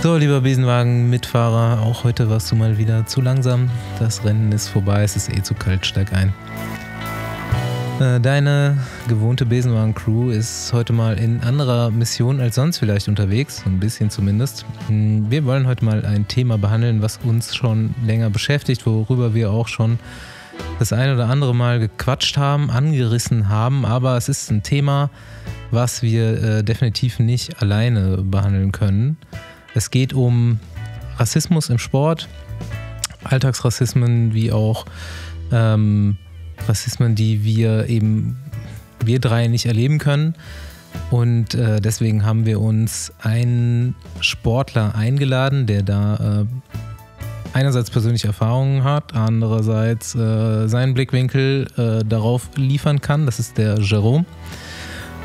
So, lieber Besenwagen-Mitfahrer, auch heute warst du mal wieder zu langsam. Das Rennen ist vorbei, es ist eh zu kalt, steig ein. Äh, deine gewohnte Besenwagen-Crew ist heute mal in anderer Mission als sonst vielleicht unterwegs, ein bisschen zumindest. Hm, wir wollen heute mal ein Thema behandeln, was uns schon länger beschäftigt, worüber wir auch schon das ein oder andere Mal gequatscht haben, angerissen haben, aber es ist ein Thema, was wir äh, definitiv nicht alleine behandeln können. Es geht um Rassismus im Sport, Alltagsrassismen wie auch ähm, Rassismen, die wir eben, wir drei nicht erleben können. Und äh, deswegen haben wir uns einen Sportler eingeladen, der da äh, einerseits persönliche Erfahrungen hat, andererseits äh, seinen Blickwinkel äh, darauf liefern kann. Das ist der Jerome.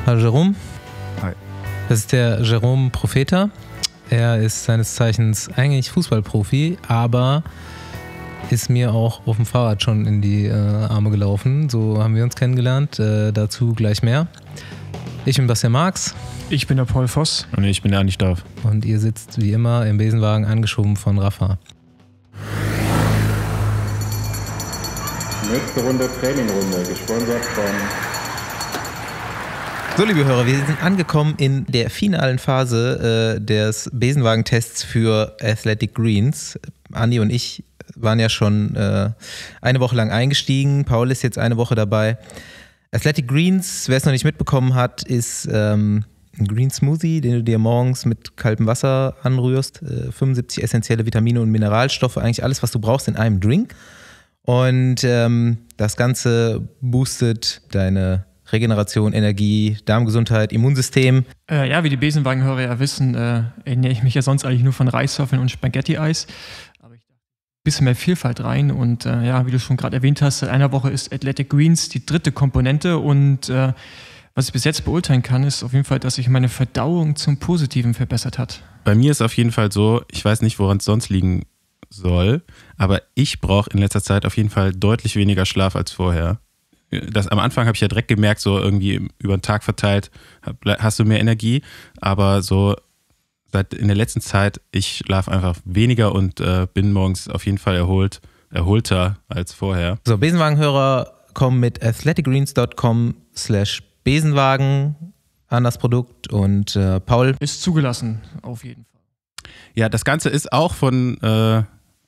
Hallo Jerome. Hi. Das ist der Jerome Profeta. Er ist seines Zeichens eigentlich Fußballprofi, aber ist mir auch auf dem Fahrrad schon in die äh, Arme gelaufen. So haben wir uns kennengelernt. Äh, dazu gleich mehr. Ich bin Bastian Marx. Ich bin der Paul Voss. Und ich bin der Andi Und ihr sitzt wie immer im Besenwagen angeschoben von Rafa. Nächste Runde Trainingrunde, gesponsert von so, liebe Hörer, wir sind angekommen in der finalen Phase äh, des Besenwagentests für Athletic Greens. Andi und ich waren ja schon äh, eine Woche lang eingestiegen. Paul ist jetzt eine Woche dabei. Athletic Greens, wer es noch nicht mitbekommen hat, ist ähm, ein Green Smoothie, den du dir morgens mit kaltem Wasser anrührst. Äh, 75 essentielle Vitamine und Mineralstoffe, eigentlich alles, was du brauchst in einem Drink. Und ähm, das Ganze boostet deine Regeneration, Energie, Darmgesundheit, Immunsystem. Äh, ja, wie die Besenwagenhörer ja wissen, äh, ernähre ich mich ja sonst eigentlich nur von Reiswaffeln und Spaghetti-Eis. Aber ich dachte, ein bisschen mehr Vielfalt rein. Und äh, ja, wie du schon gerade erwähnt hast, seit einer Woche ist Athletic Greens die dritte Komponente. Und äh, was ich bis jetzt beurteilen kann, ist auf jeden Fall, dass sich meine Verdauung zum Positiven verbessert hat. Bei mir ist auf jeden Fall so, ich weiß nicht, woran es sonst liegen soll, aber ich brauche in letzter Zeit auf jeden Fall deutlich weniger Schlaf als vorher das, am Anfang habe ich ja direkt gemerkt, so irgendwie über den Tag verteilt, hast du mehr Energie, aber so seit in der letzten Zeit, ich schlafe einfach weniger und äh, bin morgens auf jeden Fall erholt, erholter als vorher. So, Besenwagenhörer kommen mit athleticgreens.com slash Besenwagen an das Produkt und äh, Paul. Ist zugelassen, auf jeden Fall. Ja, das Ganze ist auch von äh,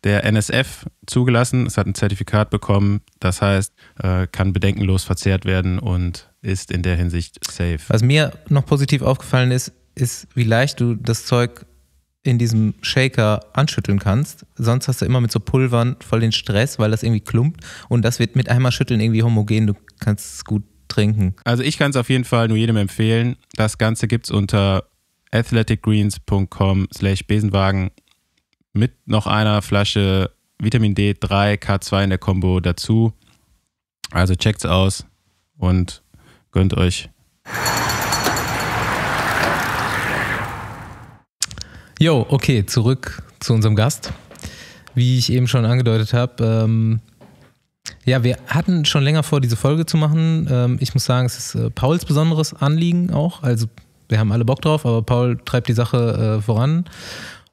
der NSF zugelassen. Es hat ein Zertifikat bekommen. Das heißt, äh, kann bedenkenlos verzehrt werden und ist in der Hinsicht safe. Was mir noch positiv aufgefallen ist, ist, wie leicht du das Zeug in diesem Shaker anschütteln kannst. Sonst hast du immer mit so Pulvern voll den Stress, weil das irgendwie klumpt. Und das wird mit einmal schütteln irgendwie homogen. Du kannst es gut trinken. Also ich kann es auf jeden Fall nur jedem empfehlen. Das Ganze gibt es unter athleticgreens.com slash Besenwagen mit noch einer Flasche Vitamin D3, K2 in der Kombo dazu. Also checkt's aus und gönnt euch. Jo, okay, zurück zu unserem Gast. Wie ich eben schon angedeutet habe, ähm, ja, wir hatten schon länger vor, diese Folge zu machen. Ähm, ich muss sagen, es ist äh, Pauls besonderes Anliegen auch. Also wir haben alle Bock drauf, aber Paul treibt die Sache äh, voran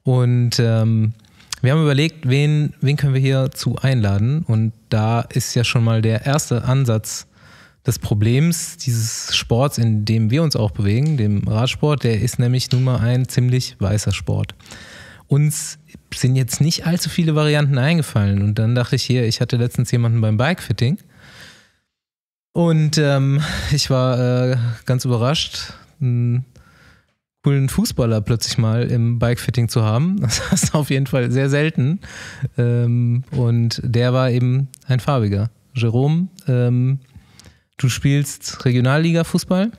und ähm, wir haben überlegt, wen, wen können wir hier zu einladen. Und da ist ja schon mal der erste Ansatz des Problems dieses Sports, in dem wir uns auch bewegen, dem Radsport. Der ist nämlich nun mal ein ziemlich weißer Sport. Uns sind jetzt nicht allzu viele Varianten eingefallen. Und dann dachte ich hier, ich hatte letztens jemanden beim Bikefitting. Und ähm, ich war äh, ganz überrascht. Hm, coolen Fußballer plötzlich mal im Bikefitting zu haben. Das ist auf jeden Fall sehr selten. Ähm, und der war eben ein farbiger. Jerome, ähm, du spielst Regionalliga-Fußball.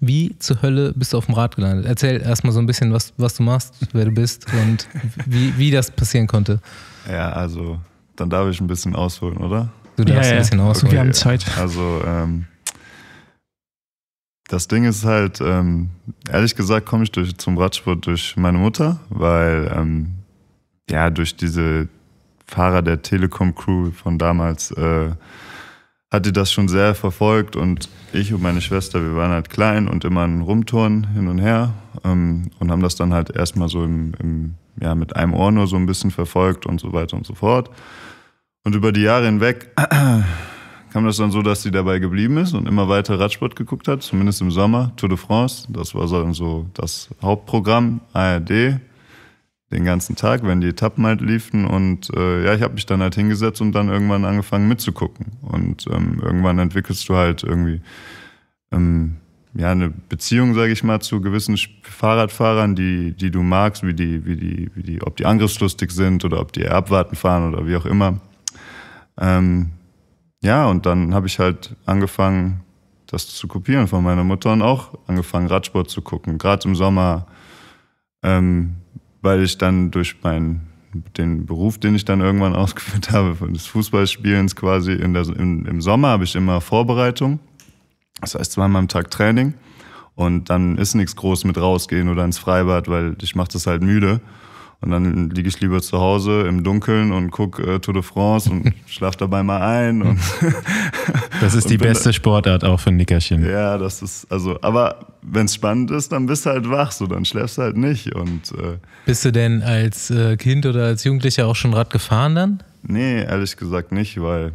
Wie zur Hölle bist du auf dem Rad gelandet? Erzähl erstmal so ein bisschen, was, was du machst, wer du bist und wie, wie das passieren konnte. Ja, also dann darf ich ein bisschen ausholen, oder? Du darfst ja, ja. ein bisschen ausholen. Okay, also, wir haben Zeit. Also ähm, das Ding ist halt, ähm, ehrlich gesagt komme ich durch, zum Radsport durch meine Mutter, weil ähm, ja durch diese Fahrer der Telekom-Crew von damals äh, hat die das schon sehr verfolgt und ich und meine Schwester, wir waren halt klein und immer ein Rumturnen hin und her ähm, und haben das dann halt erstmal so im, im, ja, mit einem Ohr nur so ein bisschen verfolgt und so weiter und so fort. Und über die Jahre hinweg kam das dann so, dass sie dabei geblieben ist und immer weiter Radsport geguckt hat, zumindest im Sommer, Tour de France. Das war dann so das Hauptprogramm, ARD, den ganzen Tag, wenn die Etappen halt liefen. Und äh, ja, ich habe mich dann halt hingesetzt und dann irgendwann angefangen mitzugucken. Und ähm, irgendwann entwickelst du halt irgendwie ähm, ja, eine Beziehung, sage ich mal, zu gewissen Fahrradfahrern, die, die du magst, wie die, wie die, wie die, ob die angriffslustig sind oder ob die eher abwarten fahren oder wie auch immer. Ähm, ja, und dann habe ich halt angefangen, das zu kopieren von meiner Mutter und auch angefangen, Radsport zu gucken, gerade im Sommer, ähm, weil ich dann durch meinen den Beruf, den ich dann irgendwann ausgeführt habe, des Fußballspielens quasi, in der, im, im Sommer habe ich immer Vorbereitung, das heißt zweimal am Tag Training und dann ist nichts groß mit rausgehen oder ins Freibad, weil ich mache das halt müde. Und dann liege ich lieber zu Hause im Dunkeln und gucke äh, Tour de France und schlafe dabei mal ein. Und das ist die beste Sportart auch für ein Nickerchen. Ja, das ist, also, aber wenn es spannend ist, dann bist du halt wach, so dann schläfst du halt nicht. Und, äh, bist du denn als äh, Kind oder als Jugendlicher auch schon Rad gefahren dann? Nee, ehrlich gesagt nicht, weil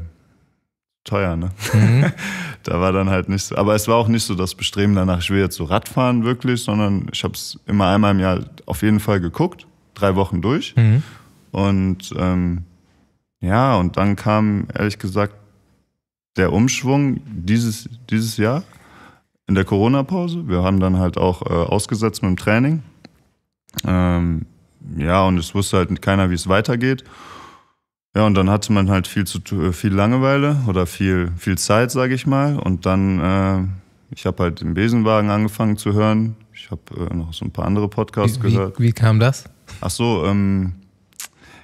teuer, ne? Mhm. da war dann halt nicht so, aber es war auch nicht so das Bestreben danach, ich will jetzt so Radfahren wirklich, sondern ich habe es immer einmal im Jahr auf jeden Fall geguckt drei Wochen durch. Mhm. Und ähm, ja, und dann kam ehrlich gesagt der Umschwung dieses, dieses Jahr in der Corona-Pause. Wir haben dann halt auch äh, ausgesetzt mit dem Training. Ähm, ja, und es wusste halt keiner, wie es weitergeht. Ja, und dann hatte man halt viel zu äh, viel Langeweile oder viel, viel Zeit, sage ich mal. Und dann, äh, ich habe halt den Besenwagen angefangen zu hören. Ich habe äh, noch so ein paar andere Podcasts wie, gehört. Wie, wie kam das? Ach so, ähm,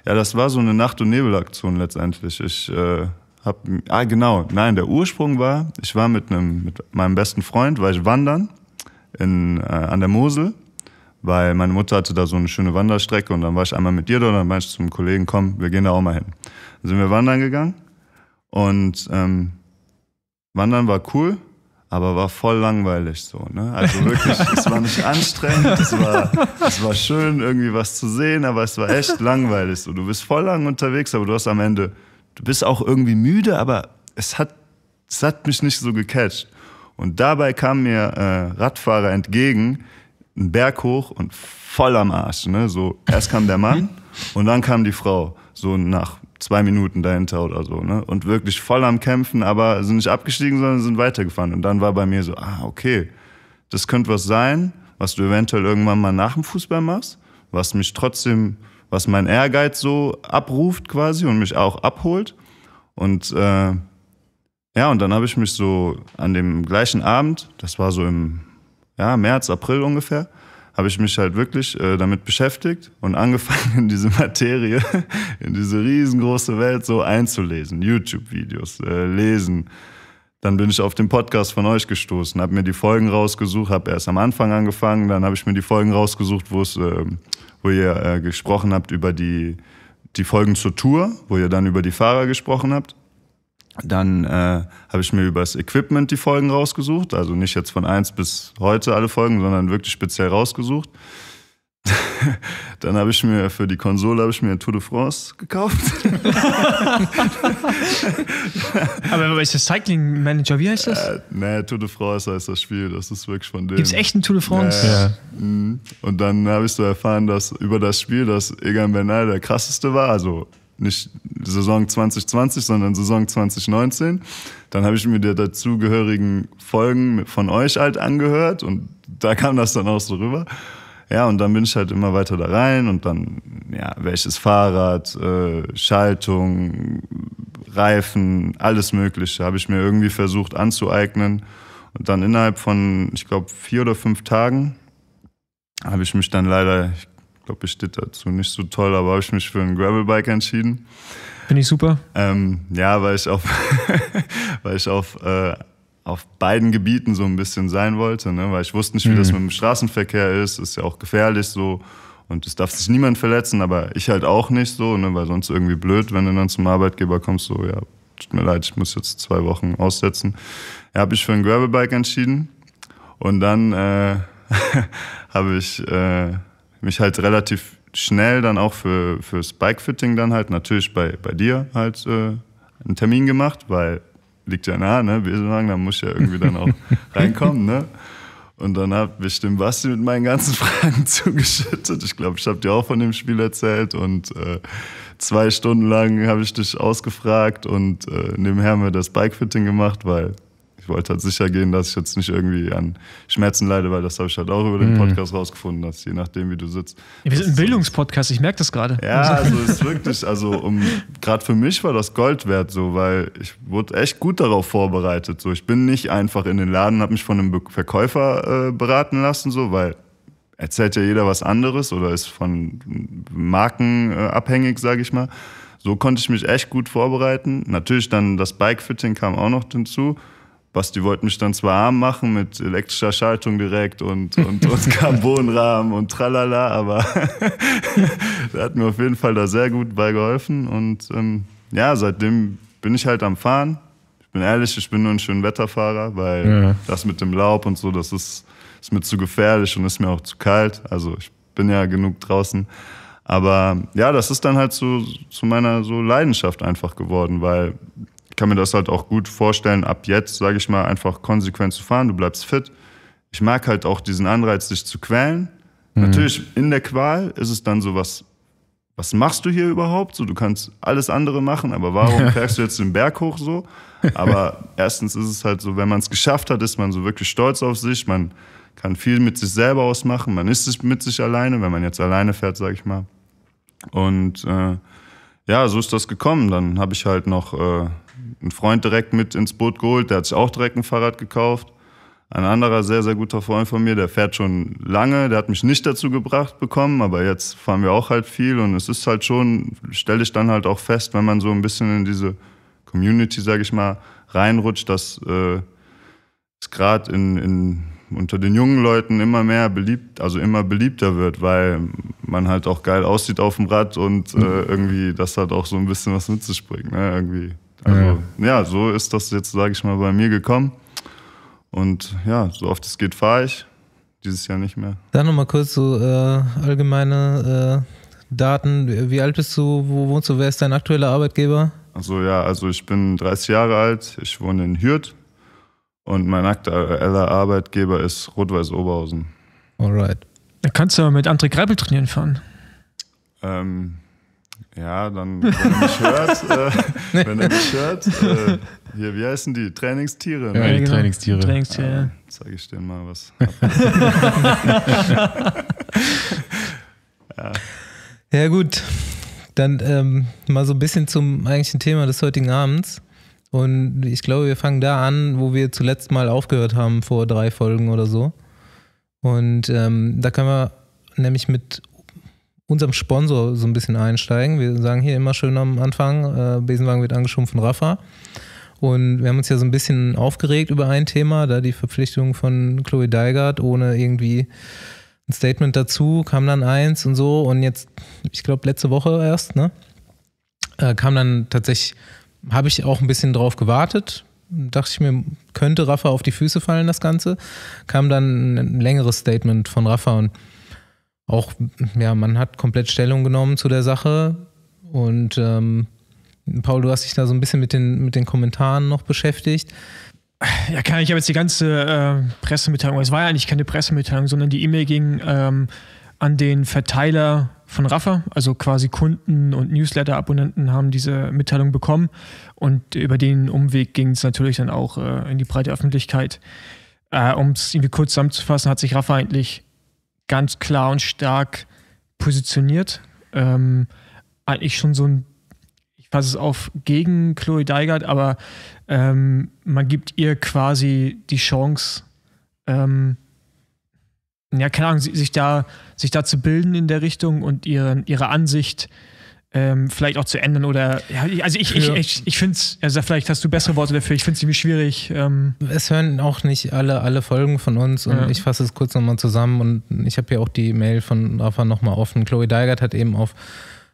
ja, das war so eine Nacht- und Nebelaktion letztendlich. Ich äh, hab, ah genau, nein, der Ursprung war, ich war mit, einem, mit meinem besten Freund, war ich wandern in, äh, an der Mosel, weil meine Mutter hatte da so eine schöne Wanderstrecke und dann war ich einmal mit dir da und dann meinte ich zum Kollegen, komm, wir gehen da auch mal hin. Dann sind wir wandern gegangen und ähm, wandern war cool, aber war voll langweilig so. Ne? Also wirklich, es war nicht anstrengend, es war, es war schön, irgendwie was zu sehen, aber es war echt langweilig so. Du bist voll lang unterwegs, aber du hast am Ende, du bist auch irgendwie müde, aber es hat, es hat mich nicht so gecatcht. Und dabei kam mir äh, Radfahrer entgegen, einen Berg hoch und voll am Arsch. Ne? So, erst kam der Mann mhm. und dann kam die Frau. So nach zwei Minuten dahinter oder so, ne? Und wirklich voll am Kämpfen, aber sind nicht abgestiegen, sondern sind weitergefahren. Und dann war bei mir so, ah, okay, das könnte was sein, was du eventuell irgendwann mal nach dem Fußball machst, was mich trotzdem, was mein Ehrgeiz so abruft quasi und mich auch abholt. Und äh, ja, und dann habe ich mich so an dem gleichen Abend, das war so im ja, März, April ungefähr, habe ich mich halt wirklich äh, damit beschäftigt und angefangen, in diese Materie, in diese riesengroße Welt so einzulesen. YouTube-Videos, äh, lesen. Dann bin ich auf den Podcast von euch gestoßen, habe mir die Folgen rausgesucht, habe erst am Anfang angefangen, dann habe ich mir die Folgen rausgesucht, wo es, äh, wo ihr äh, gesprochen habt über die, die Folgen zur Tour, wo ihr dann über die Fahrer gesprochen habt. Dann äh, habe ich mir über das Equipment die Folgen rausgesucht. Also nicht jetzt von 1 bis heute alle Folgen, sondern wirklich speziell rausgesucht. Dann habe ich mir für die Konsole habe ich mir Tour de France gekauft. Aber ist welches Cycling Manager, wie heißt das? Äh, nee, Tour de France heißt das Spiel, das ist wirklich von dem. Gibt's echt ein Tour de France? Ja. ja. Mhm. Und dann habe ich so erfahren, dass über das Spiel, dass Egan Bernal der krasseste war, also nicht Saison 2020, sondern Saison 2019. Dann habe ich mir die dazugehörigen Folgen von euch halt angehört und da kam das dann auch so rüber. Ja, und dann bin ich halt immer weiter da rein und dann, ja, welches Fahrrad, äh, Schaltung, Reifen, alles Mögliche habe ich mir irgendwie versucht anzueignen. Und dann innerhalb von, ich glaube, vier oder fünf Tagen habe ich mich dann leider, ich glaube ich, steht dazu nicht so toll, aber habe ich mich für ein Gravelbike entschieden. Finde ich super. Ähm, ja, weil ich auf, weil ich auf, äh, auf beiden Gebieten so ein bisschen sein wollte, ne? weil ich wusste nicht, wie mhm. das mit dem Straßenverkehr ist, ist ja auch gefährlich so und es darf sich niemand verletzen, aber ich halt auch nicht so, ne? weil sonst irgendwie blöd, wenn du dann zum Arbeitgeber kommst, so ja, tut mir leid, ich muss jetzt zwei Wochen aussetzen. Ja, habe ich für ein Gravelbike entschieden und dann äh, habe ich... Äh, mich halt relativ schnell dann auch für, fürs Bikefitting dann halt natürlich bei, bei dir halt äh, einen Termin gemacht, weil liegt ja nah, ne? Besenwagen, da muss ich ja irgendwie dann auch reinkommen, ne? Und dann habe ich dem Basti mit meinen ganzen Fragen zugeschüttet. Ich glaube, ich habe dir auch von dem Spiel erzählt und äh, zwei Stunden lang habe ich dich ausgefragt und äh, nebenher haben wir das Bikefitting gemacht, weil ich wollte halt sicher gehen, dass ich jetzt nicht irgendwie an Schmerzen leide, weil das habe ich halt auch über den mhm. Podcast mhm. rausgefunden, dass je nachdem, wie du sitzt. Ja, wir sind ein Bildungspodcast, ich merke das gerade. Ja, also es ist wirklich, also um, gerade für mich war das Gold wert so, weil ich wurde echt gut darauf vorbereitet. So, ich bin nicht einfach in den Laden, habe mich von einem Verkäufer äh, beraten lassen, so, weil erzählt ja jeder was anderes oder ist von Marken äh, abhängig, sage ich mal. So konnte ich mich echt gut vorbereiten. Natürlich dann das Bike-Fitting kam auch noch hinzu die wollten mich dann zwar arm machen mit elektrischer Schaltung direkt und, und, und Carbonrahmen und tralala, aber er hat mir auf jeden Fall da sehr gut bei geholfen. Und ähm, ja, seitdem bin ich halt am Fahren. Ich bin ehrlich, ich bin nur ein schöner Wetterfahrer, weil ja. das mit dem Laub und so, das ist, ist mir zu gefährlich und ist mir auch zu kalt. Also ich bin ja genug draußen. Aber ja, das ist dann halt so zu meiner so Leidenschaft einfach geworden, weil kann mir das halt auch gut vorstellen, ab jetzt, sage ich mal, einfach konsequent zu fahren. Du bleibst fit. Ich mag halt auch diesen Anreiz, dich zu quälen. Mhm. Natürlich in der Qual ist es dann so was, was machst du hier überhaupt? So, du kannst alles andere machen, aber warum fährst du jetzt den Berg hoch so? Aber erstens ist es halt so, wenn man es geschafft hat, ist man so wirklich stolz auf sich. Man kann viel mit sich selber ausmachen. Man ist sich mit sich alleine, wenn man jetzt alleine fährt, sage ich mal. Und äh, ja, so ist das gekommen. Dann habe ich halt noch äh, einen Freund direkt mit ins Boot geholt, der hat sich auch direkt ein Fahrrad gekauft. Ein anderer sehr, sehr guter Freund von mir, der fährt schon lange, der hat mich nicht dazu gebracht bekommen, aber jetzt fahren wir auch halt viel und es ist halt schon, stelle ich dann halt auch fest, wenn man so ein bisschen in diese Community, sage ich mal, reinrutscht, dass äh, es gerade in, in, unter den jungen Leuten immer mehr beliebt, also immer beliebter wird, weil man halt auch geil aussieht auf dem Rad und äh, mhm. irgendwie das hat auch so ein bisschen was mit bringt, ne? irgendwie. Also, ja. ja, so ist das jetzt, sage ich mal, bei mir gekommen. Und ja, so oft es geht, fahre ich. Dieses Jahr nicht mehr. Dann nochmal kurz so äh, allgemeine äh, Daten. Wie alt bist du? Wo wohnst du? Wer ist dein aktueller Arbeitgeber? Also ja, also ich bin 30 Jahre alt. Ich wohne in Hürth. Und mein aktueller Arbeitgeber ist Rot-Weiß Oberhausen. Alright. Da kannst du aber mit André Greipel trainieren fahren. Ähm, ja, dann, wenn er mich hört, äh, wenn er mich hört, äh, hier, wie heißen die? Trainingstiere. Ne? Ja, die genau. Trainingstiere. Trainingstiere. Ah, zeige ich denen mal was. ja. ja, gut. Dann ähm, mal so ein bisschen zum eigentlichen Thema des heutigen Abends. Und ich glaube, wir fangen da an, wo wir zuletzt mal aufgehört haben, vor drei Folgen oder so. Und ähm, da können wir nämlich mit unserem Sponsor so ein bisschen einsteigen. Wir sagen hier immer schön am Anfang, äh, Besenwagen wird angeschoben von Rafa. Und wir haben uns ja so ein bisschen aufgeregt über ein Thema, da die Verpflichtung von Chloe Deigert ohne irgendwie ein Statement dazu, kam dann eins und so. Und jetzt, ich glaube, letzte Woche erst, ne? Äh, kam dann tatsächlich, habe ich auch ein bisschen drauf gewartet. Dachte ich mir, könnte Rafa auf die Füße fallen, das Ganze. Kam dann ein längeres Statement von Rafa und auch, ja, man hat komplett Stellung genommen zu der Sache. Und ähm, Paul, du hast dich da so ein bisschen mit den, mit den Kommentaren noch beschäftigt. Ja, klar, ich habe jetzt die ganze äh, Pressemitteilung, es war ja eigentlich keine Pressemitteilung, sondern die E-Mail ging ähm, an den Verteiler von Rafa, also quasi Kunden und Newsletter-Abonnenten haben diese Mitteilung bekommen und über den Umweg ging es natürlich dann auch äh, in die breite Öffentlichkeit. Äh, um es irgendwie kurz zusammenzufassen, hat sich Rafa eigentlich ganz klar und stark positioniert. Ähm, eigentlich schon so ein, ich fasse es auf, gegen Chloe Deigert, aber ähm, man gibt ihr quasi die Chance, ähm, ja, keine Ahnung, sich da, sich da zu bilden in der Richtung und ihren, ihre Ansicht äh, ähm, vielleicht auch zu ändern oder ja, also ich, ich, ich, ich finde es, also vielleicht hast du bessere Worte dafür, ich finde es irgendwie schwierig. Ähm. Es hören auch nicht alle, alle Folgen von uns und ja. ich fasse es kurz nochmal zusammen und ich habe hier auch die Mail von Rafa nochmal offen. Chloe Deigert hat eben auf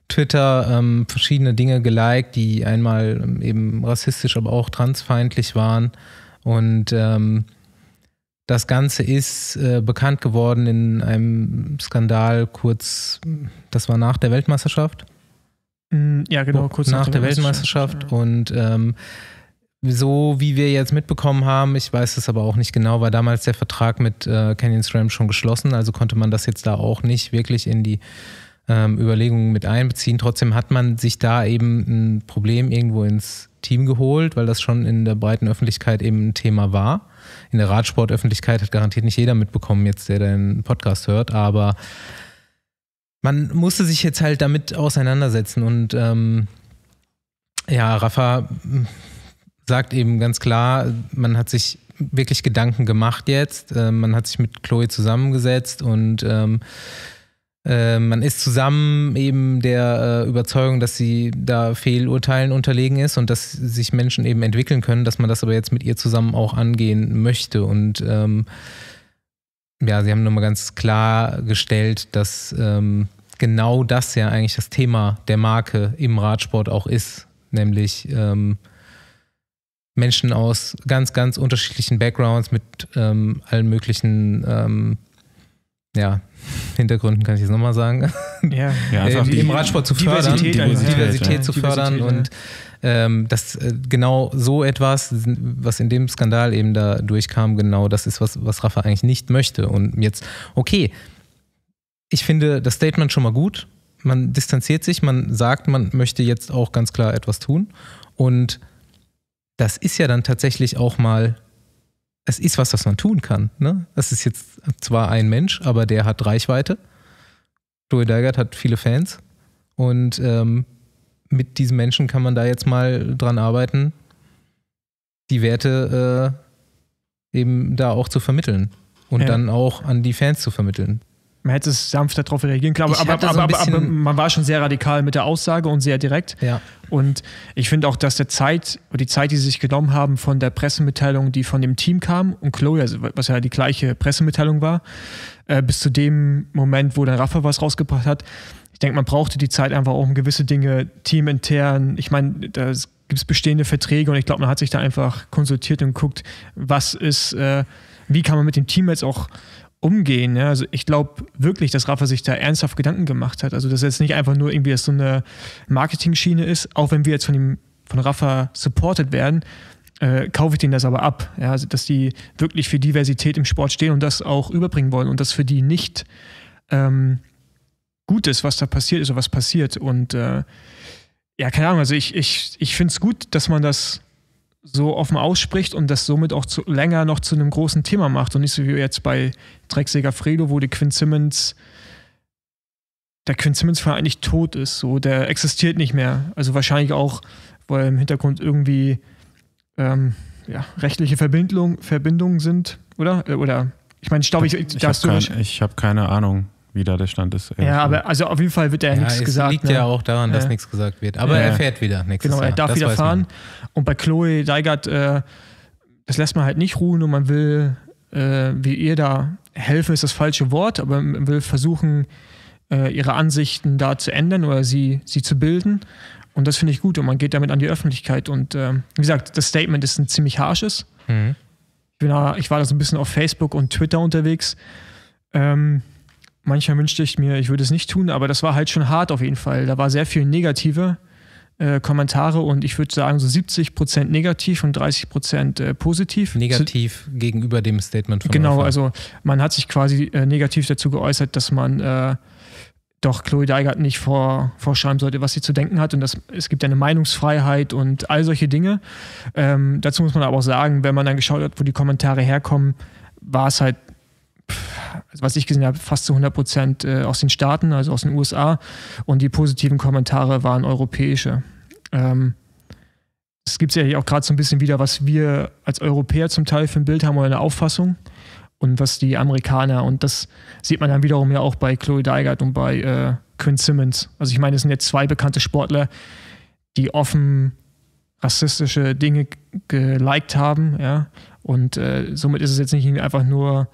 Twitter ähm, verschiedene Dinge geliked, die einmal ähm, eben rassistisch, aber auch transfeindlich waren und ähm, das Ganze ist äh, bekannt geworden in einem Skandal kurz, das war nach der Weltmeisterschaft. Mm, ja, genau, kurz nach, nach der Weltmeisterschaft. Weltmeisterschaft. Und ähm, so wie wir jetzt mitbekommen haben, ich weiß es aber auch nicht genau, war damals der Vertrag mit äh, Canyon SRAM schon geschlossen, also konnte man das jetzt da auch nicht wirklich in die ähm, Überlegungen mit einbeziehen. Trotzdem hat man sich da eben ein Problem irgendwo ins Team geholt, weil das schon in der breiten Öffentlichkeit eben ein Thema war. In der Radsportöffentlichkeit hat garantiert nicht jeder mitbekommen, jetzt der den Podcast hört, aber man musste sich jetzt halt damit auseinandersetzen und ähm, ja, Rafa sagt eben ganz klar, man hat sich wirklich Gedanken gemacht jetzt, äh, man hat sich mit Chloe zusammengesetzt und ähm, äh, man ist zusammen eben der äh, Überzeugung, dass sie da Fehlurteilen unterlegen ist und dass sich Menschen eben entwickeln können, dass man das aber jetzt mit ihr zusammen auch angehen möchte und ähm, ja, Sie haben nochmal ganz klar gestellt, dass ähm, genau das ja eigentlich das Thema der Marke im Radsport auch ist, nämlich ähm, Menschen aus ganz, ganz unterschiedlichen Backgrounds mit ähm, allen möglichen ähm, ja, Hintergründen, kann ich jetzt nochmal sagen, ja. ja, einfach äh, die, im Radsport zu fördern, Diversität, Diversität, Diversität zu fördern Diversität, und ähm, dass äh, genau so etwas, was in dem Skandal eben da durchkam, genau das ist, was, was Rafa eigentlich nicht möchte. Und jetzt, okay, ich finde das Statement schon mal gut. Man distanziert sich, man sagt, man möchte jetzt auch ganz klar etwas tun. Und das ist ja dann tatsächlich auch mal es ist was, was man tun kann. Ne? Das ist jetzt zwar ein Mensch, aber der hat Reichweite. Joey Dygert hat viele Fans. Und ähm, mit diesen Menschen kann man da jetzt mal dran arbeiten, die Werte äh, eben da auch zu vermitteln und ja. dann auch an die Fans zu vermitteln. Man hätte es sanfter darauf reagieren können, aber, aber, aber, so aber, man war schon sehr radikal mit der Aussage und sehr direkt. Ja. Und ich finde auch, dass der Zeit, die Zeit, die sie sich genommen haben von der Pressemitteilung, die von dem Team kam und Chloe, also was ja die gleiche Pressemitteilung war, äh, bis zu dem Moment, wo dann Rafa was rausgebracht hat, denke, man brauchte die Zeit einfach auch um gewisse Dinge teamintern. Ich meine, da gibt es bestehende Verträge und ich glaube, man hat sich da einfach konsultiert und guckt, was ist, äh, wie kann man mit dem Team jetzt auch umgehen. Ja? Also ich glaube wirklich, dass Rafa sich da ernsthaft Gedanken gemacht hat. Also dass jetzt nicht einfach nur irgendwie so eine Marketing-Schiene ist, auch wenn wir jetzt von ihm, von Rafa supported werden, äh, kaufe ich denen das aber ab. Ja? Also dass die wirklich für Diversität im Sport stehen und das auch überbringen wollen und das für die nicht ähm, Gutes, was da passiert ist oder was passiert. Und äh, ja, keine Ahnung, also ich, ich, ich finde es gut, dass man das so offen ausspricht und das somit auch zu, länger noch zu einem großen Thema macht und nicht so wie jetzt bei Drecksäger Fredo, wo die Quinn Simmons der Quinn Simmons Fall eigentlich tot ist, so der existiert nicht mehr. Also wahrscheinlich auch, weil im Hintergrund irgendwie ähm, ja, rechtliche Verbindung, Verbindungen sind, oder? Äh, oder ich meine, ich glaube, ich, ich, ich habe kein, hab keine Ahnung wie da der Stand ist. Ja, aber also auf jeden Fall wird er ja, nichts gesagt. liegt ne? ja auch daran, dass ja. nichts gesagt wird. Aber ja. er fährt wieder nächstes Genau, er darf das wieder fahren. Man. Und bei Chloe Deigert, äh, das lässt man halt nicht ruhen und man will, äh, wie ihr da, helfen ist das falsche Wort, aber man will versuchen, äh, ihre Ansichten da zu ändern oder sie, sie zu bilden. Und das finde ich gut und man geht damit an die Öffentlichkeit. Und äh, wie gesagt, das Statement ist ein ziemlich harsches. Mhm. Ich, ich war da so ein bisschen auf Facebook und Twitter unterwegs. Ähm, Mancher wünschte ich mir, ich würde es nicht tun, aber das war halt schon hart auf jeden Fall. Da war sehr viel negative äh, Kommentare und ich würde sagen so 70 Prozent negativ und 30 Prozent äh, positiv. Negativ so, gegenüber dem Statement von Genau, also man hat sich quasi äh, negativ dazu geäußert, dass man äh, doch Chloe Deigert nicht vor, vorschreiben sollte, was sie zu denken hat und das, es gibt eine Meinungsfreiheit und all solche Dinge. Ähm, dazu muss man aber auch sagen, wenn man dann geschaut hat, wo die Kommentare herkommen, war es halt was ich gesehen habe, fast zu 100 Prozent äh, aus den Staaten, also aus den USA. Und die positiven Kommentare waren europäische. Ähm, es gibt ja hier auch gerade so ein bisschen wieder, was wir als Europäer zum Teil für ein Bild haben oder eine Auffassung und was die Amerikaner. Und das sieht man dann wiederum ja auch bei Chloe Deigert und bei äh, Quinn Simmons. Also ich meine, es sind jetzt zwei bekannte Sportler, die offen rassistische Dinge geliked haben, ja. Und äh, somit ist es jetzt nicht einfach nur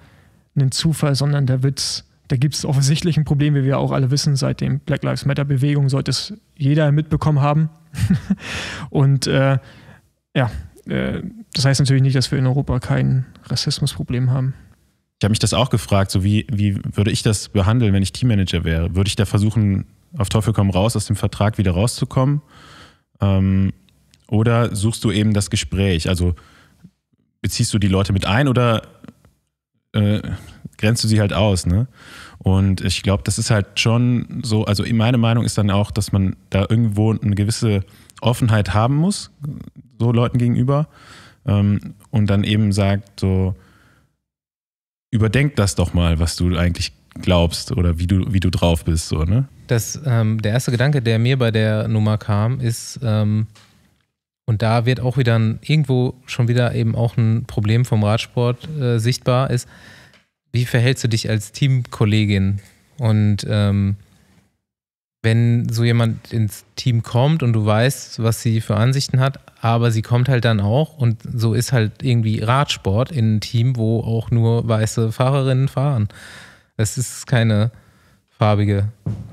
ein Zufall, sondern da wird's, da gibt es offensichtlich ein Problem, wie wir auch alle wissen, seit dem Black Lives Matter Bewegung sollte es jeder mitbekommen haben. und äh, ja, äh, das heißt natürlich nicht, dass wir in Europa kein Rassismusproblem haben. Ich habe mich das auch gefragt, so wie, wie würde ich das behandeln, wenn ich Teammanager wäre? Würde ich da versuchen, auf Teufel komm raus, aus dem Vertrag wieder rauszukommen? Ähm, oder suchst du eben das Gespräch? Also beziehst du die Leute mit ein oder äh, grenzt du sie halt aus, ne? Und ich glaube, das ist halt schon so, also meine Meinung ist dann auch, dass man da irgendwo eine gewisse Offenheit haben muss, so Leuten gegenüber. Ähm, und dann eben sagt, so, überdenk das doch mal, was du eigentlich glaubst oder wie du, wie du drauf bist, so, ne? Das, ähm, der erste Gedanke, der mir bei der Nummer kam, ist, ähm, und da wird auch wieder ein, irgendwo schon wieder eben auch ein Problem vom Radsport äh, sichtbar ist. Wie verhältst du dich als Teamkollegin? Und ähm, wenn so jemand ins Team kommt und du weißt, was sie für Ansichten hat, aber sie kommt halt dann auch und so ist halt irgendwie Radsport in einem Team, wo auch nur weiße Fahrerinnen fahren. Es ist keine farbige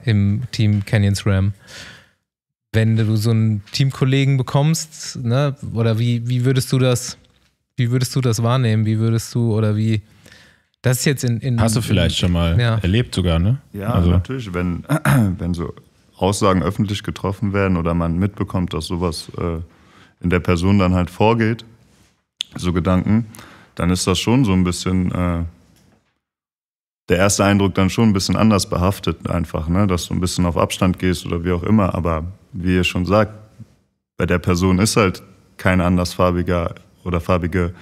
im Team Canyons Ram wenn du so einen Teamkollegen bekommst, ne? Oder wie, wie würdest du das, wie würdest du das wahrnehmen? Wie würdest du oder wie das ist jetzt in, in Hast du vielleicht in, schon mal ja. erlebt sogar, ne? Ja, also. natürlich, wenn, wenn so Aussagen öffentlich getroffen werden oder man mitbekommt, dass sowas äh, in der Person dann halt vorgeht, so Gedanken, dann ist das schon so ein bisschen äh, der erste Eindruck dann schon ein bisschen anders behaftet, einfach, ne? dass du ein bisschen auf Abstand gehst oder wie auch immer. Aber wie ihr schon sagt, bei der Person ist halt kein andersfarbiger oder farbige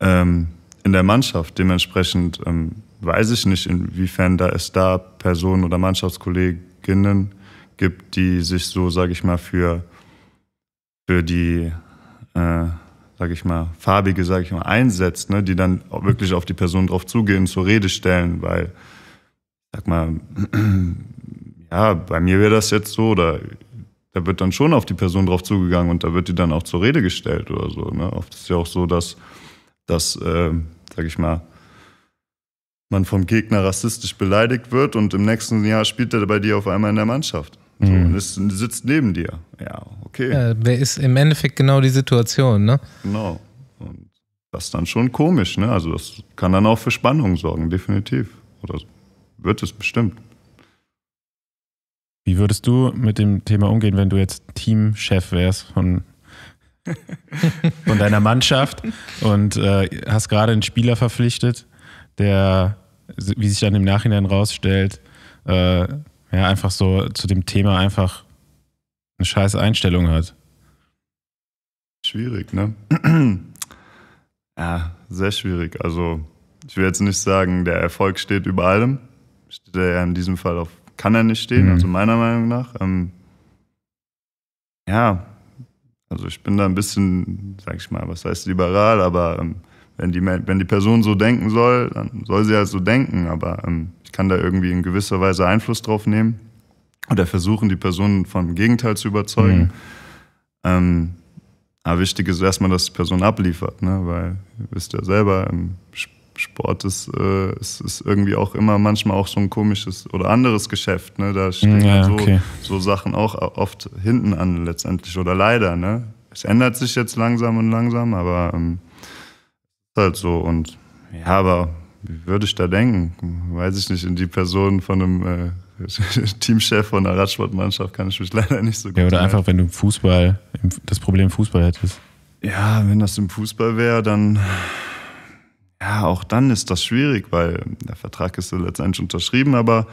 ähm, in der Mannschaft. Dementsprechend ähm, weiß ich nicht, inwiefern da es da Personen oder Mannschaftskolleginnen gibt, die sich so, sage ich mal, für, für die äh, sage ich mal, farbige, sage ich mal, einsetzt, ne, die dann auch wirklich auf die Person drauf zugehen, zur Rede stellen, weil, sag mal, ja, bei mir wäre das jetzt so, da, da wird dann schon auf die Person drauf zugegangen und da wird die dann auch zur Rede gestellt oder so. Ne? Oft ist ja auch so, dass, dass äh, sag ich mal, man vom Gegner rassistisch beleidigt wird und im nächsten Jahr spielt er bei dir auf einmal in der Mannschaft. So, mhm. und sitzt neben dir. Ja, okay. Ja, ist im Endeffekt genau die Situation, ne? Genau. Und das ist dann schon komisch, ne? Also das kann dann auch für Spannung sorgen, definitiv. Oder wird es bestimmt. Wie würdest du mit dem Thema umgehen, wenn du jetzt Teamchef wärst von, von deiner Mannschaft und äh, hast gerade einen Spieler verpflichtet, der, wie sich dann im Nachhinein rausstellt, äh, ja, einfach so zu dem Thema einfach eine scheiß Einstellung hat. Schwierig, ne? ja, sehr schwierig. Also, ich will jetzt nicht sagen, der Erfolg steht über allem. Steht er ja in diesem Fall auf, kann er nicht stehen, mhm. also meiner Meinung nach. Ähm, ja, also ich bin da ein bisschen, sag ich mal, was heißt liberal, aber ähm, wenn die, wenn die Person so denken soll, dann soll sie halt so denken, aber ähm, ich kann da irgendwie in gewisser Weise Einfluss drauf nehmen oder versuchen, die Person vom Gegenteil zu überzeugen. Mhm. Ähm, aber wichtig ist erstmal, dass die Person abliefert, ne? weil ihr wisst ja selber, im ähm, Sport ist, äh, ist, ist, irgendwie auch immer manchmal auch so ein komisches oder anderes Geschäft. Ne? Da stehen mhm, ja, so, okay. so, Sachen auch oft hinten an letztendlich oder leider. Ne? Es ändert sich jetzt langsam und langsam, aber ähm, ist halt so. Und ja, aber wie würde ich da denken? Weiß ich nicht. In die Person von einem äh, Teamchef von einer Radsportmannschaft kann ich mich leider nicht so gut. Ja, oder einfach, wenn du Fußball, das Problem Fußball hättest. Ja, wenn das im Fußball wäre, dann. Ja, auch dann ist das schwierig, weil der Vertrag ist ja letztendlich unterschrieben, aber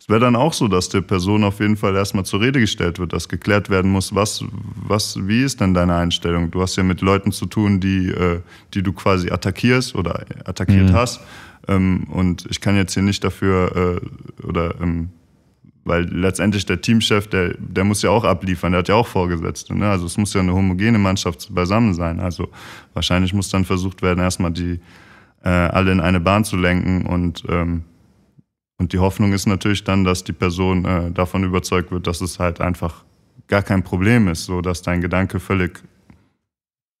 es wäre dann auch so, dass der Person auf jeden Fall erstmal zur Rede gestellt wird, dass geklärt werden muss, was, was, wie ist denn deine Einstellung? Du hast ja mit Leuten zu tun, die, äh, die du quasi attackierst oder attackiert mhm. hast. Ähm, und ich kann jetzt hier nicht dafür äh, oder ähm, weil letztendlich der Teamchef, der, der muss ja auch abliefern, der hat ja auch Vorgesetzte. Ne? Also es muss ja eine homogene Mannschaft beisammen sein. Also wahrscheinlich muss dann versucht werden, erstmal die äh, alle in eine Bahn zu lenken und ähm, und die Hoffnung ist natürlich dann, dass die Person äh, davon überzeugt wird, dass es halt einfach gar kein Problem ist, so dass dein Gedanke völlig,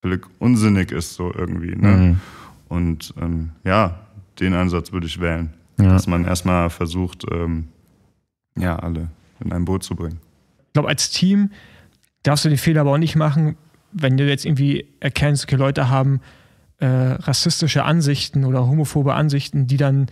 völlig unsinnig ist, so irgendwie. Ne? Mhm. Und ähm, ja, den Ansatz würde ich wählen. Ja. Dass man erstmal versucht, ähm, ja, alle in ein Boot zu bringen. Ich glaube, als Team darfst du den Fehler aber auch nicht machen, wenn du jetzt irgendwie erkennst, okay, Leute haben äh, rassistische Ansichten oder homophobe Ansichten, die dann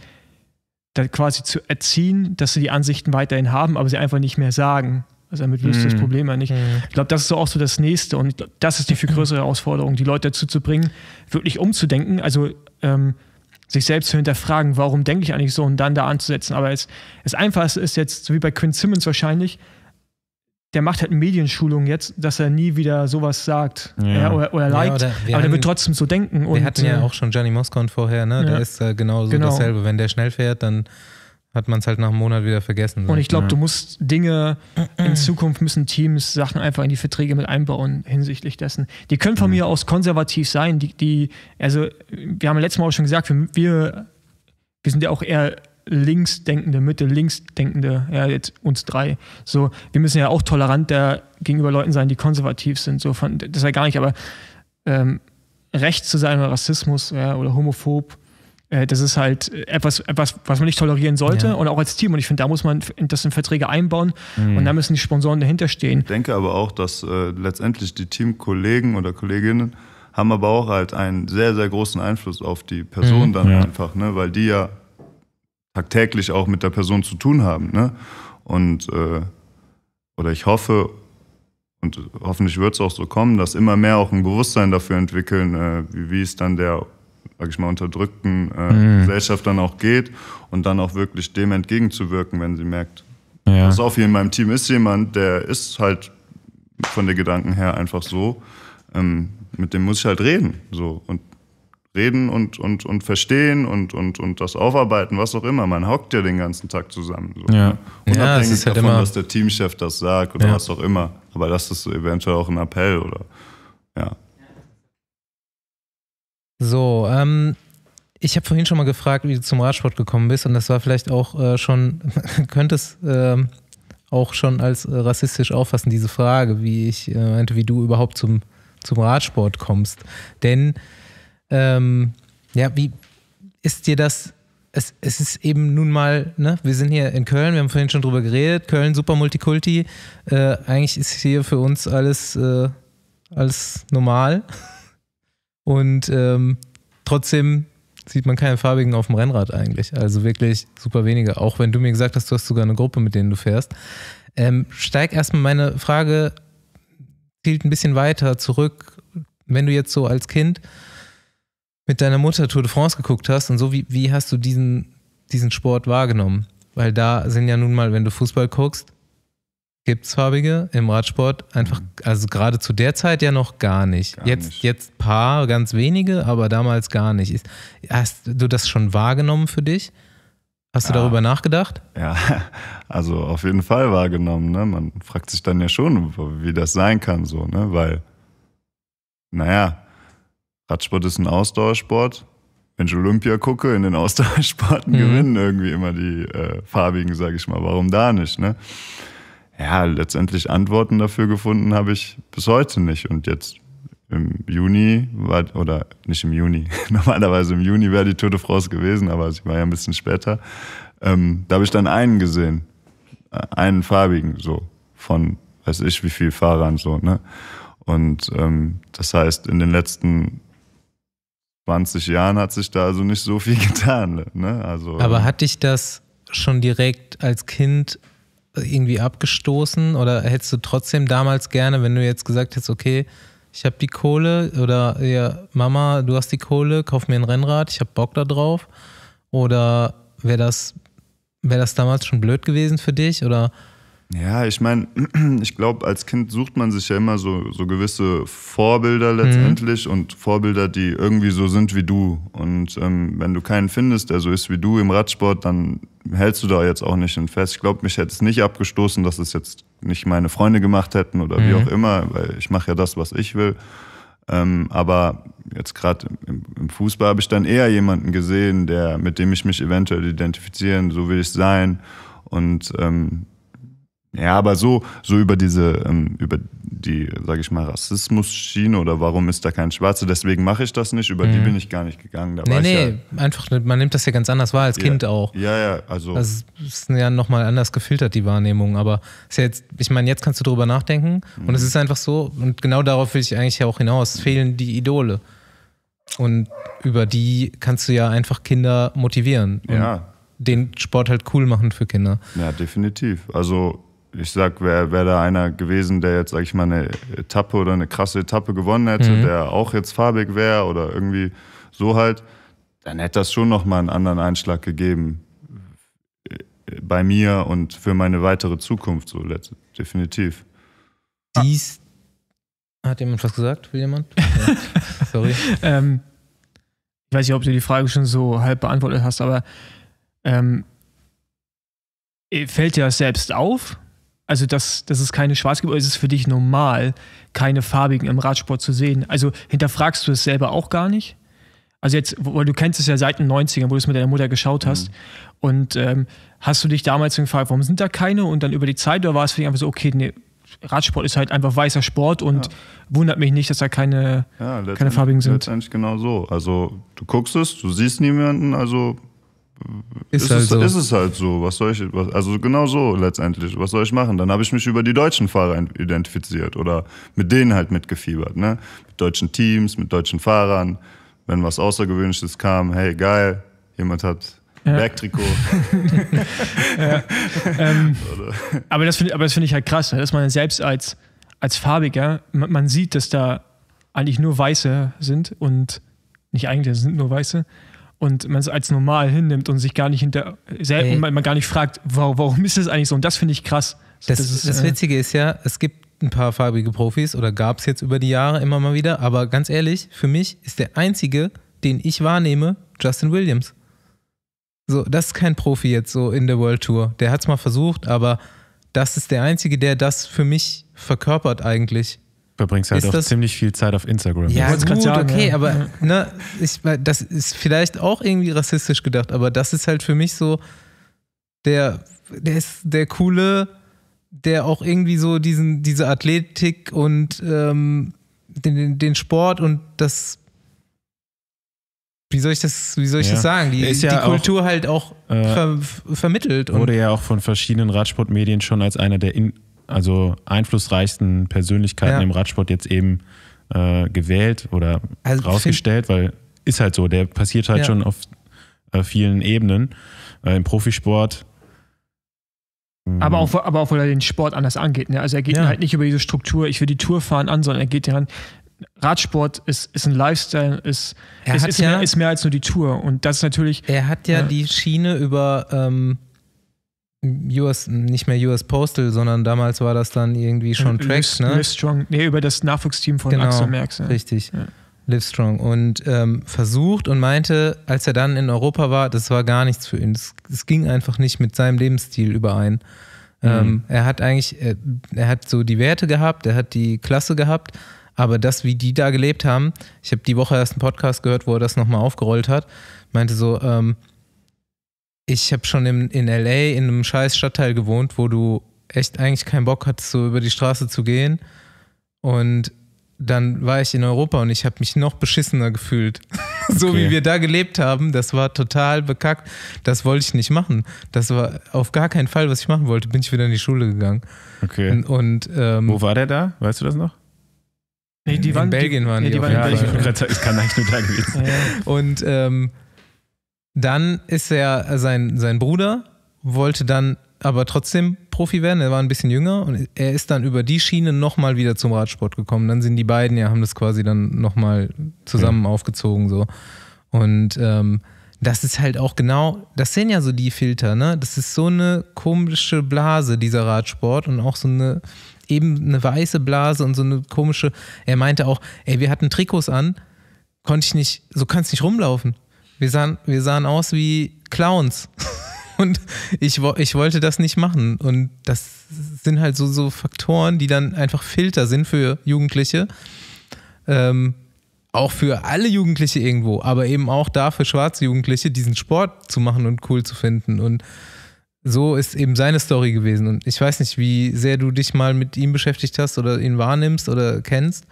quasi zu erziehen, dass sie die Ansichten weiterhin haben, aber sie einfach nicht mehr sagen. Also damit löst mhm. das Problem ja nicht. Mhm. Ich glaube, das ist auch so das Nächste und das ist die viel mhm. größere Herausforderung, die Leute dazu zu bringen, wirklich umzudenken, also ähm, sich selbst zu hinterfragen, warum denke ich eigentlich so und dann da anzusetzen. Aber es, das Einfachste ist jetzt, so wie bei Quinn Simmons wahrscheinlich, der macht halt Medienschulung jetzt, dass er nie wieder sowas sagt ja. Ja, oder, oder liked, ja, oder aber haben, der wird trotzdem so denken. Wir und, hatten ja äh, auch schon Johnny Moscon vorher, ne? der ist äh, so genau. dasselbe. Wenn der schnell fährt, dann hat man es halt nach einem Monat wieder vergessen. So. Und ich glaube, du musst Dinge, in Zukunft müssen Teams Sachen einfach in die Verträge mit einbauen hinsichtlich dessen. Die können von mhm. mir aus konservativ sein, die, die, also wir haben letztes Mal auch schon gesagt, wir, wir sind ja auch eher linksdenkende Mitte, linksdenkende, ja, jetzt uns drei. So, wir müssen ja auch tolerant der, gegenüber Leuten sein, die konservativ sind. So, von, das ja gar nicht, aber ähm, rechts zu sein oder Rassismus ja, oder homophob, äh, das ist halt etwas, etwas, was man nicht tolerieren sollte ja. und auch als Team. Und ich finde, da muss man das in Verträge einbauen mhm. und da müssen die Sponsoren dahinter stehen. Ich denke aber auch, dass äh, letztendlich die Teamkollegen oder Kolleginnen haben aber auch halt einen sehr, sehr großen Einfluss auf die Person mhm. dann einfach, ne? weil die ja tagtäglich auch mit der Person zu tun haben. Ne? Und äh, oder ich hoffe, und hoffentlich wird es auch so kommen, dass immer mehr auch ein Bewusstsein dafür entwickeln, äh, wie, wie es dann der, sag ich mal, unterdrückten äh, mhm. Gesellschaft dann auch geht und dann auch wirklich dem entgegenzuwirken, wenn sie merkt, ja. pass auf, hier in meinem Team ist jemand, der ist halt von den Gedanken her einfach so, ähm, mit dem muss ich halt reden. So. Und reden und, und, und verstehen und, und, und das aufarbeiten, was auch immer. Man hockt ja den ganzen Tag zusammen. So, ja. Ne? Unabhängig ja, halt davon, dass der Teamchef das sagt oder ja. was auch immer. Aber das ist eventuell auch ein Appell oder ja. So, ähm, ich habe vorhin schon mal gefragt, wie du zum Radsport gekommen bist und das war vielleicht auch äh, schon, könntest äh, auch schon als äh, rassistisch auffassen, diese Frage, wie ich äh, meinte, wie du überhaupt zum, zum Radsport kommst. Denn ähm, ja, wie ist dir das? Es, es ist eben nun mal, ne, wir sind hier in Köln, wir haben vorhin schon drüber geredet, Köln super Multikulti. Äh, eigentlich ist hier für uns alles, äh, alles normal. Und ähm, trotzdem sieht man keine Farbigen auf dem Rennrad eigentlich. Also wirklich super wenige. Auch wenn du mir gesagt hast, du hast sogar eine Gruppe, mit denen du fährst. Ähm, steig erstmal meine Frage, zielt ein bisschen weiter zurück. Wenn du jetzt so als Kind mit deiner Mutter Tour de France geguckt hast und so, wie, wie hast du diesen, diesen Sport wahrgenommen? Weil da sind ja nun mal, wenn du Fußball guckst, gibt es farbige im Radsport einfach, mhm. also gerade zu der Zeit ja noch gar nicht. Gar jetzt, ein jetzt paar, ganz wenige, aber damals gar nicht. Ist, hast du das schon wahrgenommen für dich? Hast ja. du darüber nachgedacht? Ja, also auf jeden Fall wahrgenommen. Ne? Man fragt sich dann ja schon, wie das sein kann, so, ne? Weil, naja, Radsport ist ein Ausdauersport. Wenn ich Olympia gucke, in den Ausdauersporten mhm. gewinnen irgendwie immer die äh, Farbigen, sage ich mal. Warum da nicht? Ne? Ja, letztendlich Antworten dafür gefunden habe ich bis heute nicht. Und jetzt im Juni war, oder nicht im Juni, normalerweise im Juni wäre die Tour de France gewesen, aber sie war ja ein bisschen später. Ähm, da habe ich dann einen gesehen, äh, einen farbigen, so von weiß ich wie viel Fahrern so. Ne? Und ähm, das heißt, in den letzten 20 Jahren hat sich da also nicht so viel getan. Ne? Also, Aber hat dich das schon direkt als Kind irgendwie abgestoßen oder hättest du trotzdem damals gerne, wenn du jetzt gesagt hättest, okay, ich habe die Kohle oder ja, Mama, du hast die Kohle, kauf mir ein Rennrad, ich habe Bock da drauf? Oder wäre das, wär das damals schon blöd gewesen für dich? Oder ja, ich meine, ich glaube, als Kind sucht man sich ja immer so, so gewisse Vorbilder mhm. letztendlich mhm. und Vorbilder, die irgendwie so sind wie du. Und ähm, wenn du keinen findest, der so ist wie du im Radsport, dann hältst du da jetzt auch nicht hin fest. Ich glaube, mich hätte es nicht abgestoßen, dass es jetzt nicht meine Freunde gemacht hätten oder mhm. wie auch immer, weil ich mache ja das, was ich will. Ähm, aber jetzt gerade im, im, Fußball habe ich dann eher jemanden gesehen, der, mit dem ich mich eventuell identifizieren, so will ich sein. Und ähm, ja, aber so, so über diese, ähm, über die, sag ich mal, Rassismus-Schiene oder warum ist da kein Schwarzer, deswegen mache ich das nicht, über mhm. die bin ich gar nicht gegangen. Da nee, nee, ja, einfach, man nimmt das ja ganz anders wahr, als ja, Kind auch. Ja, ja, also. Das ist ja nochmal anders gefiltert, die Wahrnehmung, aber ist ja jetzt, ich meine, jetzt kannst du drüber nachdenken mhm. und es mhm. ist einfach so, und genau darauf will ich eigentlich ja auch hinaus, mhm. fehlen die Idole. Und über die kannst du ja einfach Kinder motivieren. Ja. Den Sport halt cool machen für Kinder. Ja, definitiv. Also ich sag, wäre wär da einer gewesen, der jetzt, sag ich mal, eine Etappe oder eine krasse Etappe gewonnen hätte, mhm. der auch jetzt farbig wäre oder irgendwie so halt, dann hätte das schon nochmal einen anderen Einschlag gegeben äh, bei mir und für meine weitere Zukunft, so definitiv. Dies hat jemand was gesagt? Will jemand? Sorry. ähm, ich weiß nicht, ob du die Frage schon so halb beantwortet hast, aber ähm, fällt dir das selbst auf, also dass, dass es keine schwarz gibt, oder ist es für dich normal, keine farbigen im Radsport zu sehen? Also hinterfragst du es selber auch gar nicht? Also jetzt, weil du kennst es ja seit den 90ern, wo du es mit deiner Mutter geschaut mhm. hast. Mhm. Und ähm, hast du dich damals gefragt, warum sind da keine? Und dann über die Zeit, oder war es für dich einfach so, okay, nee, Radsport ist halt einfach weißer Sport und ja. wundert mich nicht, dass da keine, ja, keine farbigen sind. Letztendlich genau so. Also du guckst es, du siehst niemanden, also ist, ist, halt es, so. ist es halt so. Was soll ich, was, also genau so letztendlich. Was soll ich machen? Dann habe ich mich über die deutschen Fahrer identifiziert oder mit denen halt mitgefiebert. Ne? Mit deutschen Teams, mit deutschen Fahrern. Wenn was Außergewöhnliches kam, hey, geil, jemand hat ja. Bergtrikot. ja. ähm, aber das finde find ich halt krass, ne? dass man selbst als, als Farbiger, man, man sieht, dass da eigentlich nur Weiße sind und nicht eigentlich, es sind nur Weiße und man es als normal hinnimmt und sich gar nicht hinter selten man, man, gar nicht fragt, warum, warum ist das eigentlich so? Und das finde ich krass. Das, das, ist, das äh, Witzige ist ja, es gibt ein paar farbige Profis oder gab es jetzt über die Jahre immer mal wieder, aber ganz ehrlich, für mich ist der einzige, den ich wahrnehme, Justin Williams. So, das ist kein Profi jetzt so in der World Tour. Der hat es mal versucht, aber das ist der einzige, der das für mich verkörpert eigentlich verbringst halt ist auch ziemlich viel Zeit auf Instagram. Ja, gut, gut sagen, okay, ja. aber ne, ich, das ist vielleicht auch irgendwie rassistisch gedacht, aber das ist halt für mich so der, der ist der coole, der auch irgendwie so diesen, diese Athletik und ähm, den, den Sport und das wie soll ich das, wie soll ich ja. das sagen? Die, ja die Kultur auch, halt auch äh, ver vermittelt. Wurde ja auch von verschiedenen Radsportmedien schon als einer der in also einflussreichsten Persönlichkeiten ja. im Radsport jetzt eben äh, gewählt oder also rausgestellt, weil ist halt so, der passiert halt ja. schon auf äh, vielen Ebenen. Äh, Im Profisport hm. aber auch, aber auch, weil er den Sport anders angeht. Ne? Also er geht ja. halt nicht über diese Struktur, ich will die Tour fahren an, sondern er geht daran, Radsport ist, ist ein Lifestyle, ist, ist, ist, ja, mehr, ist, mehr, als nur die Tour. Und das ist natürlich. Er hat ja, ja. die Schiene über ähm, US, nicht mehr US Postal, sondern damals war das dann irgendwie schon äh, Track, Liv, ne? Livestrong, nee, über das Nachwuchsteam von genau, Axel Merckx. Ja. Richtig, ja. Livestrong. Und ähm, versucht und meinte, als er dann in Europa war, das war gar nichts für ihn. Es ging einfach nicht mit seinem Lebensstil überein. Mhm. Ähm, er hat eigentlich, er, er hat so die Werte gehabt, er hat die Klasse gehabt, aber das, wie die da gelebt haben, ich habe die Woche erst einen Podcast gehört, wo er das nochmal aufgerollt hat, meinte so, ähm, ich habe schon in, in LA in einem scheiß Stadtteil gewohnt, wo du echt eigentlich keinen Bock hattest, so über die Straße zu gehen. Und dann war ich in Europa und ich habe mich noch beschissener gefühlt. so okay. wie wir da gelebt haben, das war total bekackt. Das wollte ich nicht machen. Das war auf gar keinen Fall, was ich machen wollte. Bin ich wieder in die Schule gegangen. Okay. Und, und ähm, wo war der da? Weißt du das noch? Nee, die in waren, Belgien die, waren die. Ja, die waren in Belgien. Ich, kann eigentlich nur da gewesen. ja. Und ähm, dann ist er, äh, sein, sein Bruder wollte dann aber trotzdem Profi werden, er war ein bisschen jünger und er ist dann über die Schiene nochmal wieder zum Radsport gekommen. Dann sind die beiden ja, haben das quasi dann nochmal zusammen mhm. aufgezogen so. Und ähm, das ist halt auch genau, das sind ja so die Filter, ne? Das ist so eine komische Blase, dieser Radsport und auch so eine, eben eine weiße Blase und so eine komische. Er meinte auch, ey, wir hatten Trikots an, konnte ich nicht, so kannst du nicht rumlaufen. Wir sahen, wir sahen aus wie Clowns. Und ich, ich wollte das nicht machen. Und das sind halt so, so Faktoren, die dann einfach Filter sind für Jugendliche. Ähm, auch für alle Jugendliche irgendwo, aber eben auch da für schwarze Jugendliche, diesen Sport zu machen und cool zu finden. Und so ist eben seine Story gewesen. Und ich weiß nicht, wie sehr du dich mal mit ihm beschäftigt hast oder ihn wahrnimmst oder kennst.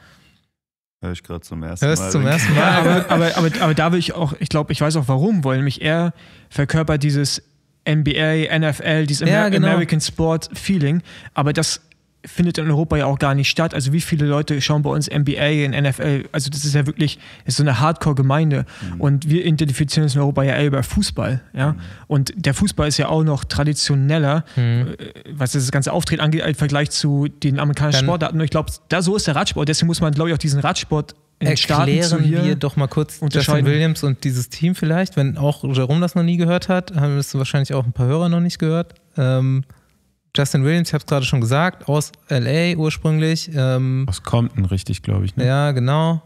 Höre ich gerade zum ersten Hörst Mal. zum ersten Mal, aber, aber, aber, aber da will ich auch, ich glaube, ich weiß auch warum, weil nämlich er verkörpert dieses NBA, NFL, dieses Amer ja, genau. American Sport Feeling, aber das findet in Europa ja auch gar nicht statt. Also wie viele Leute schauen bei uns NBA und NFL? Also das ist ja wirklich ist so eine Hardcore-Gemeinde. Mhm. Und wir identifizieren uns in Europa ja eher über Fußball. Ja? Mhm. Und der Fußball ist ja auch noch traditioneller, mhm. Äh, was das ganze Auftreten angeht, im Vergleich zu den amerikanischen Dann Sportarten. Und ich glaube, da so ist der Radsport. Deswegen muss man, glaube ich, auch diesen Radsport in Erklären wir doch mal kurz Justin Williams und dieses Team vielleicht, wenn auch Jerome das noch nie gehört hat, haben es wahrscheinlich auch ein paar Hörer noch nicht gehört. Ähm, Justin Williams, ich habe es gerade schon gesagt, aus LA ursprünglich. Ähm, aus Compton, richtig, glaube ich. Ne? Ja, genau.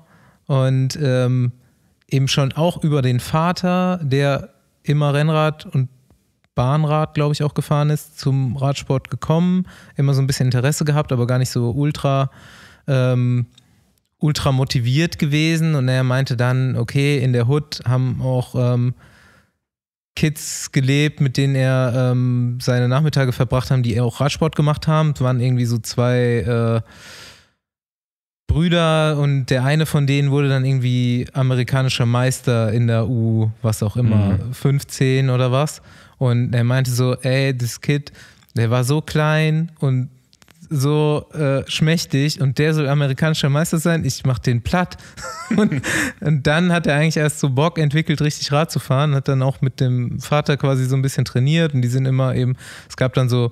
Und ähm, eben schon auch über den Vater, der immer Rennrad und Bahnrad, glaube ich, auch gefahren ist, zum Radsport gekommen. Immer so ein bisschen Interesse gehabt, aber gar nicht so ultra, ähm, ultra motiviert gewesen. Und er meinte dann, okay, in der Hood haben auch ähm, Kids gelebt, mit denen er ähm, seine Nachmittage verbracht hat, die auch Radsport gemacht haben. Es waren irgendwie so zwei äh, Brüder und der eine von denen wurde dann irgendwie amerikanischer Meister in der U, was auch immer, mhm. 15 oder was. Und er meinte so, ey, das Kid, der war so klein und so äh, schmächtig und der soll amerikanischer Meister sein, ich mach den platt. und, und, dann hat er eigentlich erst so Bock entwickelt, richtig Rad zu fahren, hat dann auch mit dem Vater quasi so ein bisschen trainiert und die sind immer eben, es gab dann so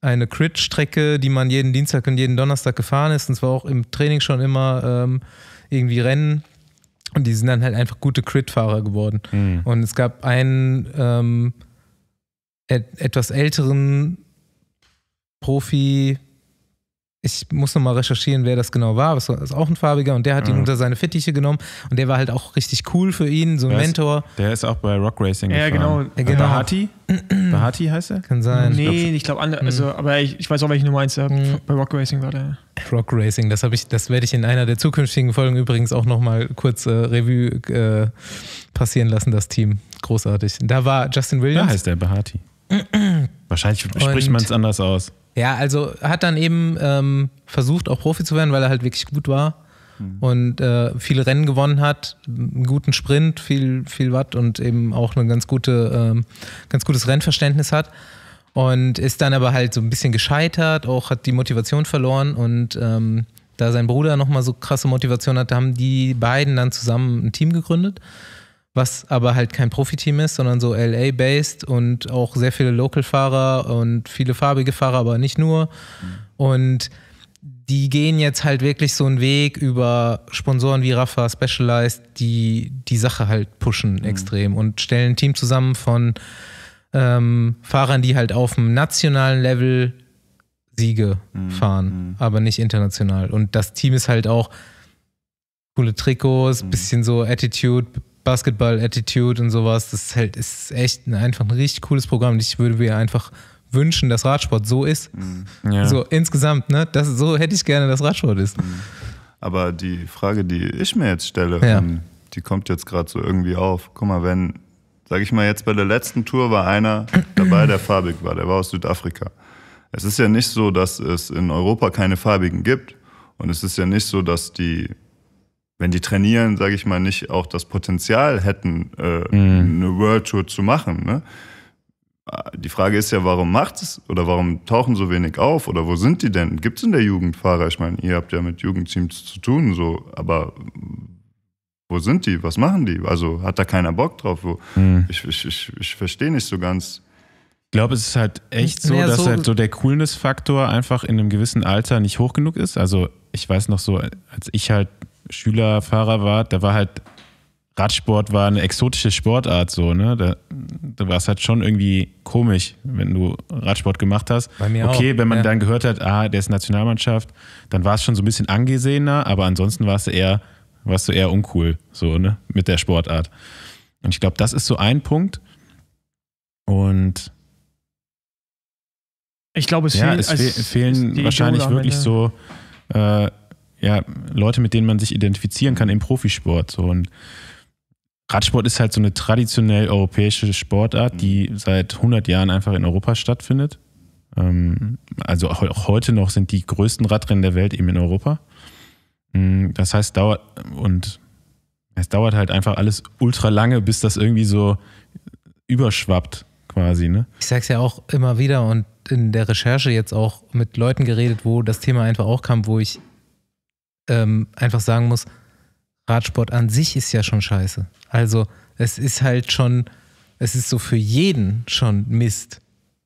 eine Crit-Strecke, die man jeden Dienstag und jeden Donnerstag gefahren ist und zwar auch im Training schon immer ähm, irgendwie Rennen und die sind dann halt einfach gute Crit-Fahrer geworden. Mhm. Und es gab einen ähm, et etwas älteren Profi, ich muss nochmal recherchieren, wer das genau war. Das ist auch ein farbiger und der hat ihn mhm. unter seine Fittiche genommen und der war halt auch richtig cool für ihn, so ein der Mentor. Ist, der ist auch bei Rock Racing. Ja, genau. Ja, genau. Bahati? Bahati heißt er? Kann sein. Nee, ich glaube, glaub, hm. also, aber ich, ich, weiß auch, welchen du eins Mhm. Bei Rock Racing war der. Rock Racing, das, das werde ich in einer der zukünftigen Folgen übrigens auch nochmal kurz äh, Revue äh, passieren lassen, das Team. Großartig. Da war Justin Williams. Da heißt der Bahati. Wahrscheinlich spricht man es anders aus. Ja, also hat dann eben ähm, versucht, auch Profi zu werden, weil er halt wirklich gut war mhm. und äh, viele Rennen gewonnen hat, einen guten Sprint, viel, viel Watt und eben auch ein ganz, gute, ähm, ganz gutes Rennverständnis hat. Und ist dann aber halt so ein bisschen gescheitert, auch hat die Motivation verloren und ähm, da sein Bruder nochmal so krasse Motivation hatte, haben die beiden dann zusammen ein Team gegründet was aber halt kein Profiteam ist, sondern so LA-based und auch sehr viele Local-Fahrer und viele farbige Fahrer, aber nicht nur. Mhm. Und die gehen jetzt halt wirklich so einen Weg über Sponsoren wie Rafa, Specialized, die die Sache halt pushen mhm. extrem und stellen ein Team zusammen von ähm, Fahrern, die halt auf dem nationalen Level Siege mhm. fahren, mhm. aber nicht international. Und das Team ist halt auch coole Trikots, mhm. bisschen so Attitude, Basketball-Attitude und sowas. Das ist halt ist echt ein, einfach ein richtig cooles Programm. Ich würde mir einfach wünschen, dass Radsport so ist. Mhm. Ja. So insgesamt, ne? Das, so hätte ich gerne, dass Radsport ist. Mhm. Aber die Frage, die ich mir jetzt stelle, ja. Ähm, die kommt jetzt gerade so irgendwie auf. Guck mal, wenn, sag ich mal, jetzt bei der letzten Tour war einer dabei, der farbig war, der war aus Südafrika. Es ist ja nicht so, dass es in Europa keine farbigen gibt. Und es ist ja nicht so, dass die wenn die trainieren, sage ich mal, nicht auch das Potenzial hätten, äh, mhm. eine World Tour zu machen. Ne? Die Frage ist ja, warum macht es oder warum tauchen so wenig auf oder wo sind die denn? Gibt es in der Jugend Fahrer? Ich meine, ihr habt ja mit Jugendteams zu tun, so, aber wo sind die? Was machen die? Also hat da keiner Bock drauf? Wo, mhm. Ich, ich, ich, ich verstehe nicht so ganz. Ich glaube, es ist halt echt so, dass so halt so der Coolness-Faktor einfach in einem gewissen Alter nicht hoch genug ist. Also ich weiß noch so, als ich halt Schülerfahrer war, da war halt Radsport war eine exotische Sportart, so, ne? Da, da war es halt schon irgendwie komisch, wenn du Radsport gemacht hast. Bei mir okay, auch. wenn man ja. dann gehört hat, ah, der ist Nationalmannschaft, dann war es schon so ein bisschen angesehener, aber ansonsten warst du eher, warst du eher uncool, so, ne? Mit der Sportart. Und ich glaube, das ist so ein Punkt. Und ich glaube, es, ja, fehlen, es fehlen wahrscheinlich wirklich so äh, ja, Leute, mit denen man sich identifizieren kann im Profisport. So. Und Radsport ist halt so eine traditionell europäische Sportart, die mhm. seit 100 Jahren einfach in Europa stattfindet. Ähm, also auch heute noch sind die größten Radrennen der Welt eben in Europa. Mm, das heißt, dauert und es dauert halt einfach alles ultra lange, bis das irgendwie so überschwappt quasi. Ne? Ich sag's ja auch immer wieder und in der Recherche jetzt auch mit Leuten geredet, wo das Thema einfach auch kam, wo ich ähm, einfach sagen muss, Radsport an sich ist ja schon scheiße. Also es ist halt schon, es ist so für jeden schon Mist.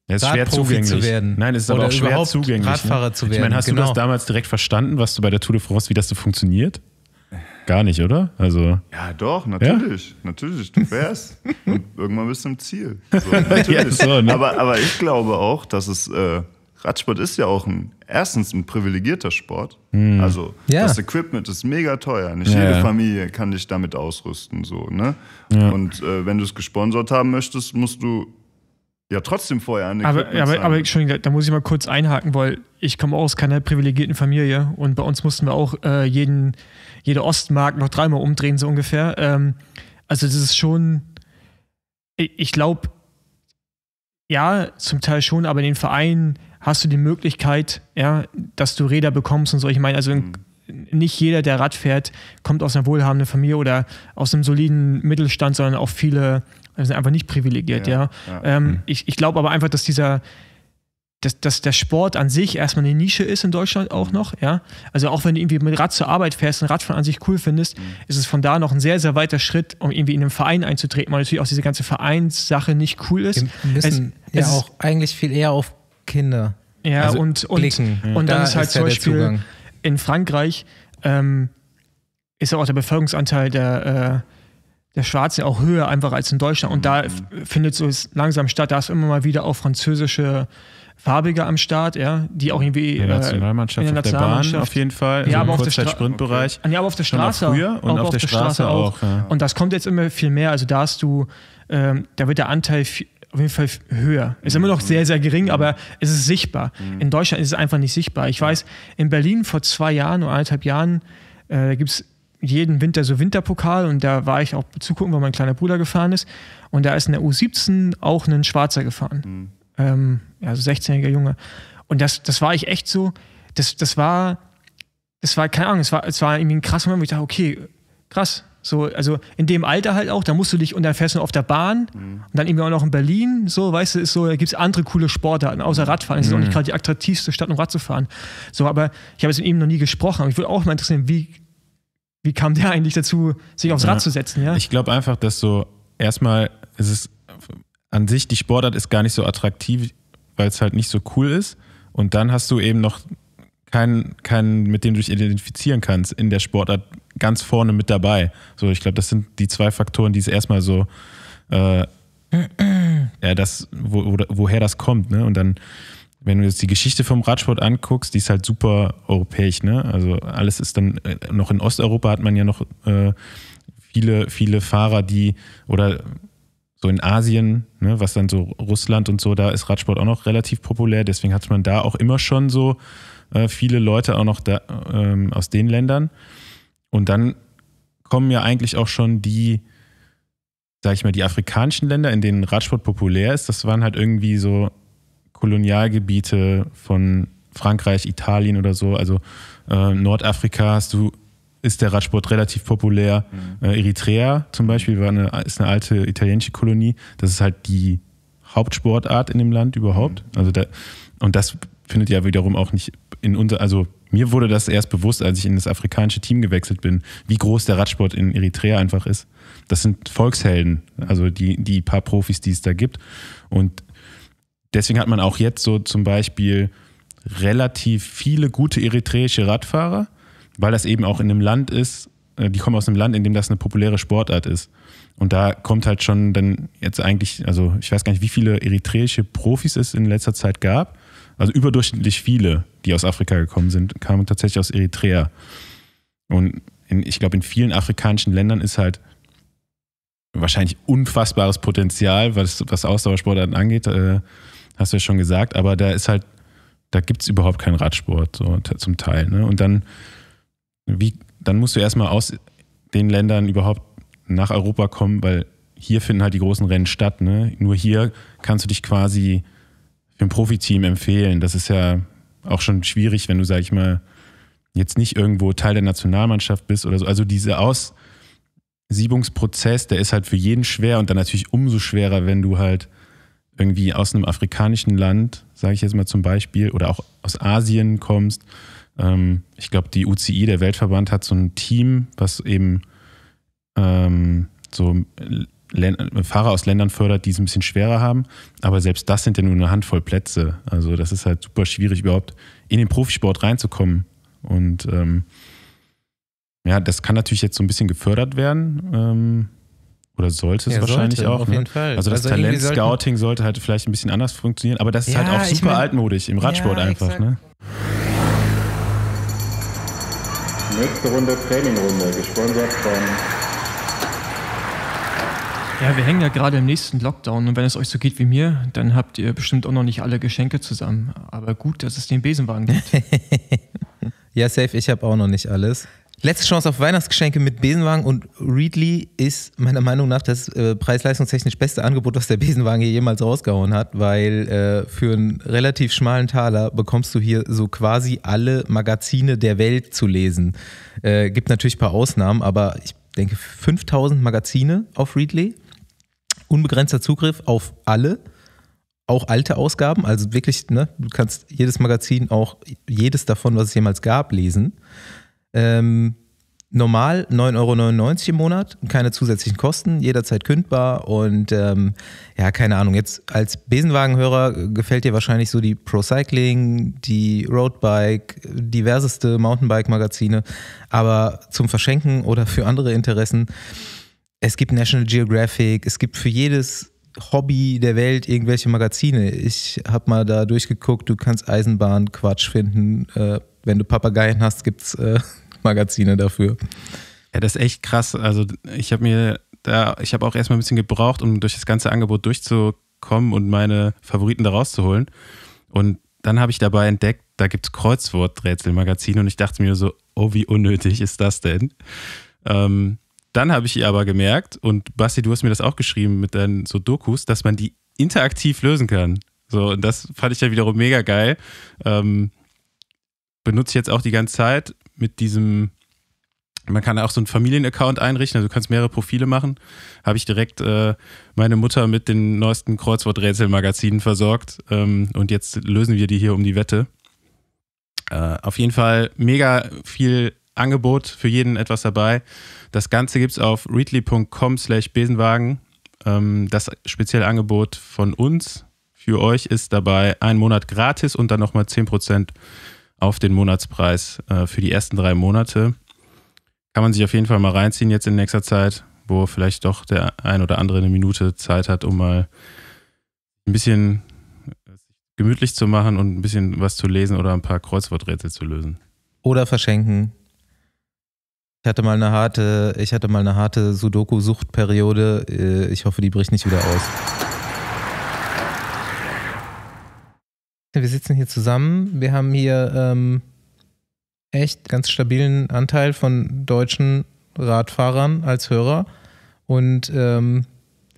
Es ist schwer zugänglich. zu werden. Nein, es ist aber auch schwer zugänglich. Ne? Radfahrer ne? zu werden. Ich meine, hast genau. du das genau. damals direkt verstanden, was du bei der Tour de France, wie das so funktioniert? Gar nicht, oder? Also ja, doch, natürlich. Ja? Natürlich, du fährst. und irgendwann bist du im Ziel. So, natürlich. ja, so, ne? aber, aber ich glaube auch, dass es äh, Radsport ist ja auch ein, erstens ein privilegierter Sport. Hm. Also ja. das Equipment ist mega teuer. Nicht ja, jede Familie kann dich damit ausrüsten. So, ne? Und äh, wenn du es gesponsert haben möchtest, musst du ja trotzdem vorher an aber, aber, sein. aber Entschuldigung, da muss ich mal kurz einhaken, weil ich komme aus keiner privilegierten Familie und bei uns mussten wir auch äh, jeden, jede Ostmark noch dreimal umdrehen, so ungefähr. Ähm, also das ist schon, ich, ich glaube, ja, zum Teil schon, aber in den Vereinen hast du die Möglichkeit, ja, dass du Räder bekommst und so. Ich meine, also mhm. nicht jeder, der Rad fährt, kommt aus einer wohlhabenden Familie oder aus einem soliden Mittelstand, sondern auch viele sind also einfach nicht privilegiert. Ja, ja. ja. Ähm, mhm. ich ich glaube aber einfach, dass dieser dass, dass der Sport an sich erstmal eine Nische ist in Deutschland auch mhm. noch, ja. Also auch wenn du irgendwie mit Rad zur Arbeit fährst und Radfahren an sich cool findest, mhm. ist es von da noch ein sehr, sehr weiter Schritt, um irgendwie in einen Verein einzutreten, weil natürlich auch diese ganze Vereinssache nicht cool ist. Wir müssen es, ja es auch eigentlich viel eher auf Kinder ja, also und, und, blicken. Und, und da dann ist halt ist zum Beispiel in Frankreich ähm, ist auch der Bevölkerungsanteil der, äh, der Schwarzen auch höher einfach als in Deutschland. Und da mhm. findet so langsam statt, da ist immer mal wieder auch französische Farbige am Start, ja, die auch irgendwie in der äh, Nationalmannschaft, in der, Nationalmannschaft. Bahn auf jeden Fall, ja, also aber auf der Stra Okay. Ja, aber auf der Straße früher und auf, auf der Straße, Straße auch. auch ja. Und das kommt jetzt immer viel mehr. Also da hast du, ähm, da wird der Anteil viel, auf jeden Fall höher. Ist immer noch sehr, sehr gering, aber es ist sichtbar. Mhm. In Deutschland ist es einfach nicht sichtbar. Ich weiß, in Berlin vor zwei Jahren oder anderthalb Jahren äh, gibt es jeden Winter so Winterpokal und da war ich auch zugucken, weil mein kleiner Bruder gefahren ist. Und da ist in der U17 auch ein Schwarzer gefahren. Mhm. Ähm, also 16-jähriger Junge. Und das, das war ich echt so, das, das war, das war, keine Ahnung, es war, es war irgendwie ein krasser Moment, wo ich dachte, okay, krass, so, also in dem Alter halt auch, da musst du dich und dann fährst du auf der Bahn mhm. und dann irgendwie auch noch in Berlin, so, weißt du, ist so, da gibt es andere coole Sportarten, außer mhm. Radfahren. Es mhm. ist auch nicht mhm. gerade die attraktivste Stadt, um Rad zu fahren. So, aber ich habe es mit ihm noch nie gesprochen, aber ich würde auch mal interessieren, wie, wie kam der eigentlich dazu, sich aufs Rad zu setzen, ja? Ich glaube einfach, dass so erstmal, es ist an sich, die Sportart ist gar nicht so attraktiv, weil es halt nicht so cool ist. Und dann hast du eben noch keinen, keinen, mit dem du dich identifizieren kannst in der Sportart, ganz vorne mit dabei. So, ich glaube, das sind die zwei Faktoren, die es erstmal so, äh, ja, das, wo, wo, woher das kommt, ne? Und dann, wenn du jetzt die Geschichte vom Radsport anguckst, die ist halt super europäisch, ne? Also alles ist dann, äh, noch in Osteuropa hat man ja noch äh, viele, viele Fahrer, die, oder so in Asien, ne, was dann so Russland und so, da ist Radsport auch noch relativ populär. Deswegen hat man da auch immer schon so äh, viele Leute auch noch da, ähm, aus den Ländern. Und dann kommen ja eigentlich auch schon die, sag ich mal, die afrikanischen Länder, in denen Radsport populär ist. Das waren halt irgendwie so Kolonialgebiete von Frankreich, Italien oder so. Also äh, Nordafrika hast du, ist der Radsport relativ populär. Mhm. Äh, Eritrea zum Beispiel war eine, ist eine alte italienische Kolonie. Das ist halt die Hauptsportart in dem Land überhaupt. Mhm. Also da, und das findet ja wiederum auch nicht in unser, also mir wurde das erst bewusst, als ich in das afrikanische Team gewechselt bin, wie groß der Radsport in Eritrea einfach ist. Das sind Volkshelden, also die, die paar Profis, die es da gibt. Und deswegen hat man auch jetzt so zum Beispiel relativ viele gute eritreische Radfahrer, weil das eben auch in einem Land ist, äh, die kommen aus einem Land, in dem das eine populäre Sportart ist. Und da kommt halt schon dann jetzt eigentlich, also ich weiß gar nicht, wie viele eritreische Profis es in letzter Zeit gab also überdurchschnittlich viele, die aus Afrika gekommen sind, kamen tatsächlich aus Eritrea. Und in, ich glaube, in vielen afrikanischen Ländern ist halt wahrscheinlich unfassbares Potenzial, was, was Ausdauersportarten angeht, äh, hast du ja schon gesagt, aber da ist halt, da gibt es überhaupt keinen Radsport so, zum Teil. Ne? Und dann, wie, dann musst du erstmal aus den Ländern überhaupt nach Europa kommen, weil hier finden halt die großen Rennen statt. Ne? Nur hier kannst du dich quasi im Profiteam empfehlen? Das ist ja auch schon schwierig, wenn du, sag ich mal, jetzt nicht irgendwo Teil der Nationalmannschaft bist oder so. Also dieser Aussiebungsprozess, der ist halt für jeden schwer und dann natürlich umso schwerer, wenn du halt irgendwie aus einem afrikanischen Land, sage ich jetzt mal zum Beispiel, oder auch aus Asien kommst. Ähm, ich glaube, die UCI, der Weltverband, hat so ein Team, was eben ähm, so Fahrer aus Ländern fördert, die es ein bisschen schwerer haben. Aber selbst das sind ja nur eine Handvoll Plätze. Also das ist halt super schwierig, überhaupt in den Profisport reinzukommen. Und ähm, ja, das kann natürlich jetzt so ein bisschen gefördert werden. Ähm, oder sollte es ja, wahrscheinlich sollte, auch. Auf ne? jeden Fall. Also das also Talent-Scouting sollte halt vielleicht ein bisschen anders funktionieren, aber das ist halt ja, halt auch super mein, altmodisch im Radsport ja, einfach. Ne? Nächste Runde Trainingrunde, gesponsert von ja, wir hängen ja gerade im nächsten Lockdown und wenn es euch so geht wie mir, dann habt ihr bestimmt auch noch nicht alle Geschenke zusammen. Aber gut, dass es den Besenwagen gibt. ja, safe, ich habe auch noch nicht alles. Letzte Chance auf Weihnachtsgeschenke mit Besenwagen und Readly ist meiner Meinung nach das äh, preis-leistungstechnisch beste Angebot, was der Besenwagen hier jemals rausgehauen hat, weil äh, für einen relativ schmalen Taler bekommst du hier so quasi alle Magazine der Welt zu lesen. Äh, gibt natürlich ein paar Ausnahmen, aber ich denke 5000 Magazine auf Readly unbegrenzter Zugriff auf alle, auch alte Ausgaben. Also wirklich, ne, du kannst jedes Magazin, auch jedes davon, was es jemals gab, lesen. Ähm, normal 9,99 Euro im Monat, keine zusätzlichen Kosten, jederzeit kündbar und ähm, ja, keine Ahnung. Jetzt als Besenwagenhörer gefällt dir wahrscheinlich so die Pro Cycling, die Roadbike, diverseste Mountainbike-Magazine, aber zum Verschenken oder für andere Interessen es gibt National Geographic, es gibt für jedes Hobby der Welt irgendwelche Magazine. Ich habe mal da durchgeguckt, du kannst Eisenbahnquatsch finden. Äh, wenn du Papageien hast, gibt es äh, Magazine dafür. Ja, das ist echt krass. Also ich habe mir da, ich habe auch erstmal ein bisschen gebraucht, um durch das ganze Angebot durchzukommen und meine Favoriten da rauszuholen. Und dann habe ich dabei entdeckt, da gibt es Kreuzworträtselmagazine und ich dachte mir so, oh, wie unnötig ist das denn? Ähm, dann habe ich ihr aber gemerkt, und Basti, du hast mir das auch geschrieben mit deinen so Dokus, dass man die interaktiv lösen kann. So, und das fand ich ja wiederum mega geil. Ähm, benutze ich jetzt auch die ganze Zeit mit diesem, man kann auch so einen Familienaccount einrichten, also du kannst mehrere Profile machen. Habe ich direkt äh, meine Mutter mit den neuesten Kreuzworträtselmagazinen versorgt. Ähm, und jetzt lösen wir die hier um die Wette. Äh, auf jeden Fall mega viel Angebot, für jeden etwas dabei. Das Ganze gibt es auf readly.com slash Besenwagen. Ähm, das spezielle Angebot von uns für euch ist dabei ein Monat gratis und dann nochmal 10% auf den Monatspreis äh, für die ersten drei Monate. Kann man sich auf jeden Fall mal reinziehen jetzt in nächster Zeit, wo vielleicht doch der ein oder andere eine Minute Zeit hat, um mal ein bisschen äh, gemütlich zu machen und ein bisschen was zu lesen oder ein paar Kreuzworträtsel zu lösen. Oder verschenken. Ich hatte mal eine harte, ich hatte mal eine harte Sudoku-Suchtperiode. Äh, ich hoffe, die bricht nicht wieder aus. Wir sitzen hier zusammen. Wir haben hier ähm, echt ganz stabilen Anteil von deutschen Radfahrern als Hörer. Und ähm,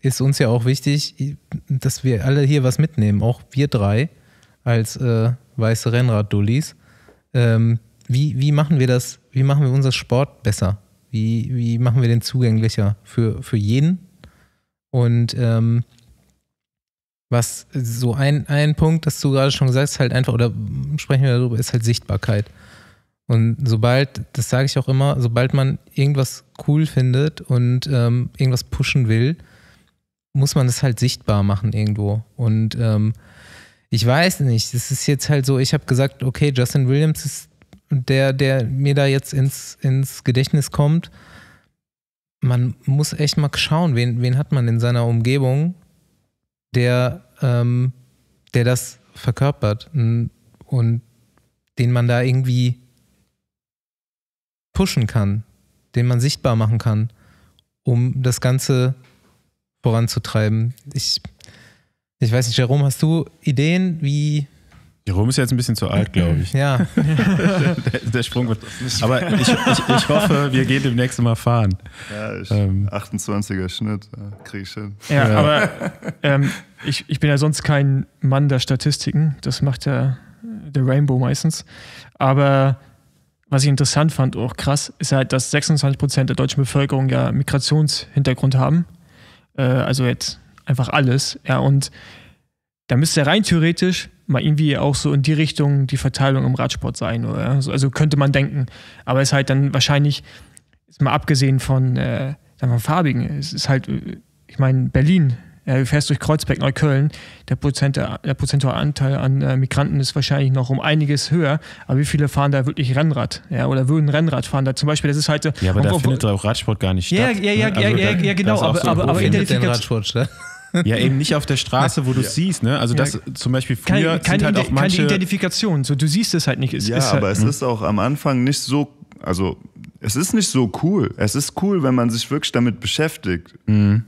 ist uns ja auch wichtig, dass wir alle hier was mitnehmen, auch wir drei als äh, weiße Rennrad-Dullis. Ähm, wie, wie machen wir das wie machen wir unser Sport besser? Wie, wie machen wir den zugänglicher für, für jeden? Und ähm, was so ein, ein Punkt, das du gerade schon gesagt hast, halt einfach, oder sprechen wir darüber, ist halt Sichtbarkeit. Und sobald, das sage ich auch immer, sobald man irgendwas cool findet und ähm, irgendwas pushen will, muss man das halt sichtbar machen irgendwo. Und ähm, ich weiß nicht, es ist jetzt halt so, ich habe gesagt, okay, Justin Williams ist der, der mir da jetzt ins, ins Gedächtnis kommt. Man muss echt mal schauen, wen, wen hat man in seiner Umgebung, der, ähm, der das verkörpert und, und den man da irgendwie pushen kann, den man sichtbar machen kann, um das Ganze voranzutreiben. Ich, ich weiß nicht, Jerome, hast du Ideen, wie, Jerome ist jetzt ein bisschen zu alt, glaube ich. Ja. der, der, Sprung wird. Aber ich, ich, ich, hoffe, wir gehen demnächst mal fahren. Ja, ich, ähm. 28er Schnitt, kriege ich hin. Ja, ja. aber ähm, ich, ich bin ja sonst kein Mann der Statistiken. Das macht ja der Rainbow meistens. Aber was ich interessant fand, auch krass, ist halt, dass 26 Prozent der deutschen Bevölkerung ja Migrationshintergrund haben. Äh, also jetzt einfach alles. Ja, und da müsste rein theoretisch mal irgendwie auch so in die Richtung die Verteilung im Radsport sein, oder? Also könnte man denken. Aber es ist halt dann wahrscheinlich, ist mal abgesehen von, äh, dann von Farbigen, es ist halt, äh, ich meine, Berlin, äh, du fährst durch Kreuzberg, Neukölln, der, Prozent, der prozentuale Anteil an äh, Migranten ist wahrscheinlich noch um einiges höher, aber wie viele fahren da wirklich Rennrad? Ja, oder würden Rennrad fahren? Da zum Beispiel, das ist halt Ja, aber da findet auch Radsport gar nicht statt. Ja, ja, ne? ja, also ja, ja, ja, genau. Aber, so aber, aber, aber identifikation. Radsport ja, eben nicht auf der Straße, wo du es siehst. Ne? Also das zum Beispiel früher keine, keine, halt auch manche... Keine Identifikation, so, du siehst es halt nicht. Es, ja, halt aber halt, es hm. ist auch am Anfang nicht so... Also es ist nicht so cool. Es ist cool, wenn man sich wirklich damit beschäftigt. Mhm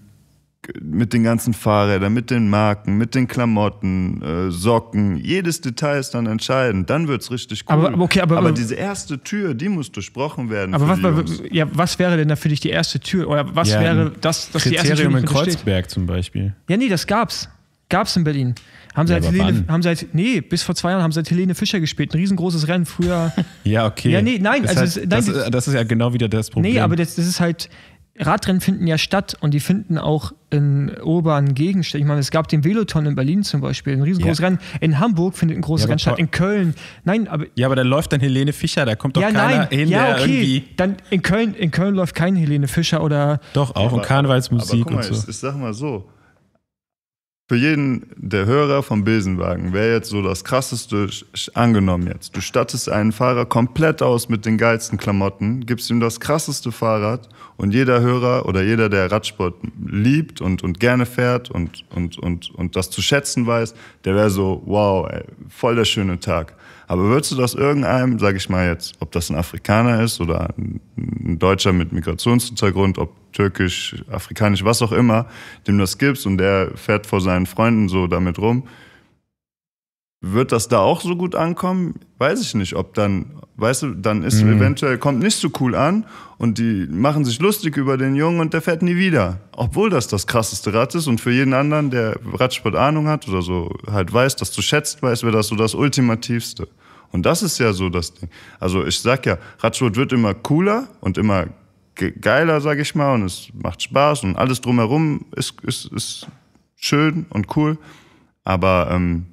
mit den ganzen Fahrrädern, mit den Marken, mit den Klamotten, äh, Socken. Jedes Detail ist dann entscheidend. Dann wird es richtig cool. Aber, okay, aber, aber, diese erste Tür, die muss durchbrochen werden. Aber was, was, ja, was wäre denn da für dich die erste Tür? Oder was ja, wäre das, das Kriterium die erste Tür, in Kreuzberg steht? zum Beispiel? Ja, nee, das gab's. Gab's in Berlin. Haben sie, ja, halt Helene, haben sie halt, nee, bis vor zwei Jahren haben sie halt Helene Fischer gespielt. Ein riesengroßes Rennen früher. ja, okay. Ja, nee, nein, das also, heißt, nein, das, das, ist ja genau wieder das Problem. Nee, aber das, das ist halt, Radrennen finden ja statt und die finden auch in urbanen Gegenständen. Ich meine, es gab den Veloton in Berlin zum Beispiel, ein riesengroßes ja. Rennen. In Hamburg findet ein großes ja, Rennen statt, in Köln. Nein, aber. Ja, aber da läuft dann Helene Fischer, da kommt doch ja, keiner nein. hin, ja, okay. irgendwie. Dann in Köln, in Köln läuft kein Helene Fischer oder. Doch, auch ja, aber, und Karnevalsmusik aber guck mal, und so. Ich, ich sag mal so. Für jeden der Hörer vom Bilsenwagen wäre jetzt so das krasseste angenommen jetzt. Du stattest einen Fahrer komplett aus mit den geilsten Klamotten, gibst ihm das krasseste Fahrrad und jeder Hörer oder jeder, der Radsport liebt und, und gerne fährt und, und, und, und das zu schätzen weiß, der wäre so, wow, ey, voll der schöne Tag. Aber würdest du das irgendeinem, sage ich mal jetzt, ob das ein Afrikaner ist oder ein Deutscher mit Migrationshintergrund, ob türkisch, afrikanisch, was auch immer, dem das gibst und der fährt vor seinen Freunden so damit rum. Wird das da auch so gut ankommen? Weiß ich nicht, ob dann, weißt du, dann ist mhm. eventuell, kommt nicht so cool an und die machen sich lustig über den Jungen und der fährt nie wieder. Obwohl das das krasseste Rad ist und für jeden anderen, der Radsport Ahnung hat oder so halt weiß, dass du schätzt, weiß, wäre das so das Ultimativste. Und das ist ja so das Ding. Also ich sag ja, Radsport wird immer cooler und immer geiler, sag ich mal, und es macht Spaß und alles drumherum ist, ist, ist schön und cool. Aber ähm,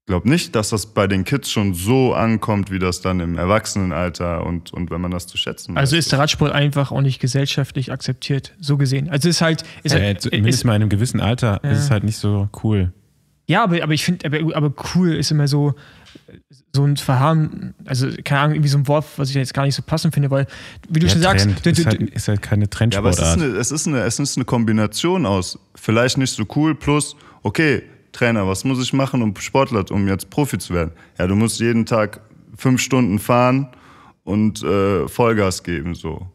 ich glaube nicht, dass das bei den Kids schon so ankommt, wie das dann im Erwachsenenalter und, und wenn man das zu schätzen Also weiß, ist der Radsport einfach auch nicht gesellschaftlich akzeptiert, so gesehen. Also ist halt. Ist äh, halt, zumindest ist, mal in einem gewissen Alter äh. ist es halt nicht so cool. Ja, aber, aber ich finde, aber, aber cool ist immer so, so ein Verharren, also keine Ahnung, irgendwie so ein Wort, was ich jetzt gar nicht so passend finde, weil, wie du ja, schon Trend. sagst, ist halt, ist halt keine Trendsportart. Ja, aber es ist, eine, es, ist eine, es ist eine Kombination aus vielleicht nicht so cool plus, okay, Trainer, was muss ich machen, um Sportler, um jetzt Profi zu werden? Ja, du musst jeden Tag fünf Stunden fahren und äh, Vollgas geben, so.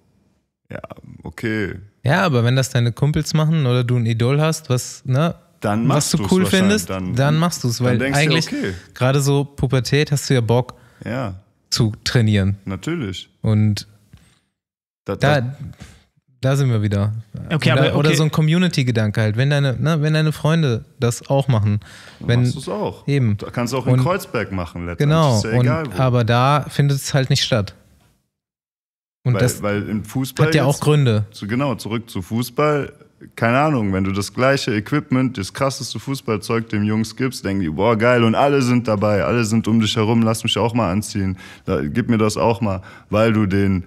Ja, okay. Ja, aber wenn das deine Kumpels machen oder du ein Idol hast, was, ne, dann machst was du cool findest, dann, dann, machst du es, weil eigentlich okay. gerade so Pubertät hast du ja Bock ja. zu trainieren. Natürlich. Und da, da, da, sind wir wieder. Okay, oder, aber, okay. oder so ein Community-Gedanke halt. Wenn deine, na, ne, wenn deine Freunde das auch machen, wenn, machst du es auch. Eben. Da kannst du auch in und, Kreuzberg machen letztendlich. Genau. Ist Ja egal, und, aber da findet es halt nicht statt. Und weil, das weil im Fußball hat ja auch Gründe. Zu, genau, zurück zu Fußball keine Ahnung, wenn du das gleiche Equipment, das krasseste Fußballzeug dem Jungs gibst, denken die, boah, geil, und alle sind dabei, alle sind um dich herum, lass mich auch mal anziehen, da, gib mir das auch mal, weil du den,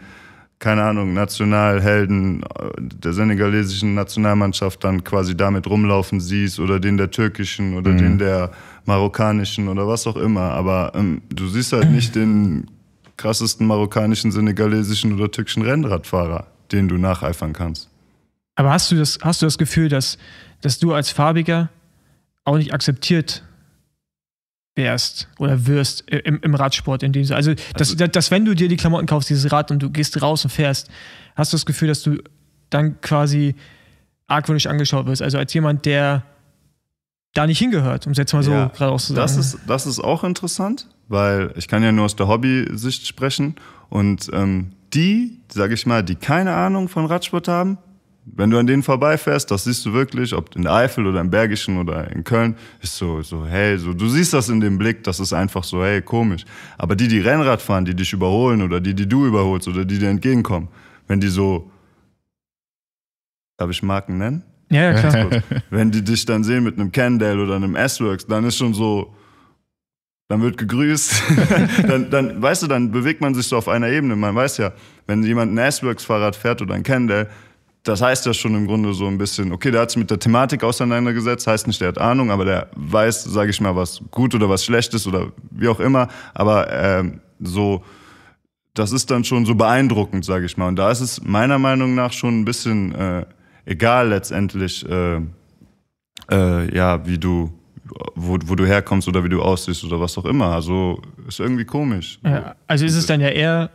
keine Ahnung, Nationalhelden äh, der senegalesischen Nationalmannschaft dann quasi damit rumlaufen siehst oder den der türkischen oder mhm. den der marokkanischen oder was auch immer, aber ähm, du siehst halt nicht den krassesten marokkanischen, senegalesischen oder türkischen Rennradfahrer, den du nacheifern kannst. Aber hast du das, hast du das Gefühl, dass, dass du als Farbiger auch nicht akzeptiert wärst oder wirst im, im Radsport in dem Sinne? Also, also dass, dass, wenn du dir die Klamotten kaufst, dieses Rad und du gehst raus und fährst, hast du das Gefühl, dass du dann quasi argwöhnisch angeschaut wirst? Also als jemand, der da nicht hingehört, um es jetzt mal so ja, gerade auszusagen. Das ist, das ist auch interessant, weil ich kann ja nur aus der Hobby-Sicht sprechen und ähm, die, sage ich mal, die keine Ahnung von Radsport haben, wenn du an denen vorbeifährst, das siehst du wirklich, ob in der Eifel oder im Bergischen oder in Köln, ist so, so, hey, so, du siehst das in dem Blick, das ist einfach so, hey, komisch. Aber die, die Rennrad fahren, die dich überholen oder die, die du überholst oder die dir entgegenkommen, wenn die so, darf ich Marken nennen? Ja, ja klar. wenn die dich dann sehen mit einem Candle oder einem S-Works, dann ist schon so, dann wird gegrüßt. dann, dann, weißt du, dann bewegt man sich so auf einer Ebene. Man weiß ja, wenn jemand ein S-Works-Fahrrad fährt oder ein Kendall, das heißt ja schon im Grunde so ein bisschen, okay, der hat sich mit der Thematik auseinandergesetzt, heißt nicht, der hat Ahnung, aber der weiß, sage ich mal, was gut oder was schlecht ist oder wie auch immer. Aber ähm, so, das ist dann schon so beeindruckend, sage ich mal. Und da ist es meiner Meinung nach schon ein bisschen äh, egal letztendlich, äh, äh, ja, wie du, wo, wo du herkommst oder wie du aussiehst oder was auch immer. Also ist irgendwie komisch. Ja, also ist es dann ja eher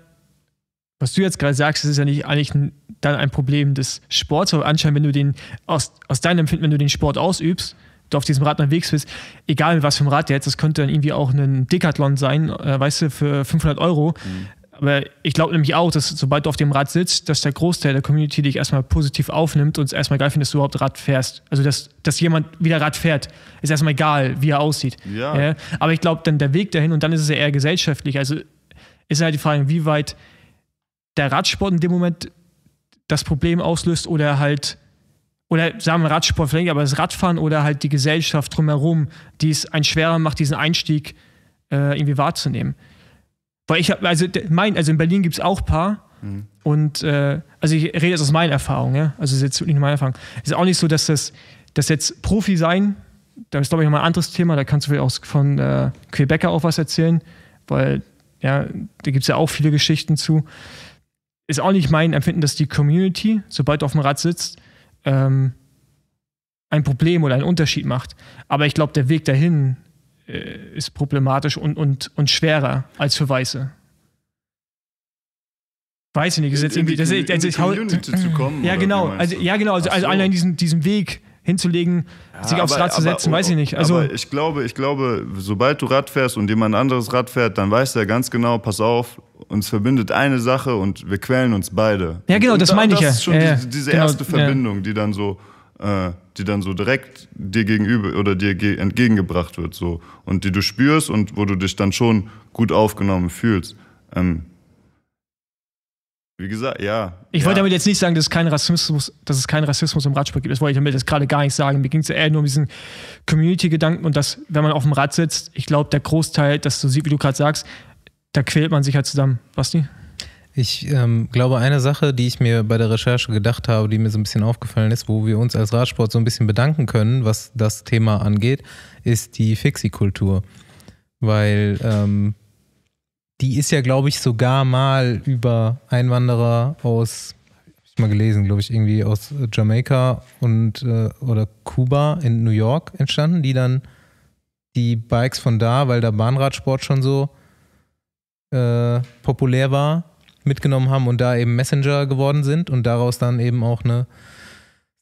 was du jetzt gerade sagst, das ist ja nicht eigentlich ein, dann ein Problem des Sports, aber anscheinend, wenn du den aus, aus deinem Empfinden, wenn du den Sport ausübst, du auf diesem Rad unterwegs bist, egal was für ein Rad der jetzt, das könnte dann irgendwie auch ein Decathlon sein, äh, weißt du, für 500 Euro. Mhm. Aber ich glaube nämlich auch, dass sobald du auf dem Rad sitzt, dass der Großteil der Community dich erstmal positiv aufnimmt und es erstmal geil findet, dass du überhaupt Rad fährst. Also, dass, dass jemand wieder Rad fährt, ist erstmal egal, wie er aussieht. Ja. Ja? Aber ich glaube, dann der Weg dahin und dann ist es ja eher gesellschaftlich. Also, ist halt die Frage, wie weit der Radsport in dem Moment das Problem auslöst oder halt, oder sagen wir Radsport vielleicht, aber das Radfahren oder halt die Gesellschaft drumherum, die es ein schwerer macht, diesen Einstieg äh, irgendwie wahrzunehmen. Weil ich habe, also mein, also in Berlin gibt es auch ein paar. Mhm. Und äh, also ich rede jetzt aus meiner Erfahrung, ja. Also ist jetzt nicht meine Erfahrung. Es Ist auch nicht so, dass das, das jetzt Profi sein, da ist, glaube ich, nochmal ein anderes Thema, da kannst du vielleicht auch von äh, Quebecer auch was erzählen, weil ja, da gibt es ja auch viele Geschichten zu ist auch nicht mein Empfinden, dass die Community, sobald du auf dem Rad sitzt, ähm, ein Problem oder einen Unterschied macht. Aber ich glaube, der Weg dahin äh, ist problematisch und, und, und schwerer als für Weiße. Weiß ich nicht, ist jetzt irgendwie, das ist, also ich hau, zu kommen. Ja, genau, also, ja, genau, also, also einer diesen, diesen Weg hinzulegen, ja, sich aufs aber, Rad zu setzen, aber, weiß ich oh, nicht. Also ich glaube, ich glaube, sobald du Rad fährst und jemand anderes Rad fährt, dann weiß der ganz genau, pass auf, uns verbindet eine Sache und wir quälen uns beide. Ja, genau, und, das da, meine ich ja. Das ist schon ja, die, diese genau, erste Verbindung, die dann so äh, die dann so direkt dir gegenüber oder dir entgegengebracht wird so und die du spürst und wo du dich dann schon gut aufgenommen fühlst. Ähm, wie gesagt, ja. Ich ja. wollte damit jetzt nicht sagen, dass es keinen Rassismus, dass es keinen Rassismus im Radsport gibt. Das wollte ich damit jetzt gerade gar nicht sagen. Mir ging es eher nur um diesen Community-Gedanken und dass, wenn man auf dem Rad sitzt, ich glaube, der Großteil, dass du siehst, wie du gerade sagst, da quält man sich halt zusammen. Basti? Ich ähm, glaube, eine Sache, die ich mir bei der Recherche gedacht habe, die mir so ein bisschen aufgefallen ist, wo wir uns als Radsport so ein bisschen bedanken können, was das Thema angeht, ist die Fixie-Kultur. Weil ähm, die ist ja, glaube ich, sogar mal über Einwanderer aus, habe ich mal gelesen, glaube ich, irgendwie aus Jamaika und äh, oder Kuba in New York entstanden, die dann die Bikes von da, weil der Bahnradsport schon so äh, populär war, mitgenommen haben und da eben Messenger geworden sind und daraus dann eben auch eine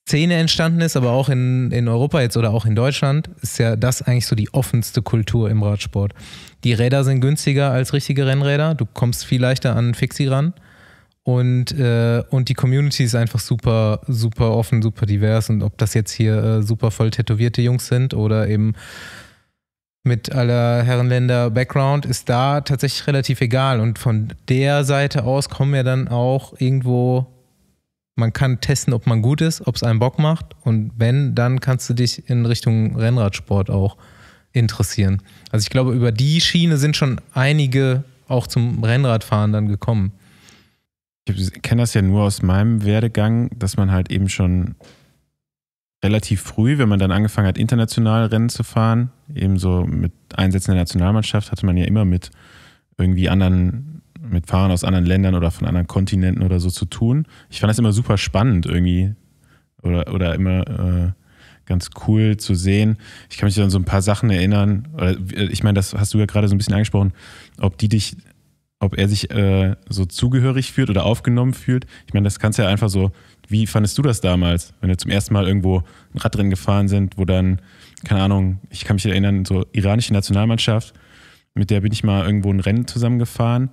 Szene entstanden ist, aber auch in, in Europa jetzt oder auch in Deutschland ist ja das eigentlich so die offenste Kultur im Radsport. Die Räder sind günstiger als richtige Rennräder, du kommst viel leichter an Fixie ran und, äh, und die Community ist einfach super, super offen, super divers und ob das jetzt hier äh, super voll tätowierte Jungs sind oder eben mit aller Herrenländer Background ist da tatsächlich relativ egal. Und von der Seite aus kommen ja dann auch irgendwo, man kann testen, ob man gut ist, ob es einem Bock macht. Und wenn, dann kannst du dich in Richtung Rennradsport auch interessieren. Also ich glaube, über die Schiene sind schon einige auch zum Rennradfahren dann gekommen. Ich kenne das ja nur aus meinem Werdegang, dass man halt eben schon relativ früh, wenn man dann angefangen hat, international Rennen zu fahren, ebenso mit Einsätzen der Nationalmannschaft, hatte man ja immer mit irgendwie anderen, mit Fahrern aus anderen Ländern oder von anderen Kontinenten oder so zu tun. Ich fand das immer super spannend irgendwie oder, oder immer äh, ganz cool zu sehen. Ich kann mich an so ein paar Sachen erinnern, oder, äh, ich meine, das hast du ja gerade so ein bisschen angesprochen, ob die dich ob er sich äh, so zugehörig fühlt oder aufgenommen fühlt. Ich meine, das kannst du ja einfach so wie fandest du das damals, wenn wir zum ersten Mal irgendwo ein Radrennen gefahren sind, wo dann, keine Ahnung, ich kann mich erinnern, so iranische Nationalmannschaft, mit der bin ich mal irgendwo ein Rennen zusammengefahren.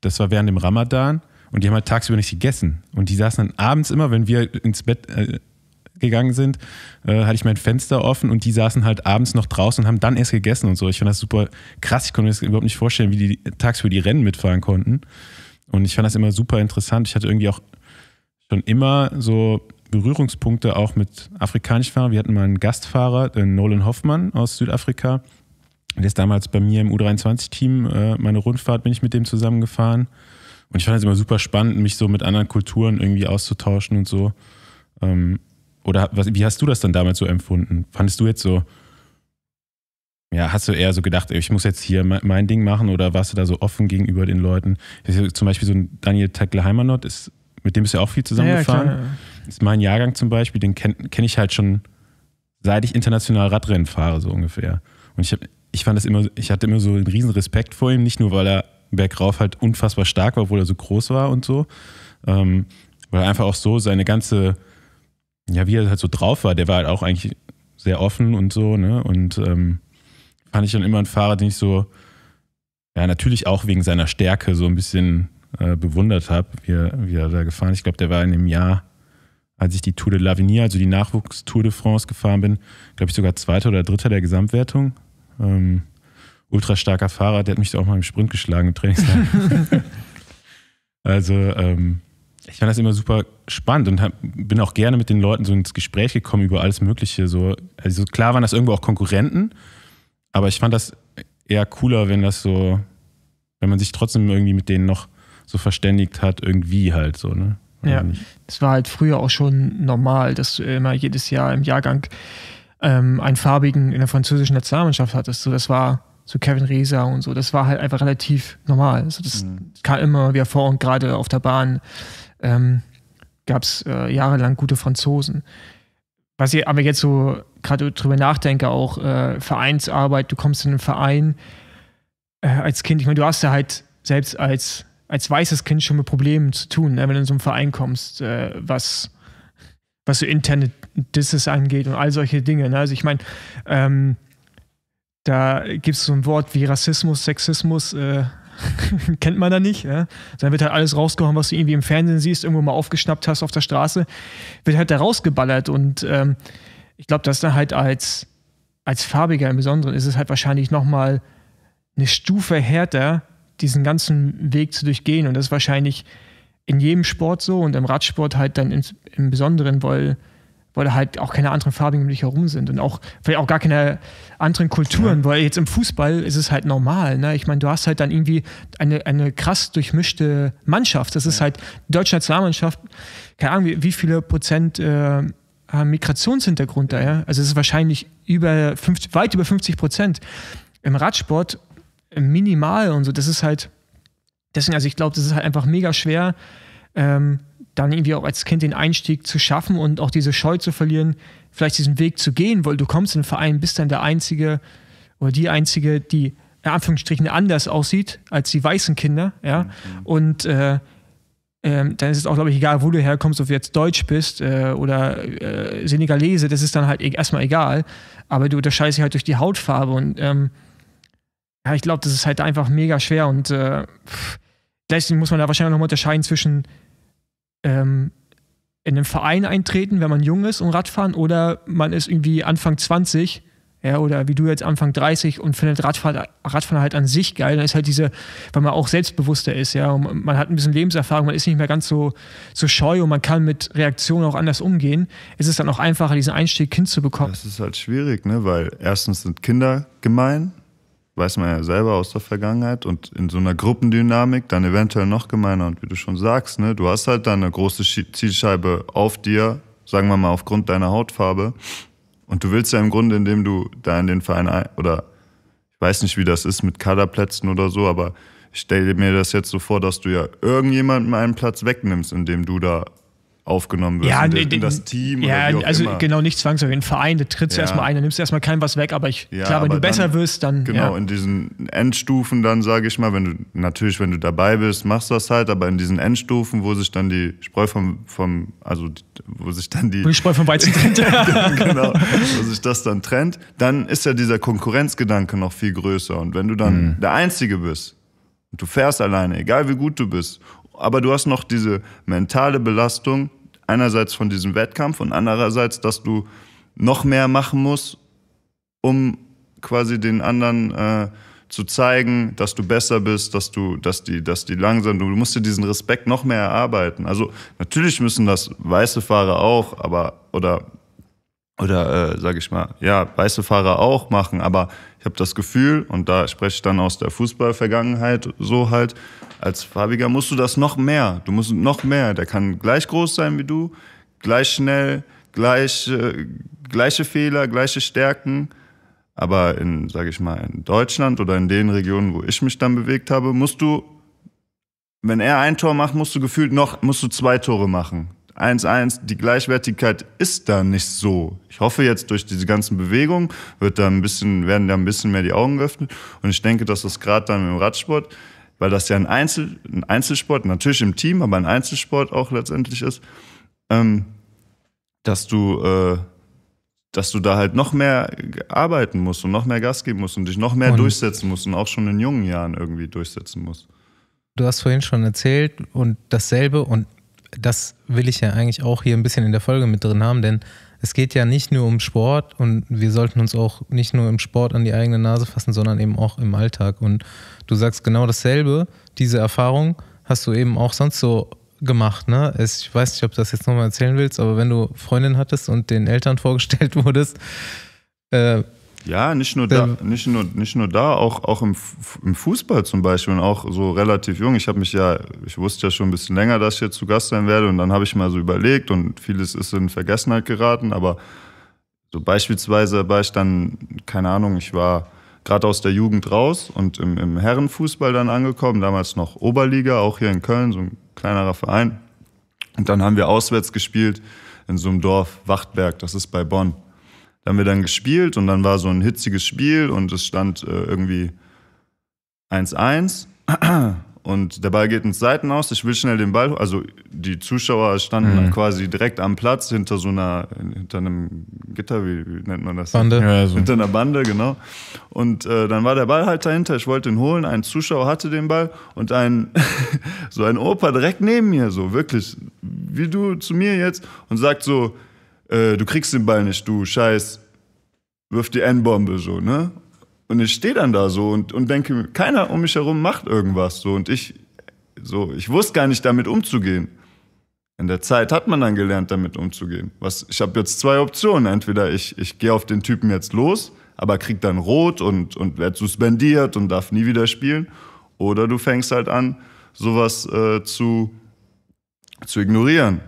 Das war während dem Ramadan und die haben halt tagsüber nicht gegessen. Und die saßen dann abends immer, wenn wir ins Bett äh, gegangen sind, äh, hatte ich mein Fenster offen und die saßen halt abends noch draußen und haben dann erst gegessen und so. Ich fand das super krass. Ich konnte mir das überhaupt nicht vorstellen, wie die tagsüber die Rennen mitfahren konnten. Und ich fand das immer super interessant. Ich hatte irgendwie auch schon immer so Berührungspunkte auch mit afrikanischen Fahrern. Wir hatten mal einen Gastfahrer, den Nolan Hoffmann aus Südafrika. Der ist damals bei mir im U23-Team. Äh, meine Rundfahrt bin ich mit dem zusammengefahren. Und ich fand es immer super spannend, mich so mit anderen Kulturen irgendwie auszutauschen und so. Ähm, oder wie hast du das dann damals so empfunden? Fandest du jetzt so, ja, hast du eher so gedacht, ich muss jetzt hier mein Ding machen oder warst du da so offen gegenüber den Leuten? Zum Beispiel so ein Daniel Tackle-Heimanot ist mit dem ist ja auch viel zusammengefahren. Ja, ja, ist mein Jahrgang zum Beispiel, den kenne kenn ich halt schon, seit ich international Radrennen fahre, so ungefähr. Und ich, hab, ich fand das immer, ich hatte immer so einen riesen Respekt vor ihm, nicht nur, weil er bergauf halt unfassbar stark war, obwohl er so groß war und so, ähm, weil er einfach auch so seine ganze, ja, wie er halt so drauf war, der war halt auch eigentlich sehr offen und so, ne? Und ähm, fand ich dann immer einen Fahrer, den ich so, ja, natürlich auch wegen seiner Stärke so ein bisschen äh, bewundert habe, wie, er, wie er da gefahren ist. Ich glaube, der war in dem Jahr, als ich die Tour de l'Avenir, also die Nachwuchstour de France gefahren bin, glaube ich sogar Zweiter oder Dritter der Gesamtwertung. Ähm, ultra starker Fahrer, der hat mich da auch mal im Sprint geschlagen im Trainingslager. also ähm, ich fand das immer super spannend und hab, bin auch gerne mit den Leuten so ins Gespräch gekommen über alles Mögliche. So, also klar waren das irgendwo auch Konkurrenten, aber ich fand das eher cooler, wenn das so, wenn man sich trotzdem irgendwie mit denen noch so verständigt hat, irgendwie halt so, ne? Oder ja, Das war halt früher auch schon normal, dass du immer jedes Jahr im Jahrgang ähm, einen farbigen in der französischen Nationalmannschaft hattest. So, das war so Kevin Reeser und so, das war halt einfach relativ normal. Also das mhm. kam immer wieder vor und gerade auf der Bahn ähm, gab es äh, jahrelang gute Franzosen. Was ich aber jetzt so gerade drüber nachdenke, auch äh, Vereinsarbeit, du kommst in einen Verein äh, als Kind, ich meine, du hast ja halt selbst als als weißes Kind schon mit Problemen zu tun, ne? wenn du in so einem Verein kommst, äh, was, was so interne Disses angeht und all solche Dinge. Ne? Also ich meine, ähm, da gibt es so ein Wort wie Rassismus, Sexismus, äh, kennt man da nicht. Ja? Dann wird halt alles rausgehauen, was du irgendwie im Fernsehen siehst, irgendwo mal aufgeschnappt hast auf der Straße, wird halt da rausgeballert. Und ähm, ich glaube, dass da halt als, als Farbiger im Besonderen ist es halt wahrscheinlich nochmal eine Stufe härter, diesen ganzen Weg zu durchgehen. Und das ist wahrscheinlich in jedem Sport so und im Radsport halt dann ins, im Besonderen, weil, weil halt auch keine anderen Farben um dich herum sind und auch vielleicht auch gar keine anderen Kulturen, ja. weil jetzt im Fußball ist es halt normal. Ne? Ich meine, du hast halt dann irgendwie eine, eine krass durchmischte Mannschaft. Das ja. ist halt deutsche Nationalmannschaft, keine Ahnung, wie, wie viele Prozent äh, haben Migrationshintergrund da. Ja? Also es ist wahrscheinlich über 50, weit über 50 Prozent. Im Radsport minimal und so. Das ist halt, deswegen, also ich glaube, das ist halt einfach mega schwer, ähm, dann irgendwie auch als Kind den Einstieg zu schaffen und auch diese Scheu zu verlieren, vielleicht diesen Weg zu gehen, weil du kommst in den Verein, bist dann der Einzige oder die Einzige, die in Anführungsstrichen anders aussieht als die weißen Kinder, ja. Mhm. Und äh, ähm, dann ist es auch, glaube ich, egal, wo du herkommst, ob du jetzt Deutsch bist äh, oder äh, Senegalese, das ist dann halt e erstmal egal. Aber du unterscheidest dich halt durch die Hautfarbe und ähm, ja, ich glaube, das ist halt einfach mega schwer und äh, vielleicht muss man da wahrscheinlich nochmal unterscheiden zwischen ähm, in einem Verein eintreten, wenn man jung ist und Radfahren oder man ist irgendwie Anfang 20 ja, oder wie du jetzt Anfang 30 und findet Radfahren, Radfahren halt an sich geil, dann ist halt diese, weil man auch selbstbewusster ist, ja, und man hat ein bisschen Lebenserfahrung, man ist nicht mehr ganz so, so scheu und man kann mit Reaktionen auch anders umgehen, es ist dann auch einfacher, diesen Einstieg hinzubekommen. Das ist halt schwierig, ne, weil erstens sind Kinder gemein, weiß man ja selber aus der Vergangenheit und in so einer Gruppendynamik dann eventuell noch gemeiner. Und wie du schon sagst, ne, du hast halt dann eine große Zielscheibe auf dir, sagen wir mal aufgrund deiner Hautfarbe. Und du willst ja im Grunde, indem du da in den Verein oder ich weiß nicht, wie das ist mit Kaderplätzen oder so, aber ich stelle mir das jetzt so vor, dass du ja irgendjemandem einen Platz wegnimmst, indem du da aufgenommen wirst. Ja, in, in, in das Team ja, oder wie auch also immer. genau nicht zwangsläufig in den Verein, da trittst ja. du erstmal ein, da nimmst du erstmal keinem was weg, aber ich ja, glaube, wenn du dann, besser wirst, dann. Genau, ja. in diesen Endstufen dann, sage ich mal, wenn du natürlich, wenn du dabei bist, machst du das halt, aber in diesen Endstufen, wo sich dann die Spreu vom, vom also wo sich dann die, die Spreu vom Weizen trennt. genau, wo sich das dann trennt, dann ist ja dieser Konkurrenzgedanke noch viel größer. Und wenn du dann mhm. der Einzige bist, und du fährst alleine, egal wie gut du bist, aber du hast noch diese mentale Belastung, einerseits von diesem Wettkampf und andererseits, dass du noch mehr machen musst, um quasi den anderen äh, zu zeigen, dass du besser bist, dass du, dass die, dass die langsam, du musst dir diesen Respekt noch mehr erarbeiten. Also natürlich müssen das weiße Fahrer auch, aber oder oder äh, sage ich mal, ja, weiße Fahrer auch machen, aber ich habe das Gefühl und da spreche ich dann aus der Fußballvergangenheit so halt, als farbiger musst du das noch mehr. Du musst noch mehr. Der kann gleich groß sein wie du, gleich schnell, gleich, äh, gleiche Fehler, gleiche Stärken. Aber in, sage ich mal, in Deutschland oder in den Regionen, wo ich mich dann bewegt habe, musst du, wenn er ein Tor macht, musst du gefühlt noch, musst du zwei Tore machen. 1-1, die Gleichwertigkeit ist da nicht so. Ich hoffe jetzt durch diese ganzen Bewegungen wird da ein bisschen, werden da ein bisschen mehr die Augen geöffnet. Und ich denke, dass das gerade dann im Radsport weil das ja ein, Einzel, ein Einzelsport, natürlich im Team, aber ein Einzelsport auch letztendlich ist, ähm, dass du, äh, dass du da halt noch mehr arbeiten musst und noch mehr Gas geben musst und dich noch mehr und durchsetzen musst und auch schon in jungen Jahren irgendwie durchsetzen musst. Du hast vorhin schon erzählt und dasselbe und das will ich ja eigentlich auch hier ein bisschen in der Folge mit drin haben, denn es geht ja nicht nur um Sport und wir sollten uns auch nicht nur im Sport an die eigene Nase fassen, sondern eben auch im Alltag. Und du sagst genau dasselbe, diese Erfahrung hast du eben auch sonst so gemacht, ne? Ich weiß nicht, ob du das jetzt nochmal erzählen willst, aber wenn du Freundin hattest und den Eltern vorgestellt wurdest, äh, ja, nicht nur da, nicht nur, nicht nur da auch, auch im, im Fußball zum Beispiel und auch so relativ jung. Ich habe mich ja, ich wusste ja schon ein bisschen länger, dass ich jetzt zu Gast sein werde und dann habe ich mal so überlegt und vieles ist in Vergessenheit geraten, aber so beispielsweise war ich dann, keine Ahnung, ich war gerade aus der Jugend raus und im, im Herrenfußball dann angekommen, damals noch Oberliga, auch hier in Köln, so ein kleinerer Verein. Und dann haben wir auswärts gespielt in so einem Dorf, Wachtberg, das ist bei Bonn. Da haben wir dann gespielt und dann war so ein hitziges Spiel und es stand äh, irgendwie 1-1 und der Ball geht ins Seitenaus. Ich will schnell den Ball. Also die Zuschauer standen mhm. quasi direkt am Platz hinter so einer, hinter einem Gitter, wie, wie nennt man das? Bande. Ja, also. Hinter einer Bande, genau. Und äh, dann war der Ball halt dahinter. Ich wollte ihn holen. Ein Zuschauer hatte den Ball und ein so ein Opa direkt neben mir, so wirklich wie du zu mir jetzt und sagt so äh, du kriegst den Ball nicht, du Scheiß, wirf die N-Bombe so, ne? Und ich stehe dann da so und, und denke, keiner um mich herum macht irgendwas so. Und ich, so, ich wusste gar nicht, damit umzugehen. In der Zeit hat man dann gelernt, damit umzugehen. Was, ich habe jetzt zwei Optionen. Entweder ich, ich gehe auf den Typen jetzt los, aber krieg dann rot und, und werd suspendiert und darf nie wieder spielen. Oder du fängst halt an, sowas äh, zu zu ignorieren.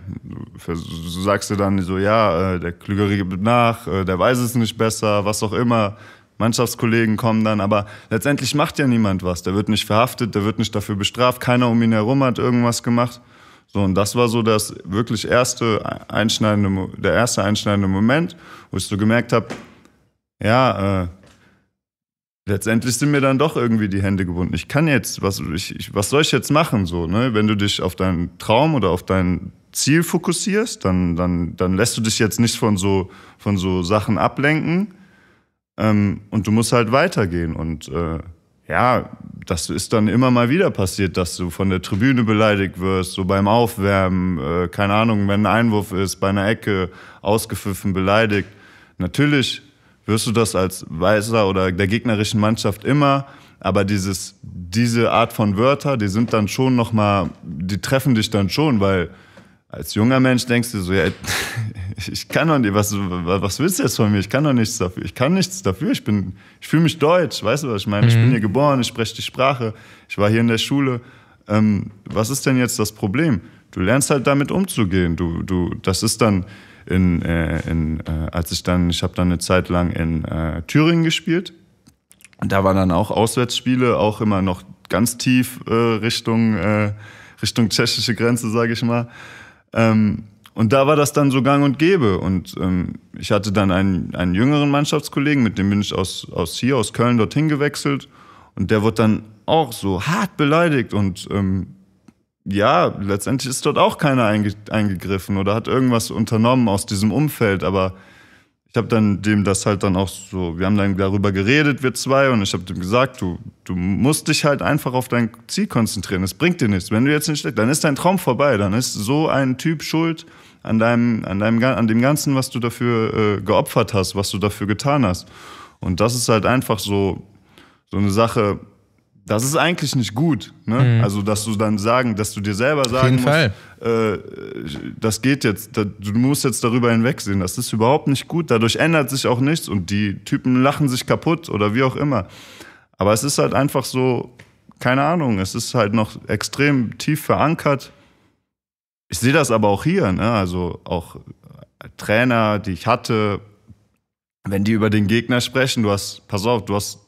Du sagst dir dann so, ja, äh, der Klügere gibt nach, äh, der weiß es nicht besser, was auch immer. Mannschaftskollegen kommen dann, aber letztendlich macht ja niemand was. Der wird nicht verhaftet, der wird nicht dafür bestraft, keiner um ihn herum hat irgendwas gemacht. So, und das war so das wirklich erste einschneidende, der erste einschneidende Moment, wo ich so gemerkt habe, ja, äh, letztendlich sind mir dann doch irgendwie die Hände gebunden. Ich kann jetzt, was, ich, was soll ich jetzt machen? So, ne? Wenn du dich auf deinen Traum oder auf dein Ziel fokussierst, dann, dann, dann lässt du dich jetzt nicht von so, von so Sachen ablenken. Ähm, und du musst halt weitergehen. Und äh, ja, das ist dann immer mal wieder passiert, dass du von der Tribüne beleidigt wirst, so beim Aufwärmen, äh, keine Ahnung, wenn ein Einwurf ist, bei einer Ecke ausgepfiffen, beleidigt. Natürlich wirst du das als Weißer oder der gegnerischen Mannschaft immer. Aber dieses, diese Art von Wörter, die sind dann schon nochmal, die treffen dich dann schon, weil als junger Mensch denkst du so, ja, ich kann doch nicht, was, was willst du jetzt von mir? Ich kann doch nichts dafür. Ich kann nichts dafür. Ich bin, ich fühle mich deutsch, weißt du, was ich meine? Mhm. Ich bin mhm. hier geboren, ich spreche die Sprache, ich war hier in der Schule. Ähm, was ist denn jetzt das Problem? Du lernst halt damit umzugehen. Du, du, das ist dann, in, äh, in äh, als ich dann, ich habe dann eine Zeit lang in äh, Thüringen gespielt. Da waren dann auch Auswärtsspiele, auch immer noch ganz tief äh, Richtung, äh, Richtung tschechische Grenze, sage ich mal. Ähm, und da war das dann so gang und gäbe. Und ähm, ich hatte dann einen, einen jüngeren Mannschaftskollegen, mit dem bin ich aus, aus hier, aus Köln dorthin gewechselt. Und der wurde dann auch so hart beleidigt und ähm, ja, letztendlich ist dort auch keiner einge eingegriffen oder hat irgendwas unternommen aus diesem Umfeld, aber ich habe dann dem das halt dann auch so, wir haben dann darüber geredet, wir zwei, und ich habe dem gesagt, du, du musst dich halt einfach auf dein Ziel konzentrieren. Es bringt dir nichts. Wenn du jetzt nicht steckst, dann ist dein Traum vorbei. Dann ist so ein Typ schuld an deinem, an deinem, an dem Ganzen, was du dafür äh, geopfert hast, was du dafür getan hast. Und das ist halt einfach so, so eine Sache, das ist eigentlich nicht gut. Ne? Mhm. Also, dass du dann sagen, dass du dir selber sagen musst, äh, das geht jetzt, da, du musst jetzt darüber hinwegsehen. Das ist überhaupt nicht gut. Dadurch ändert sich auch nichts und die Typen lachen sich kaputt oder wie auch immer. Aber es ist halt einfach so, keine Ahnung, es ist halt noch extrem tief verankert. Ich sehe das aber auch hier, ne? also auch äh, Trainer, die ich hatte, wenn die über den Gegner sprechen, du hast, pass auf, du hast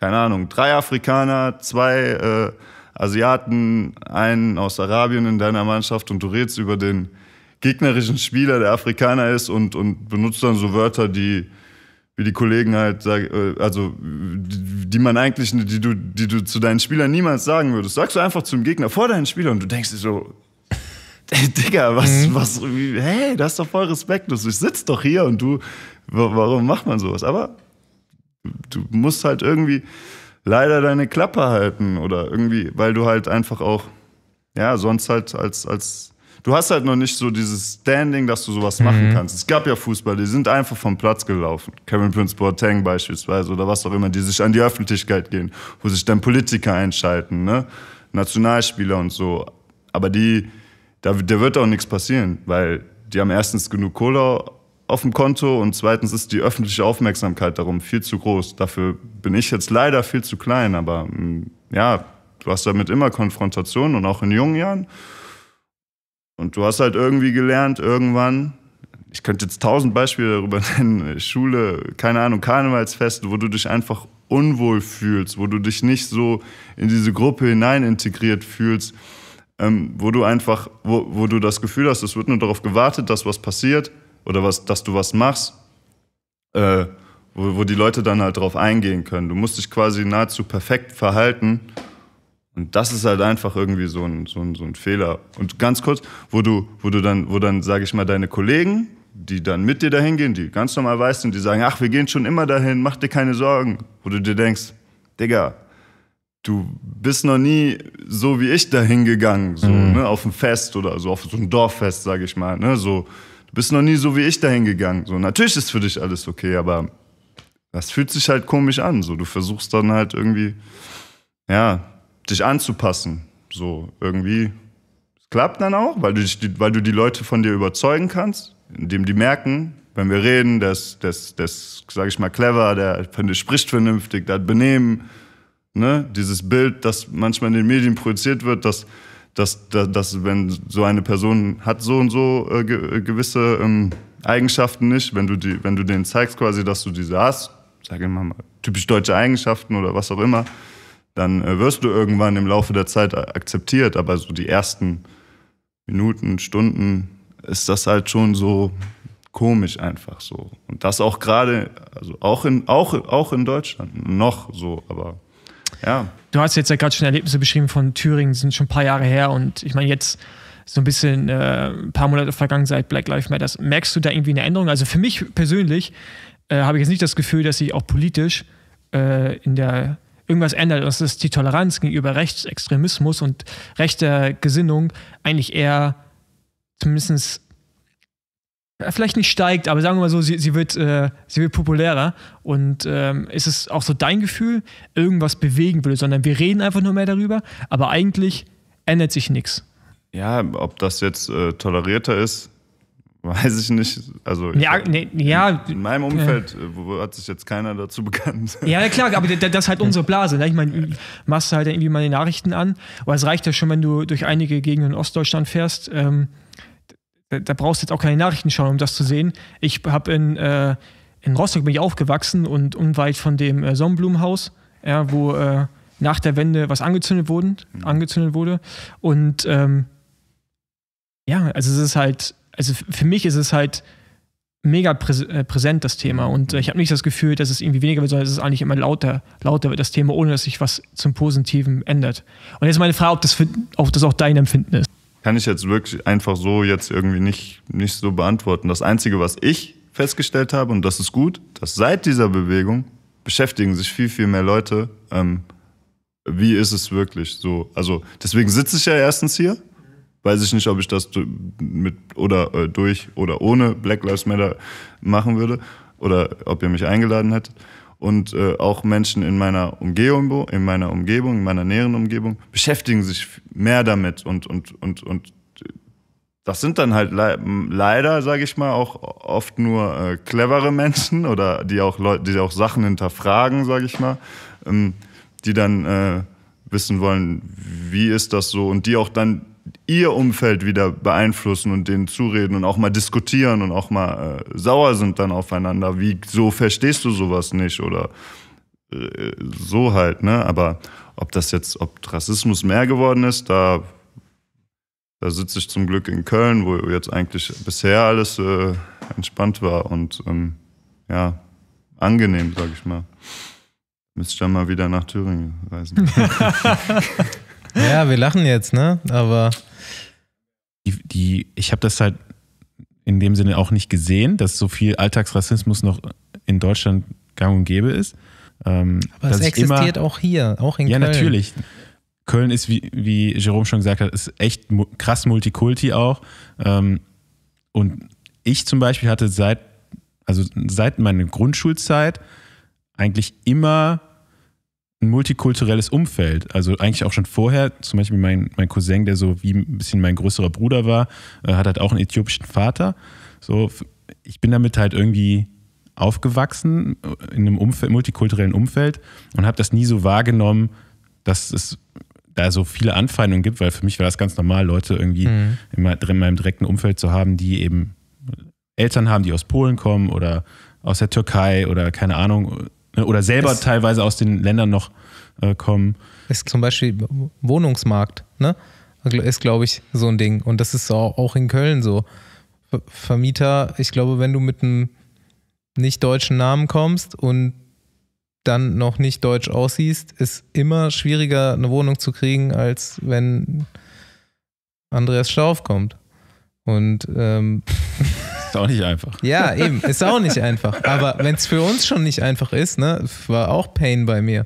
keine Ahnung, drei Afrikaner, zwei äh, Asiaten, einen aus Arabien in deiner Mannschaft und du redest über den gegnerischen Spieler, der Afrikaner ist und, und benutzt dann so Wörter, die wie die Kollegen halt sagen, äh, also die, die man eigentlich, die du, die du zu deinen Spielern niemals sagen würdest, sagst du einfach zum Gegner vor deinen Spielern und du denkst dir so, Ey, Digga, was, mhm. was, wie, hey, das ist doch voll respektlos. Ich sitze doch hier und du, warum macht man sowas? Aber du musst halt irgendwie leider deine Klappe halten oder irgendwie, weil du halt einfach auch, ja, sonst halt als, als, du hast halt noch nicht so dieses Standing, dass du sowas mhm. machen kannst. Es gab ja Fußball, die sind einfach vom Platz gelaufen. Kevin Prince Boateng beispielsweise oder was auch immer, die sich an die Öffentlichkeit gehen, wo sich dann Politiker einschalten, ne? Nationalspieler und so. Aber die, da, da wird auch nichts passieren, weil die haben erstens genug Kohle auf dem Konto und zweitens ist die öffentliche Aufmerksamkeit darum viel zu groß. Dafür bin ich jetzt leider viel zu klein, aber mm, ja, du hast damit immer Konfrontationen und auch in jungen Jahren. Und du hast halt irgendwie gelernt, irgendwann, ich könnte jetzt tausend Beispiele darüber nennen, Schule, keine Ahnung, Karnevalsfeste, wo du dich einfach unwohl fühlst, wo du dich nicht so in diese Gruppe hinein integriert fühlst, ähm, wo du einfach, wo, wo du das Gefühl hast, es wird nur darauf gewartet, dass was passiert oder was, dass du was machst, äh, wo, wo die Leute dann halt drauf eingehen können. Du musst dich quasi nahezu perfekt verhalten. Und das ist halt einfach irgendwie so ein, so ein, so ein Fehler. Und ganz kurz, wo du, wo du dann, wo dann, sage ich mal, deine Kollegen, die dann mit dir dahin gehen, die ganz normal weiß sind, die sagen, ach, wir gehen schon immer dahin, mach dir keine Sorgen. Wo du dir denkst, Digga, du bist noch nie so wie ich dahin gegangen, so mhm. ne, auf ein Fest oder so, auf so ein Dorffest, sage ich mal, ne, so Du bist noch nie so wie ich dahin gegangen. So, natürlich ist für dich alles okay, aber das fühlt sich halt komisch an. So, du versuchst dann halt irgendwie, ja, dich anzupassen. So, irgendwie. Das klappt dann auch, weil du, dich, weil du die Leute von dir überzeugen kannst, indem die merken, wenn wir reden, das, das, das, sag ich mal, clever, der, spricht vernünftig, der hat Benehmen. Ne? Dieses Bild, das manchmal in den Medien projiziert wird, dass dass, dass, dass wenn so eine Person hat so und so äh, ge äh, gewisse ähm, Eigenschaften nicht, wenn du, die, wenn du denen zeigst quasi, dass du diese hast, sage ich mal, typisch deutsche Eigenschaften oder was auch immer, dann äh, wirst du irgendwann im Laufe der Zeit akzeptiert, aber so die ersten Minuten, Stunden ist das halt schon so komisch einfach so. Und das auch gerade, also auch in, auch, auch in Deutschland noch so, aber ja du hast jetzt ja gerade schon Erlebnisse beschrieben von Thüringen, sind schon ein paar Jahre her und ich meine jetzt so ein bisschen äh, ein paar Monate vergangen seit Black Lives Matter. Merkst du da irgendwie eine Änderung? Also für mich persönlich äh, habe ich jetzt nicht das Gefühl, dass sich auch politisch äh, in der irgendwas ändert. Das ist die Toleranz gegenüber Rechtsextremismus und rechter Gesinnung eigentlich eher zumindest vielleicht nicht steigt, aber sagen wir mal so, sie, sie, wird, äh, sie wird populärer. Und ähm, ist es auch so dein Gefühl, irgendwas bewegen würde, sondern wir reden einfach nur mehr darüber, aber eigentlich ändert sich nichts. Ja, ob das jetzt äh, tolerierter ist, weiß ich nicht. Also ja, ich, nee, ja, in, meinem Umfeld äh, hat sich jetzt keiner dazu bekannt. Ja, klar, aber das ist halt unsere Blase. Ne? Ich meine, machst du halt irgendwie mal die Nachrichten an, aber es reicht ja schon, wenn du durch einige Gegenden in Ostdeutschland fährst. Ähm, da, da brauchst du jetzt auch keine Nachrichten schauen, um das zu sehen. Ich habe in, äh, in Rostock bin ich aufgewachsen und unweit von dem äh, Sonnenblumenhaus, ja, wo äh, nach der Wende was angezündet, wurden, mhm. angezündet wurde. Und ähm, ja, also es ist halt, also für mich ist es halt mega äh, präsent, das Thema. Und äh, ich habe nicht das Gefühl, dass es irgendwie weniger wird, sondern es ist eigentlich immer lauter, lauter wird das Thema, ohne dass sich was zum Positiven ändert. Und jetzt meine Frage, ob das, für, ob das auch dein Empfinden ist kann ich jetzt wirklich einfach so jetzt irgendwie nicht, nicht so beantworten. Das Einzige, was ich festgestellt habe, und das ist gut, dass seit dieser Bewegung beschäftigen sich viel, viel mehr Leute, ähm, wie ist es wirklich so. Also deswegen sitze ich ja erstens hier. Weiß ich nicht, ob ich das mit oder äh, durch oder ohne Black Lives Matter machen würde oder ob ihr mich eingeladen hättet und äh, auch Menschen in meiner Umgebung, in meiner Umgebung, in meiner näheren Umgebung beschäftigen sich mehr damit und und und und äh, das sind dann halt le leider, sage ich mal, auch oft nur äh, clevere Menschen oder die auch Leute, die auch Sachen hinterfragen, sage ich mal, ähm, die dann äh, wissen wollen, wie ist das so und die auch dann ihr Umfeld wieder beeinflussen und denen zureden und auch mal diskutieren und auch mal äh, sauer sind dann aufeinander. Wie, so verstehst du sowas nicht oder äh, so halt, ne? Aber ob das jetzt, ob Rassismus mehr geworden ist, da, da sitze ich zum Glück in Köln, wo jetzt eigentlich bisher alles äh, entspannt war und ähm, ja, angenehm, sag ich mal. Müsste ich dann mal wieder nach Thüringen reisen. ja, wir lachen jetzt, ne? Aber die, die ich habe das halt in dem Sinne auch nicht gesehen, dass so viel Alltagsrassismus noch in Deutschland gang und gäbe ist. Ähm, Aber es existiert immer, auch hier, auch in ja, Köln. Ja, natürlich. Köln ist, wie, wie Jerome schon gesagt hat, ist echt krass Multikulti auch. Ähm, und ich zum Beispiel hatte seit, also seit meiner Grundschulzeit eigentlich immer ein multikulturelles Umfeld. Also eigentlich auch schon vorher, zum Beispiel mein, mein Cousin, der so wie ein bisschen mein größerer Bruder war, äh, hat halt auch einen äthiopischen Vater. So, ich bin damit halt irgendwie aufgewachsen äh, in einem Umfeld, multikulturellen Umfeld und habe das nie so wahrgenommen, dass es da so viele Anfeindungen gibt, weil für mich war das ganz normal, Leute irgendwie mhm. in meinem direkten Umfeld zu haben, die eben Eltern haben, die aus Polen kommen oder aus der Türkei oder keine Ahnung, Ne, oder selber es, teilweise aus den Ländern noch äh, kommen. Ist zum Beispiel Wohnungsmarkt, ne? Ist, glaube ich, so ein Ding. Und das ist auch in Köln so. Vermieter, ich glaube, wenn du mit einem nicht deutschen Namen kommst und dann noch nicht deutsch aussiehst, ist immer schwieriger, eine Wohnung zu kriegen, als wenn Andreas Schauf kommt. Und ähm, Ist auch nicht einfach. Ja, eben, ist auch nicht einfach. Aber wenn es für uns schon nicht einfach ist, ne, war auch Pain bei mir.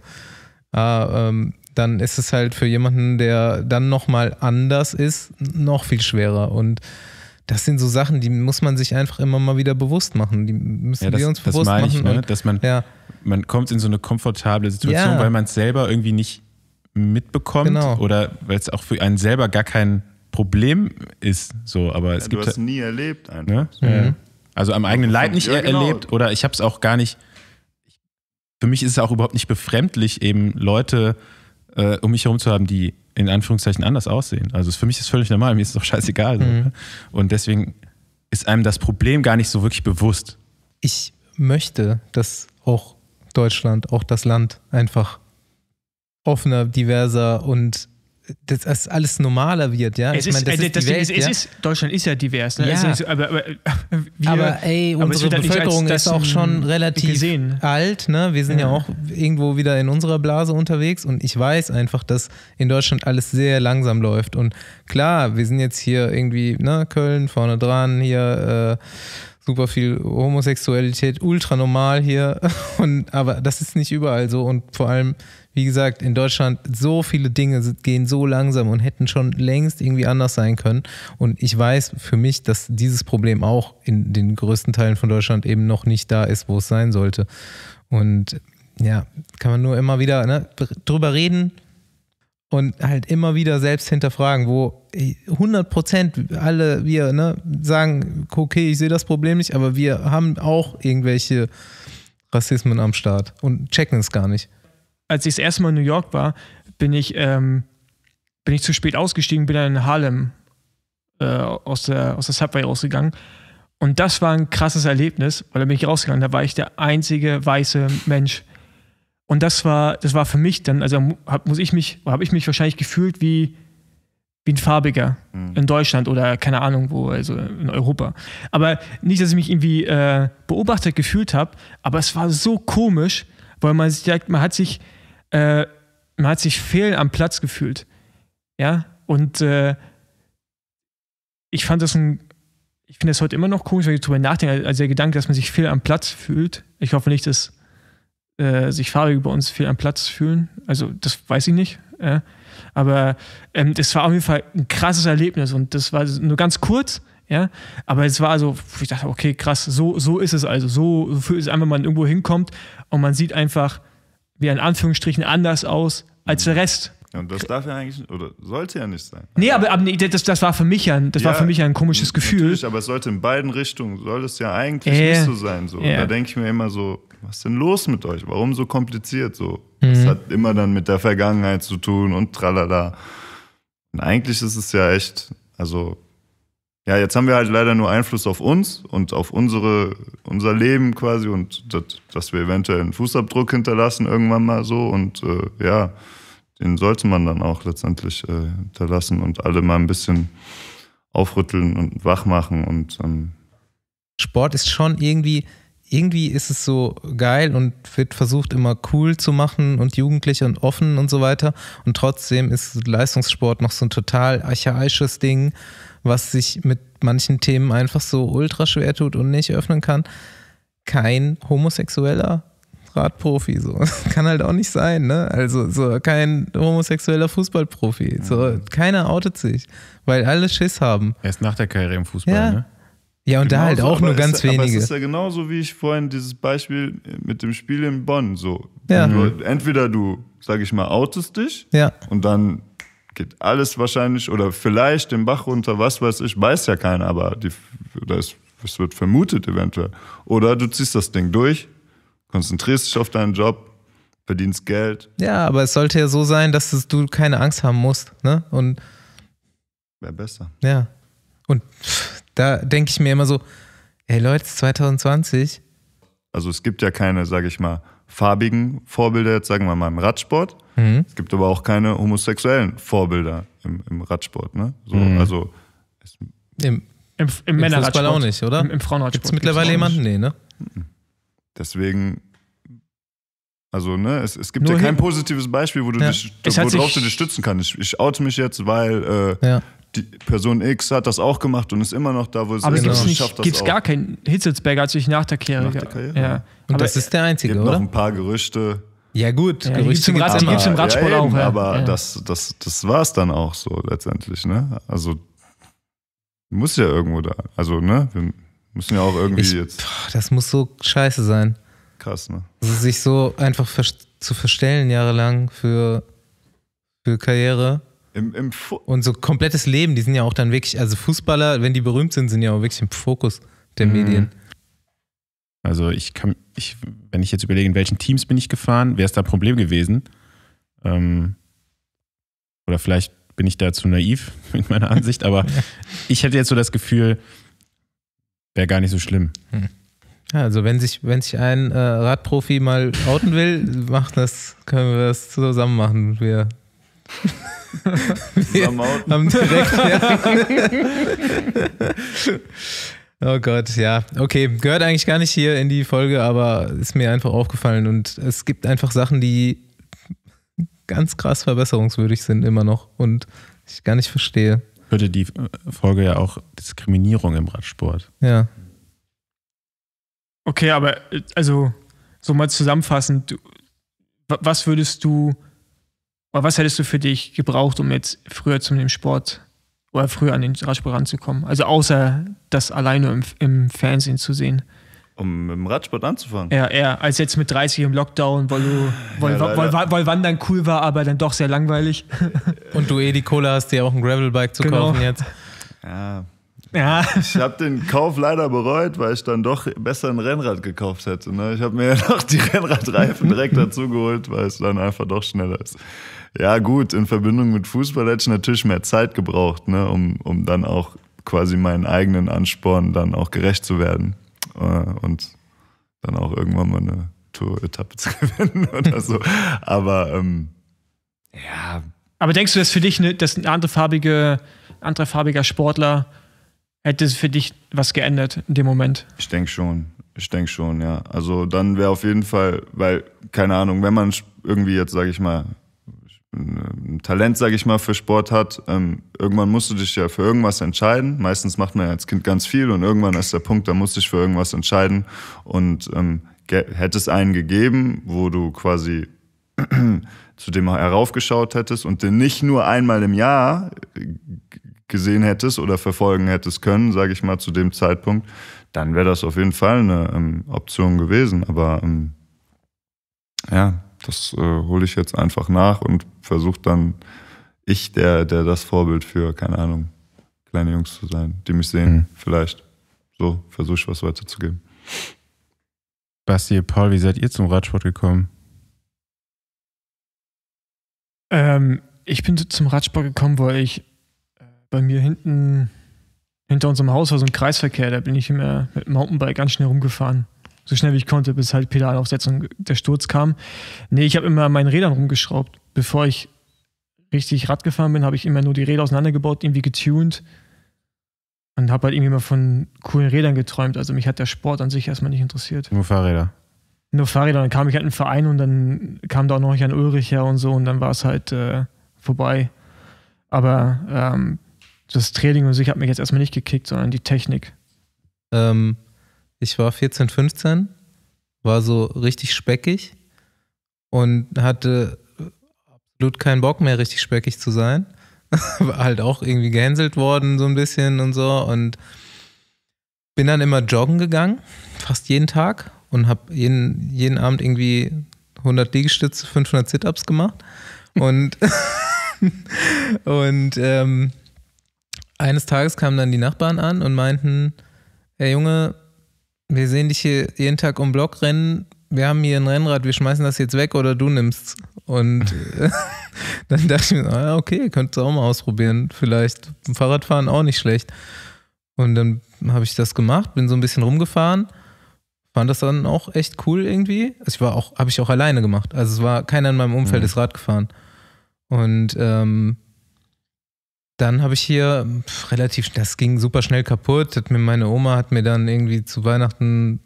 Ah, ähm, dann ist es halt für jemanden, der dann nochmal anders ist, noch viel schwerer. Und das sind so Sachen, die muss man sich einfach immer mal wieder bewusst machen. Die müssen ja, das, wir uns bewusst machen. Ich, ne? Dass man, ja. man kommt in so eine komfortable Situation, ja. weil man es selber irgendwie nicht mitbekommt genau. oder weil es auch für einen selber gar keinen Problem ist. So, aber es ja, gibt du hast nie erlebt einfach. Ne? Mhm. Also am eigenen Leib genau. nicht ja, genau. erlebt oder ich habe es auch gar nicht. Für mich ist es auch überhaupt nicht befremdlich, eben Leute äh, um mich herum zu haben, die in Anführungszeichen anders aussehen. Also für mich ist es völlig normal, mir ist es doch scheißegal. Mhm. So, ne? Und deswegen ist einem das Problem gar nicht so wirklich bewusst. Ich möchte, dass auch Deutschland, auch das Land einfach offener, diverser und das alles normaler wird, ja? Äh, Deutschland ist ja divers, ne? Ja. Ist, aber, aber, wir, aber, ey, unsere aber halt Bevölkerung ist auch schon relativ gesehen. alt, ne? Wir sind ja. ja. auch irgendwo wieder in unserer Blase unterwegs und ich weiß einfach, dass in Deutschland alles sehr langsam läuft. Und klar, wir sind jetzt hier irgendwie, ne, Köln vorne dran, hier äh, super viel Homosexualität, ultra normal hier. Und, aber das ist nicht überall so und vor allem wie gesagt, in Deutschland so viele Dinge gehen so langsam und hätten schon längst irgendwie anders sein können. Und ich weiß für mich, dass dieses Problem auch in den größten Teilen von Deutschland eben noch nicht da ist, wo es sein sollte. Und ja, kann man nur immer wieder ne, drüber reden und halt immer wieder selbst hinterfragen, wo 100 Prozent alle wir ne, sagen, okay, ich sehe das Problem nicht, aber wir haben auch irgendwelche Rassismen am Start und checken es gar nicht als ich das erste Mal in New York war, bin ich, ähm, bin ich zu spät ausgestiegen, bin dann in Harlem äh, aus, der, aus der Subway rausgegangen. Und das war ein krasses Erlebnis, weil da bin ich rausgegangen, da war ich der einzige weiße Mensch. Und das war, das war für mich dann, also hab, muss ich mich, habe ich mich wahrscheinlich gefühlt wie, wie ein Farbiger mhm. in Deutschland oder keine Ahnung wo, also in Europa. Aber nicht, dass ich mich irgendwie äh, beobachtet gefühlt habe, aber es war so komisch, weil man, man hat sich äh, man hat sich fehl am Platz gefühlt. Ja, und äh, ich fand das ein, ich finde das heute immer noch komisch, wenn ich darüber nachdenke, also der Gedanke, dass man sich fehl am Platz fühlt. Ich hoffe nicht, dass äh, sich Fahrer bei uns fehl am Platz fühlen. Also, das weiß ich nicht. Ja. Aber ähm, das war auf jeden Fall ein krasses Erlebnis und das war nur ganz kurz. Ja, aber es war so, ich dachte, okay, krass, so, so ist es also. So, so ist es einfach, wenn man irgendwo hinkommt und man sieht einfach, wie in Anführungsstrichen anders aus als der mhm. Rest. Und das darf ja eigentlich, oder sollte ja nicht sein. Nee, also aber, aber nee, das, das war für mich ja, das ja, war für mich ja ein komisches Gefühl. Natürlich, aber es sollte in beiden Richtungen, soll es ja eigentlich äh, nicht so sein. So. Yeah. Da denke ich mir immer so, was ist denn los mit euch? Warum so kompliziert so? Mhm. Das hat immer dann mit der Vergangenheit zu tun und tralala. Und eigentlich ist es ja echt, also ja, jetzt haben wir halt leider nur Einfluss auf uns und auf unsere, unser Leben quasi und dat, dass wir eventuell einen Fußabdruck hinterlassen irgendwann mal so und äh, ja, den sollte man dann auch letztendlich äh, hinterlassen und alle mal ein bisschen aufrütteln und wach machen und ähm Sport ist schon irgendwie, irgendwie ist es so geil und wird versucht immer cool zu machen und jugendlich und offen und so weiter und trotzdem ist Leistungssport noch so ein total archaisches Ding was sich mit manchen Themen einfach so ultra schwer tut und nicht öffnen kann, kein homosexueller Radprofi. So. Das kann halt auch nicht sein, ne? Also so kein homosexueller Fußballprofi. So, mhm. keiner outet sich, weil alle Schiss haben. Erst nach der Karriere im Fußball, ja. ne? Ja, und genau da halt so, auch nur ganz ist, wenige. Das ist ja genauso wie ich vorhin dieses Beispiel mit dem Spiel in Bonn. So. Ja. Nur, mhm. entweder du, sag ich mal, outest dich ja. und dann geht alles wahrscheinlich oder vielleicht den Bach runter, was weiß ich, weiß ja keiner, aber die, das, das wird vermutet eventuell. Oder du ziehst das Ding durch, konzentrierst dich auf deinen Job, verdienst Geld. Ja, aber es sollte ja so sein, dass es, du keine Angst haben musst, ne? Und wäre besser. Ja. Und da denke ich mir immer so, ey Leute, 2020. Also es gibt ja keine, sag ich mal, farbigen Vorbilder, jetzt sagen wir mal im Radsport. Mhm. Es gibt aber auch keine homosexuellen Vorbilder im, im Radsport. Ne? So, mhm. Also im, im, im, im Fußball auch nicht, oder? Im, im Frauenradsport. Gibt es mittlerweile jemanden? Nee, ne? Deswegen, also, ne, es, es gibt Nur ja kein hin. positives Beispiel, wo du ja. dich, worauf du dich stützen kannst. Ich, ich oute mich jetzt, weil äh, ja. die Person X hat das auch gemacht und ist immer noch da, wo es Aber ist. Aber genau. gibt es gar keinen Hitzelsberger als ich nach der Karriere. Nach der Karriere? Ja. Und aber das ist der einzige, gibt oder? noch ein paar Gerüchte. Ja gut, ja, Gerüchte gibt es im, Rad, im Radsport ja, eben, auch. Ja. Aber das, das, das war es dann auch so letztendlich. Ne? Also muss ja irgendwo da. Also ne, wir müssen ja auch irgendwie ich, jetzt. Boah, das muss so scheiße sein. Krass, ne? Also sich so einfach vers zu verstellen jahrelang für, für Karriere. Im, im und so komplettes Leben, die sind ja auch dann wirklich, also Fußballer, wenn die berühmt sind, sind ja auch wirklich im Fokus der mhm. Medien. Also ich kann, ich, wenn ich jetzt überlege, in welchen Teams bin ich gefahren, wäre es da ein Problem gewesen? Ähm, oder vielleicht bin ich da zu naiv in meiner Ansicht, aber ich hätte jetzt so das Gefühl, wäre gar nicht so schlimm. Hm. Ja, also wenn sich, wenn sich ein äh, Radprofi mal outen will, macht das, können wir das zusammen machen. Wir, wir outen. haben direkt. Ja. Oh Gott, ja. Okay, gehört eigentlich gar nicht hier in die Folge, aber ist mir einfach aufgefallen. Und es gibt einfach Sachen, die ganz krass verbesserungswürdig sind immer noch und ich gar nicht verstehe. Würde die äh, Folge ja auch Diskriminierung im Radsport. Ja. Okay, aber äh, also so mal zusammenfassend, was würdest du, was hättest du für dich gebraucht, um jetzt früher zu dem Sport oder früher an den Radsport ranzukommen. Also außer das alleine im, im Fernsehen zu sehen. Um mit dem Radsport anzufangen? Ja, eher als jetzt mit 30 im Lockdown, weil, du, weil, ja, weil, weil, Wandern cool war, aber dann doch sehr langweilig. Und du eh die Kohle hast, dir auch ein Gravelbike zu genau. kaufen jetzt. Ja. ja. Ich habe den Kauf leider bereut, weil ich dann doch besser ein Rennrad gekauft hätte. Ne? Ich habe mir ja noch die Rennradreifen direkt dazu geholt, weil es dann einfach doch schneller ist. Ja, gut, in Verbindung mit Fußball hätte ich natürlich mehr Zeit gebraucht, ne, um, um dann auch quasi meinen eigenen Ansporn dann auch gerecht zu werden äh, und dann auch irgendwann mal eine Tour-Etappe zu gewinnen oder so. Aber ähm, ja. Aber denkst du, dass für dich eine, dass ein anderefarbige, anderer farbiger Sportler hätte für dich was geändert in dem Moment? Ich denke schon. Ich denke schon, ja. Also dann wäre auf jeden Fall, weil, keine Ahnung, wenn man irgendwie jetzt, sage ich mal, ein Talent, sage ich mal, für Sport hat. Ähm, irgendwann musst du dich ja für irgendwas entscheiden. Meistens macht man ja als Kind ganz viel und irgendwann ist der Punkt, da musst du dich für irgendwas entscheiden. Und ähm, hätte es einen gegeben, wo du quasi zu dem heraufgeschaut hättest und den nicht nur einmal im Jahr gesehen hättest oder verfolgen hättest können, sage ich mal, zu dem Zeitpunkt, dann wäre das auf jeden Fall eine ähm, Option gewesen. Aber ähm, ja, das äh, hole ich jetzt einfach nach und versuche dann ich, der, der das Vorbild für, keine Ahnung, kleine Jungs zu sein, die mich sehen, mhm. vielleicht. So, versuche ich was weiterzugeben. Basti, Paul, wie seid ihr zum Radsport gekommen? Ähm, ich bin zum Radsport gekommen, weil ich äh, bei mir hinten, hinter unserem Haus war so ein Kreisverkehr, da bin ich immer mit dem Mountainbike ganz schnell rumgefahren so schnell wie ich konnte, bis halt Pedalaufsetzung der Sturz kam. Nee, ich habe immer an meinen Rädern rumgeschraubt. Bevor ich richtig Rad gefahren bin, habe ich immer nur die Räder auseinandergebaut, irgendwie getuned und habe halt irgendwie immer von coolen Rädern geträumt. Also mich hat der Sport an sich erstmal nicht interessiert. Nur Fahrräder. Nur Fahrräder. Dann kam ich halt in den Verein und dann kam da auch noch ein Ulrich her und so und dann war es halt äh, vorbei. Aber ähm, das Training und sich hat mich jetzt erstmal nicht gekickt, sondern die Technik. Ähm, ich war 14, 15, war so richtig speckig und hatte absolut keinen Bock mehr, richtig speckig zu sein. war halt auch irgendwie gehänselt worden, so ein bisschen und so. Und bin dann immer joggen gegangen, fast jeden Tag und habe jeden, jeden Abend irgendwie 100 Liegestütze, 500 Sit-Ups gemacht. Und, und ähm, eines Tages kamen dann die Nachbarn an und meinten, hey Junge, wir sehen dich hier jeden Tag um Block rennen. Wir haben hier ein Rennrad, wir schmeißen das jetzt weg oder du nimmst. Und dann dachte ich mir, ah, okay, könntest du auch mal ausprobieren. Vielleicht Fahrradfahren auch nicht schlecht. Und dann habe ich das gemacht, bin so ein bisschen rumgefahren, fand das dann auch echt cool irgendwie. Also ich war auch, habe ich auch alleine gemacht. Also es war keiner in meinem Umfeld mhm. ist Rad gefahren. Und ähm, dann habe ich hier pf, relativ, das ging super schnell kaputt. Hat mir meine Oma hat mir dann irgendwie zu Weihnachten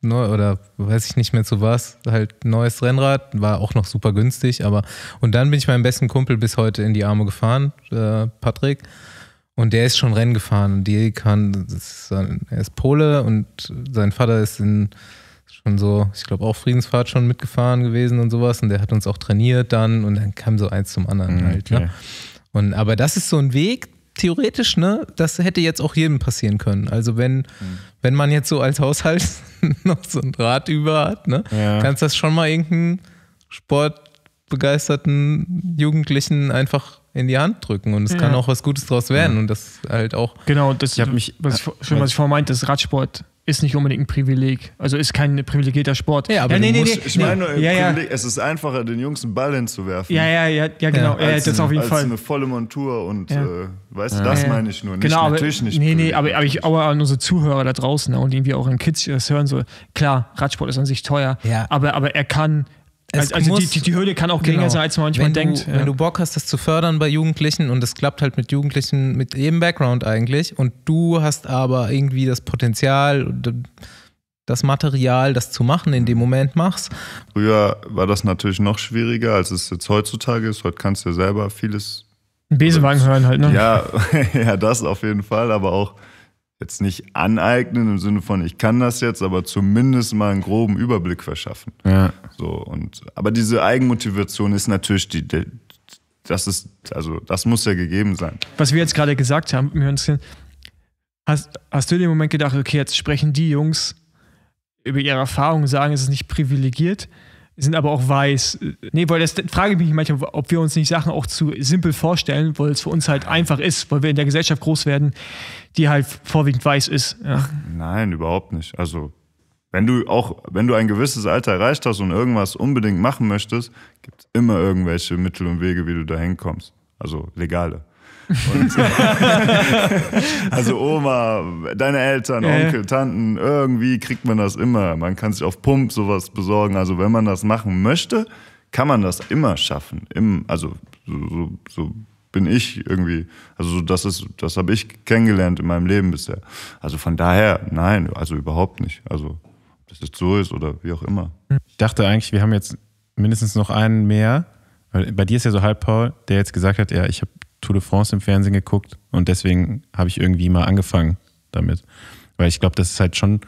neu oder weiß ich nicht mehr zu was, halt neues Rennrad, war auch noch super günstig, aber und dann bin ich meinem besten Kumpel bis heute in die Arme gefahren, äh, Patrick. Und der ist schon Rennen gefahren und die kann, ist, er ist Pole und sein Vater ist in schon so, ich glaube auch Friedensfahrt schon mitgefahren gewesen und sowas und der hat uns auch trainiert dann und dann kam so eins zum anderen mhm, halt. Ne? Okay. Ne? Und, aber das ist so ein Weg, theoretisch, ne, das hätte jetzt auch jedem passieren können. Also wenn, mhm. wenn man jetzt so als Haushalt noch so ein Rad über hat, ne, ja. kannst das schon mal irgendeinen sportbegeisterten Jugendlichen einfach in die Hand drücken und es ja. kann auch was Gutes draus werden und das halt auch. Genau, das, ich habe mich, was, ja, äh, schon was ich vorhin meinte, das Radsport ist nicht unbedingt ein Privileg. Also ist kein privilegierter Sport. Ja, aber ja, nee, nee, musst, nee, ich meine, nee. Ja, ja. es ist einfacher, den Jungs einen Ball hinzuwerfen. Ja, ja, ja, ja genau. Ja, als, das auf jeden als Fall. eine volle Montur und äh, weißt du, das meine ich nur. Nicht, genau, natürlich aber, nicht. Nee, nee, aber, aber ich auch an unsere Zuhörer da draußen ne, und irgendwie auch an Kids, die das hören, so, klar, Radsport ist an sich teuer, aber, aber er kann, es also, also muss, die, die, Hürde kann auch geringer genau. sein, als man manchmal wenn denkt. Du, ja. Wenn du Bock hast, das zu fördern bei Jugendlichen und das klappt halt mit Jugendlichen mit jedem Background eigentlich und du hast aber irgendwie das Potenzial, das Material, das zu machen, in dem Moment machst. Früher war das natürlich noch schwieriger, als es jetzt heutzutage ist. Heute kannst du ja selber vieles. Besenwagen hören halt, ne? Ja, ja, das auf jeden Fall, aber auch jetzt nicht aneignen im Sinne von, ich kann das jetzt, aber zumindest mal einen groben Überblick verschaffen. Ja. So, und, aber diese Eigenmotivation ist natürlich die, die das ist, also das muss ja gegeben sein. Was wir jetzt gerade gesagt haben, hast, hast du dir im Moment gedacht, okay, jetzt sprechen die Jungs über ihre Erfahrungen, sagen, es ist nicht privilegiert, sind aber auch weiß. Nee, weil das frage ich mich manchmal, ob wir uns nicht Sachen auch zu simpel vorstellen, weil es für uns halt einfach ist, weil wir in der Gesellschaft groß werden, die halt vorwiegend weiß ist. Ja. Nein, überhaupt nicht. Also wenn du auch, wenn du ein gewisses Alter erreicht hast und irgendwas unbedingt machen möchtest, gibt es immer irgendwelche Mittel und Wege, wie du da hinkommst. Also legale. Und, also Oma, deine Eltern, Onkel, Tanten, irgendwie kriegt man das immer. Man kann sich auf Pump sowas besorgen. Also wenn man das machen möchte, kann man das immer schaffen. Im, also so, so, so bin ich irgendwie. Also das ist, das habe ich kennengelernt in meinem Leben bisher. Also von daher, nein, also überhaupt nicht. Also dass es so ist oder wie auch immer. Ich dachte eigentlich, wir haben jetzt mindestens noch einen mehr. Weil bei dir ist ja so halb Paul, der jetzt gesagt hat, ja, ich habe Tour de France im Fernsehen geguckt und deswegen habe ich irgendwie mal angefangen damit. Weil ich glaube, das ist halt schon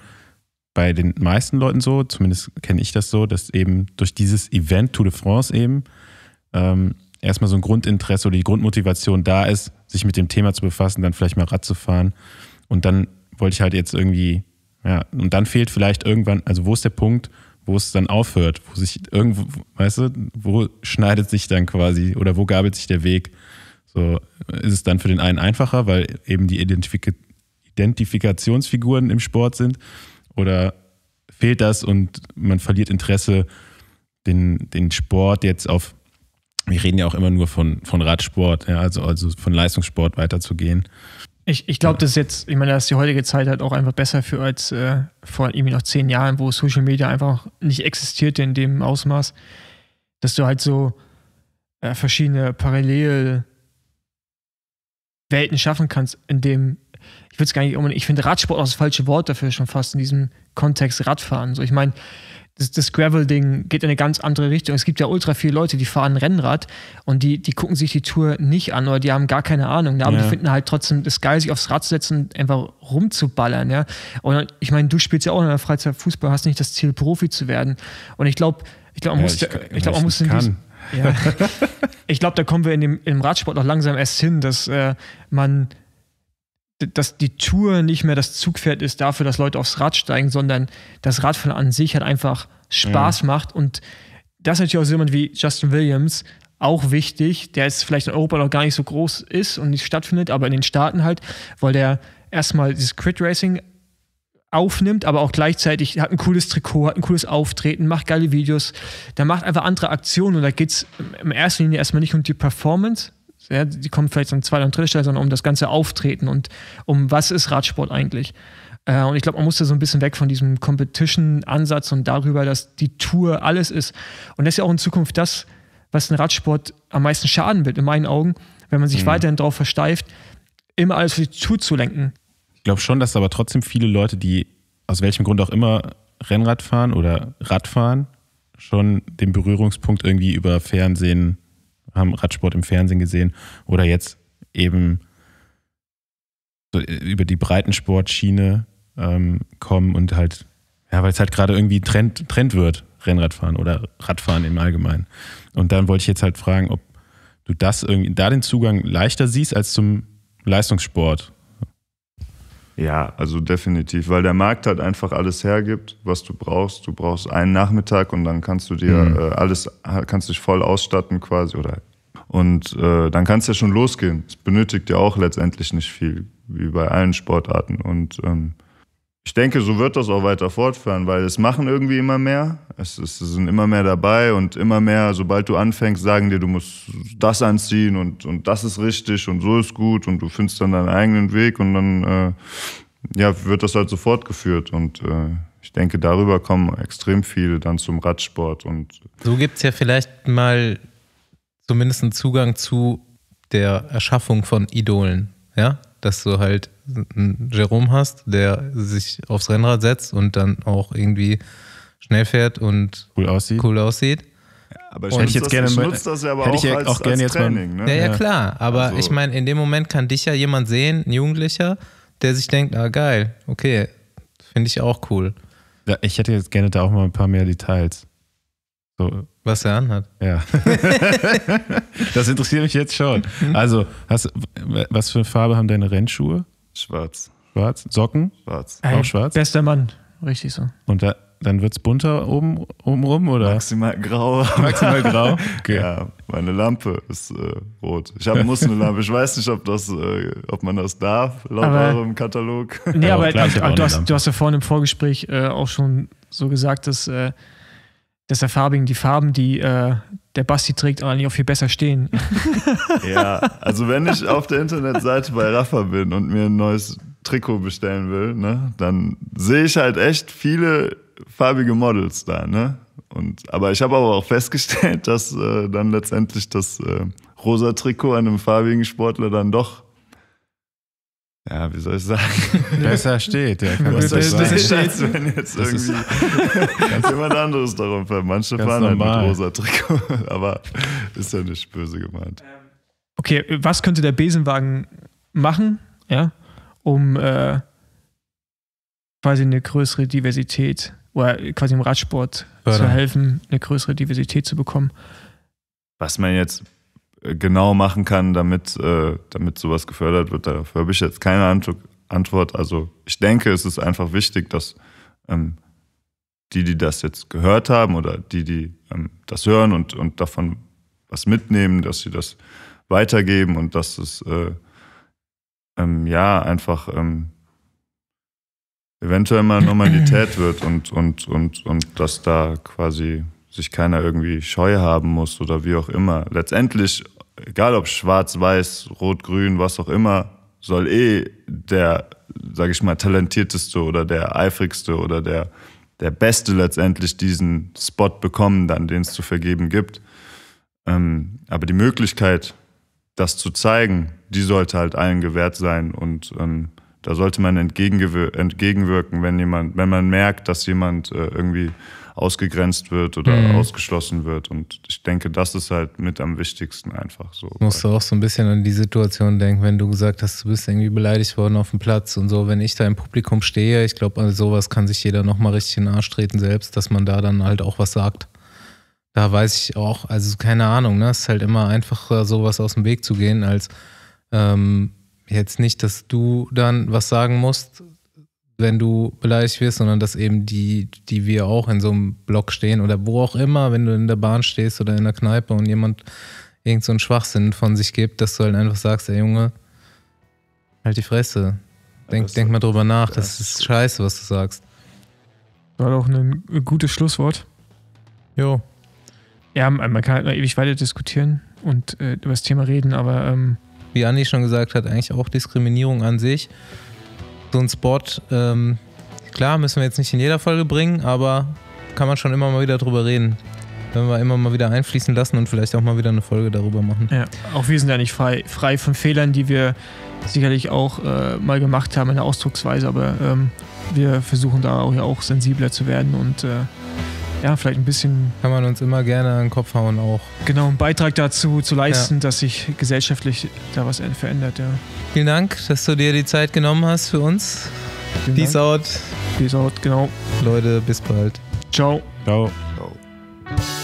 bei den meisten Leuten so, zumindest kenne ich das so, dass eben durch dieses Event Tour de France eben ähm, erstmal so ein Grundinteresse oder die Grundmotivation da ist, sich mit dem Thema zu befassen, dann vielleicht mal Rad zu fahren. Und dann wollte ich halt jetzt irgendwie, ja, und dann fehlt vielleicht irgendwann, also wo ist der Punkt, wo es dann aufhört, wo sich irgendwo, weißt du, wo schneidet sich dann quasi oder wo gabelt sich der Weg? So ist es dann für den einen einfacher, weil eben die Identifik Identifikationsfiguren im Sport sind oder fehlt das und man verliert Interesse, den, den Sport jetzt auf, wir reden ja auch immer nur von, von Radsport, ja, also, also von Leistungssport weiterzugehen. Ich, ich glaube, das ist jetzt, ich meine, das ist die heutige Zeit halt auch einfach besser für als äh, vor irgendwie noch zehn Jahren, wo Social Media einfach nicht existierte in dem Ausmaß, dass du halt so äh, verschiedene parallel Welten schaffen kannst, in dem ich würde es gar nicht um, ich finde Radsport auch das falsche Wort dafür schon fast in diesem Kontext Radfahren. So, ich meine, das, das Gravel-Ding geht in eine ganz andere Richtung. Es gibt ja ultra viele Leute, die fahren Rennrad und die, die gucken sich die Tour nicht an oder die haben gar keine Ahnung. Ne? Aber ja. die finden halt trotzdem das geil, sich aufs Rad zu setzen und einfach rumzuballern. Ja? Und ich meine, du spielst ja auch in der Freizeit Fußball, hast nicht das Ziel, Profi zu werden. Und ich glaube, ich glaube, man, ja, muss, ich, ich glaub, man muss in diesem, ja. Ich glaube, da kommen wir in dem, im Radsport noch langsam erst hin, dass äh, man, dass die Tour nicht mehr das Zugpferd ist dafür, dass Leute aufs Rad steigen, sondern das Radfahren an sich hat einfach Spaß ja. Mhm. macht. Und das ist natürlich auch so jemand wie Justin Williams auch wichtig, der jetzt vielleicht in Europa noch gar nicht so groß ist und nicht stattfindet, aber in den Staaten halt, weil der erstmal dieses Crit Racing aufnimmt, aber auch gleichzeitig hat ein cooles Trikot, hat ein cooles Auftreten, macht geile Videos, der macht einfach andere Aktionen und da geht es in erster Linie erstmal nicht um die Performance, ja, die kommt vielleicht an zweiter und dritter Stelle, sondern um das ganze Auftreten und um was ist Radsport eigentlich. Äh, und ich glaube, man muss da so ein bisschen weg von diesem Competition-Ansatz und darüber, dass die Tour alles ist. Und das ist ja auch in Zukunft das, was den Radsport am meisten schaden wird, in meinen Augen, wenn man sich mhm. weiterhin darauf versteift, immer alles für die Tour zu lenken glaube schon, dass aber trotzdem viele Leute, die aus welchem Grund auch immer Rennrad fahren oder Radfahren, schon den Berührungspunkt irgendwie über Fernsehen, haben Radsport im Fernsehen gesehen oder jetzt eben so äh, über die Breitensportschiene ähm, kommen und halt, ja, weil es halt gerade irgendwie Trend, Trend wird, Rennradfahren oder Radfahren im Allgemeinen. Und dann wollte ich jetzt halt fragen, ob du das irgendwie da den Zugang leichter siehst als zum Leistungssport ja, also definitiv, weil der Markt halt einfach alles hergibt, was du brauchst. Du brauchst einen Nachmittag und dann kannst du dir mhm. äh, alles, kannst dich voll ausstatten quasi oder und äh, dann kannst du ja schon losgehen. Es benötigt ja auch letztendlich nicht viel, wie bei allen Sportarten. Und ähm, ich denke, so wird das auch weiter fortfahren, weil es machen irgendwie immer mehr. Es, es, sind immer mehr dabei und immer mehr, sobald du anfängst, sagen dir, du musst das anziehen und, und das ist richtig und so ist gut und du findest dann deinen eigenen Weg und dann äh, ja, wird das halt so fortgeführt. Und äh, ich denke, darüber kommen extrem viele dann zum Radsport. Und so gibt es ja vielleicht mal zumindest einen Zugang zu der Erschaffung von Idolen, ja? Dass du halt einen Jerome hast, der sich aufs Rennrad setzt und dann auch irgendwie schnell fährt und cool aussieht. Cool aussieht. aber ich hätte ich jetzt das, gerne nutzt das ja aber auch, ich ja als, auch gerne als Training. Mal, ne? ja, ja, klar. Aber also. ich meine, in dem Moment kann dich ja jemand sehen, ein Jugendlicher, der sich denkt, ah geil, okay, finde ich auch cool. Ja, ich hätte jetzt gerne da auch mal ein paar mehr Details. So. Was er anhat. Ja. das interessiert mich jetzt schon. Also, hast, was für eine Farbe haben deine Rennschuhe? Schwarz. Schwarz. Socken? Schwarz. Ey, auch schwarz. Bester Mann. Richtig so. Und da, dann wird es bunter oben, rum, oder? Maximal grau. Maximal grau? Okay. Ja, meine Lampe ist äh, rot. Ich hab, muss eine Lampe. Ich weiß nicht, ob, das, äh, ob man das darf, laut aber, eurem Katalog. Nee, ja, aber, klar, du, hast, du, hast, ja vorhin im Vorgespräch äh, auch schon so gesagt, dass, äh, dass der Farbigen die Farben, die äh, der Basti trägt eigentlich auch viel besser stehen. ja, also wenn ich auf der Internetseite bei Rafa bin und mir ein neues Trikot bestellen will, ne, dann sehe ich halt echt viele farbige Models da, ne? Und, aber ich habe aber auch festgestellt, dass äh, dann letztendlich das äh, rosa Trikot einem farbigen Sportler dann doch ja, wie soll ich sagen? Besser steht, ja. Besser steht, steht, wenn jetzt das irgendwie ganz jemand anderes darum fährt. Manche fahren normal. halt mit rosa Trikot, aber ist ja nicht böse gemeint. Okay, was könnte der Besenwagen machen, ja, um äh, quasi eine größere Diversität oder quasi im Radsport Fördern. zu helfen, eine größere Diversität zu bekommen? Was man jetzt genau machen kann, damit, äh, damit sowas gefördert wird. Dafür habe ich jetzt keine Antwort. Also ich denke, es ist einfach wichtig, dass ähm, die, die das jetzt gehört haben oder die, die ähm, das hören und, und davon was mitnehmen, dass sie das weitergeben und dass es äh, ähm, ja einfach ähm, eventuell mal Normalität wird und, und, und, und dass da quasi sich keiner irgendwie scheu haben muss oder wie auch immer. Letztendlich, egal ob schwarz, weiß, rot, grün, was auch immer, soll eh der, sage ich mal, talentierteste oder der eifrigste oder der, der Beste letztendlich diesen Spot bekommen, dann den es zu vergeben gibt. Ähm, aber die Möglichkeit, das zu zeigen, die sollte halt allen gewährt sein und ähm, da sollte man entgegenwirken, wenn jemand, wenn man merkt, dass jemand äh, irgendwie ausgegrenzt wird oder mhm. ausgeschlossen wird. Und ich denke, das ist halt mit am wichtigsten einfach so. Musst du auch so ein bisschen an die Situation denken, wenn du gesagt hast, du bist irgendwie beleidigt worden auf dem Platz und so. Wenn ich da im Publikum stehe, ich glaube, an sowas kann sich jeder nochmal richtig in den Arsch treten selbst, dass man da dann halt auch was sagt. Da weiß ich auch, also keine Ahnung, ne? Es ist halt immer einfacher, sowas aus dem Weg zu gehen, als ähm, jetzt nicht, dass du dann was sagen musst, wenn du beleidigt wirst, sondern dass eben die, die wir auch in so einem Block stehen oder wo auch immer, wenn du in der Bahn stehst oder in der Kneipe und jemand irgend so einen Schwachsinn von sich gibt, dass du halt einfach sagst, ey Junge, halt die Fresse. Denk, denk mal drüber nach, das ist scheiße, was du sagst. War doch ein gutes Schlusswort. Jo. Ja, man kann halt noch ewig weiter diskutieren und äh, über das Thema reden, aber. Ähm Wie Andi schon gesagt hat, eigentlich auch Diskriminierung an sich so ein Spot, ähm, klar, müssen wir jetzt nicht in jeder Folge bringen, aber kann man schon immer mal wieder drüber reden. Wenn wir immer mal wieder einfließen lassen und vielleicht auch mal wieder eine Folge darüber machen. Ja, auch wir sind ja nicht frei, frei von Fehlern, die wir sicherlich auch äh, mal gemacht haben in der Ausdrucksweise, aber ähm, wir versuchen da auch, ja auch sensibler zu werden und äh, ja, vielleicht ein bisschen. Kann man uns immer gerne an den Kopf hauen auch. Genau, einen Beitrag dazu zu leisten, ja. dass sich gesellschaftlich da was äh, verändert, ja. Vielen Dank, dass du dir die Zeit genommen hast für uns. Vielen Peace Dank. out. Peace out, genau. Leute, bis bald. Ciao. Ciao. Ciao.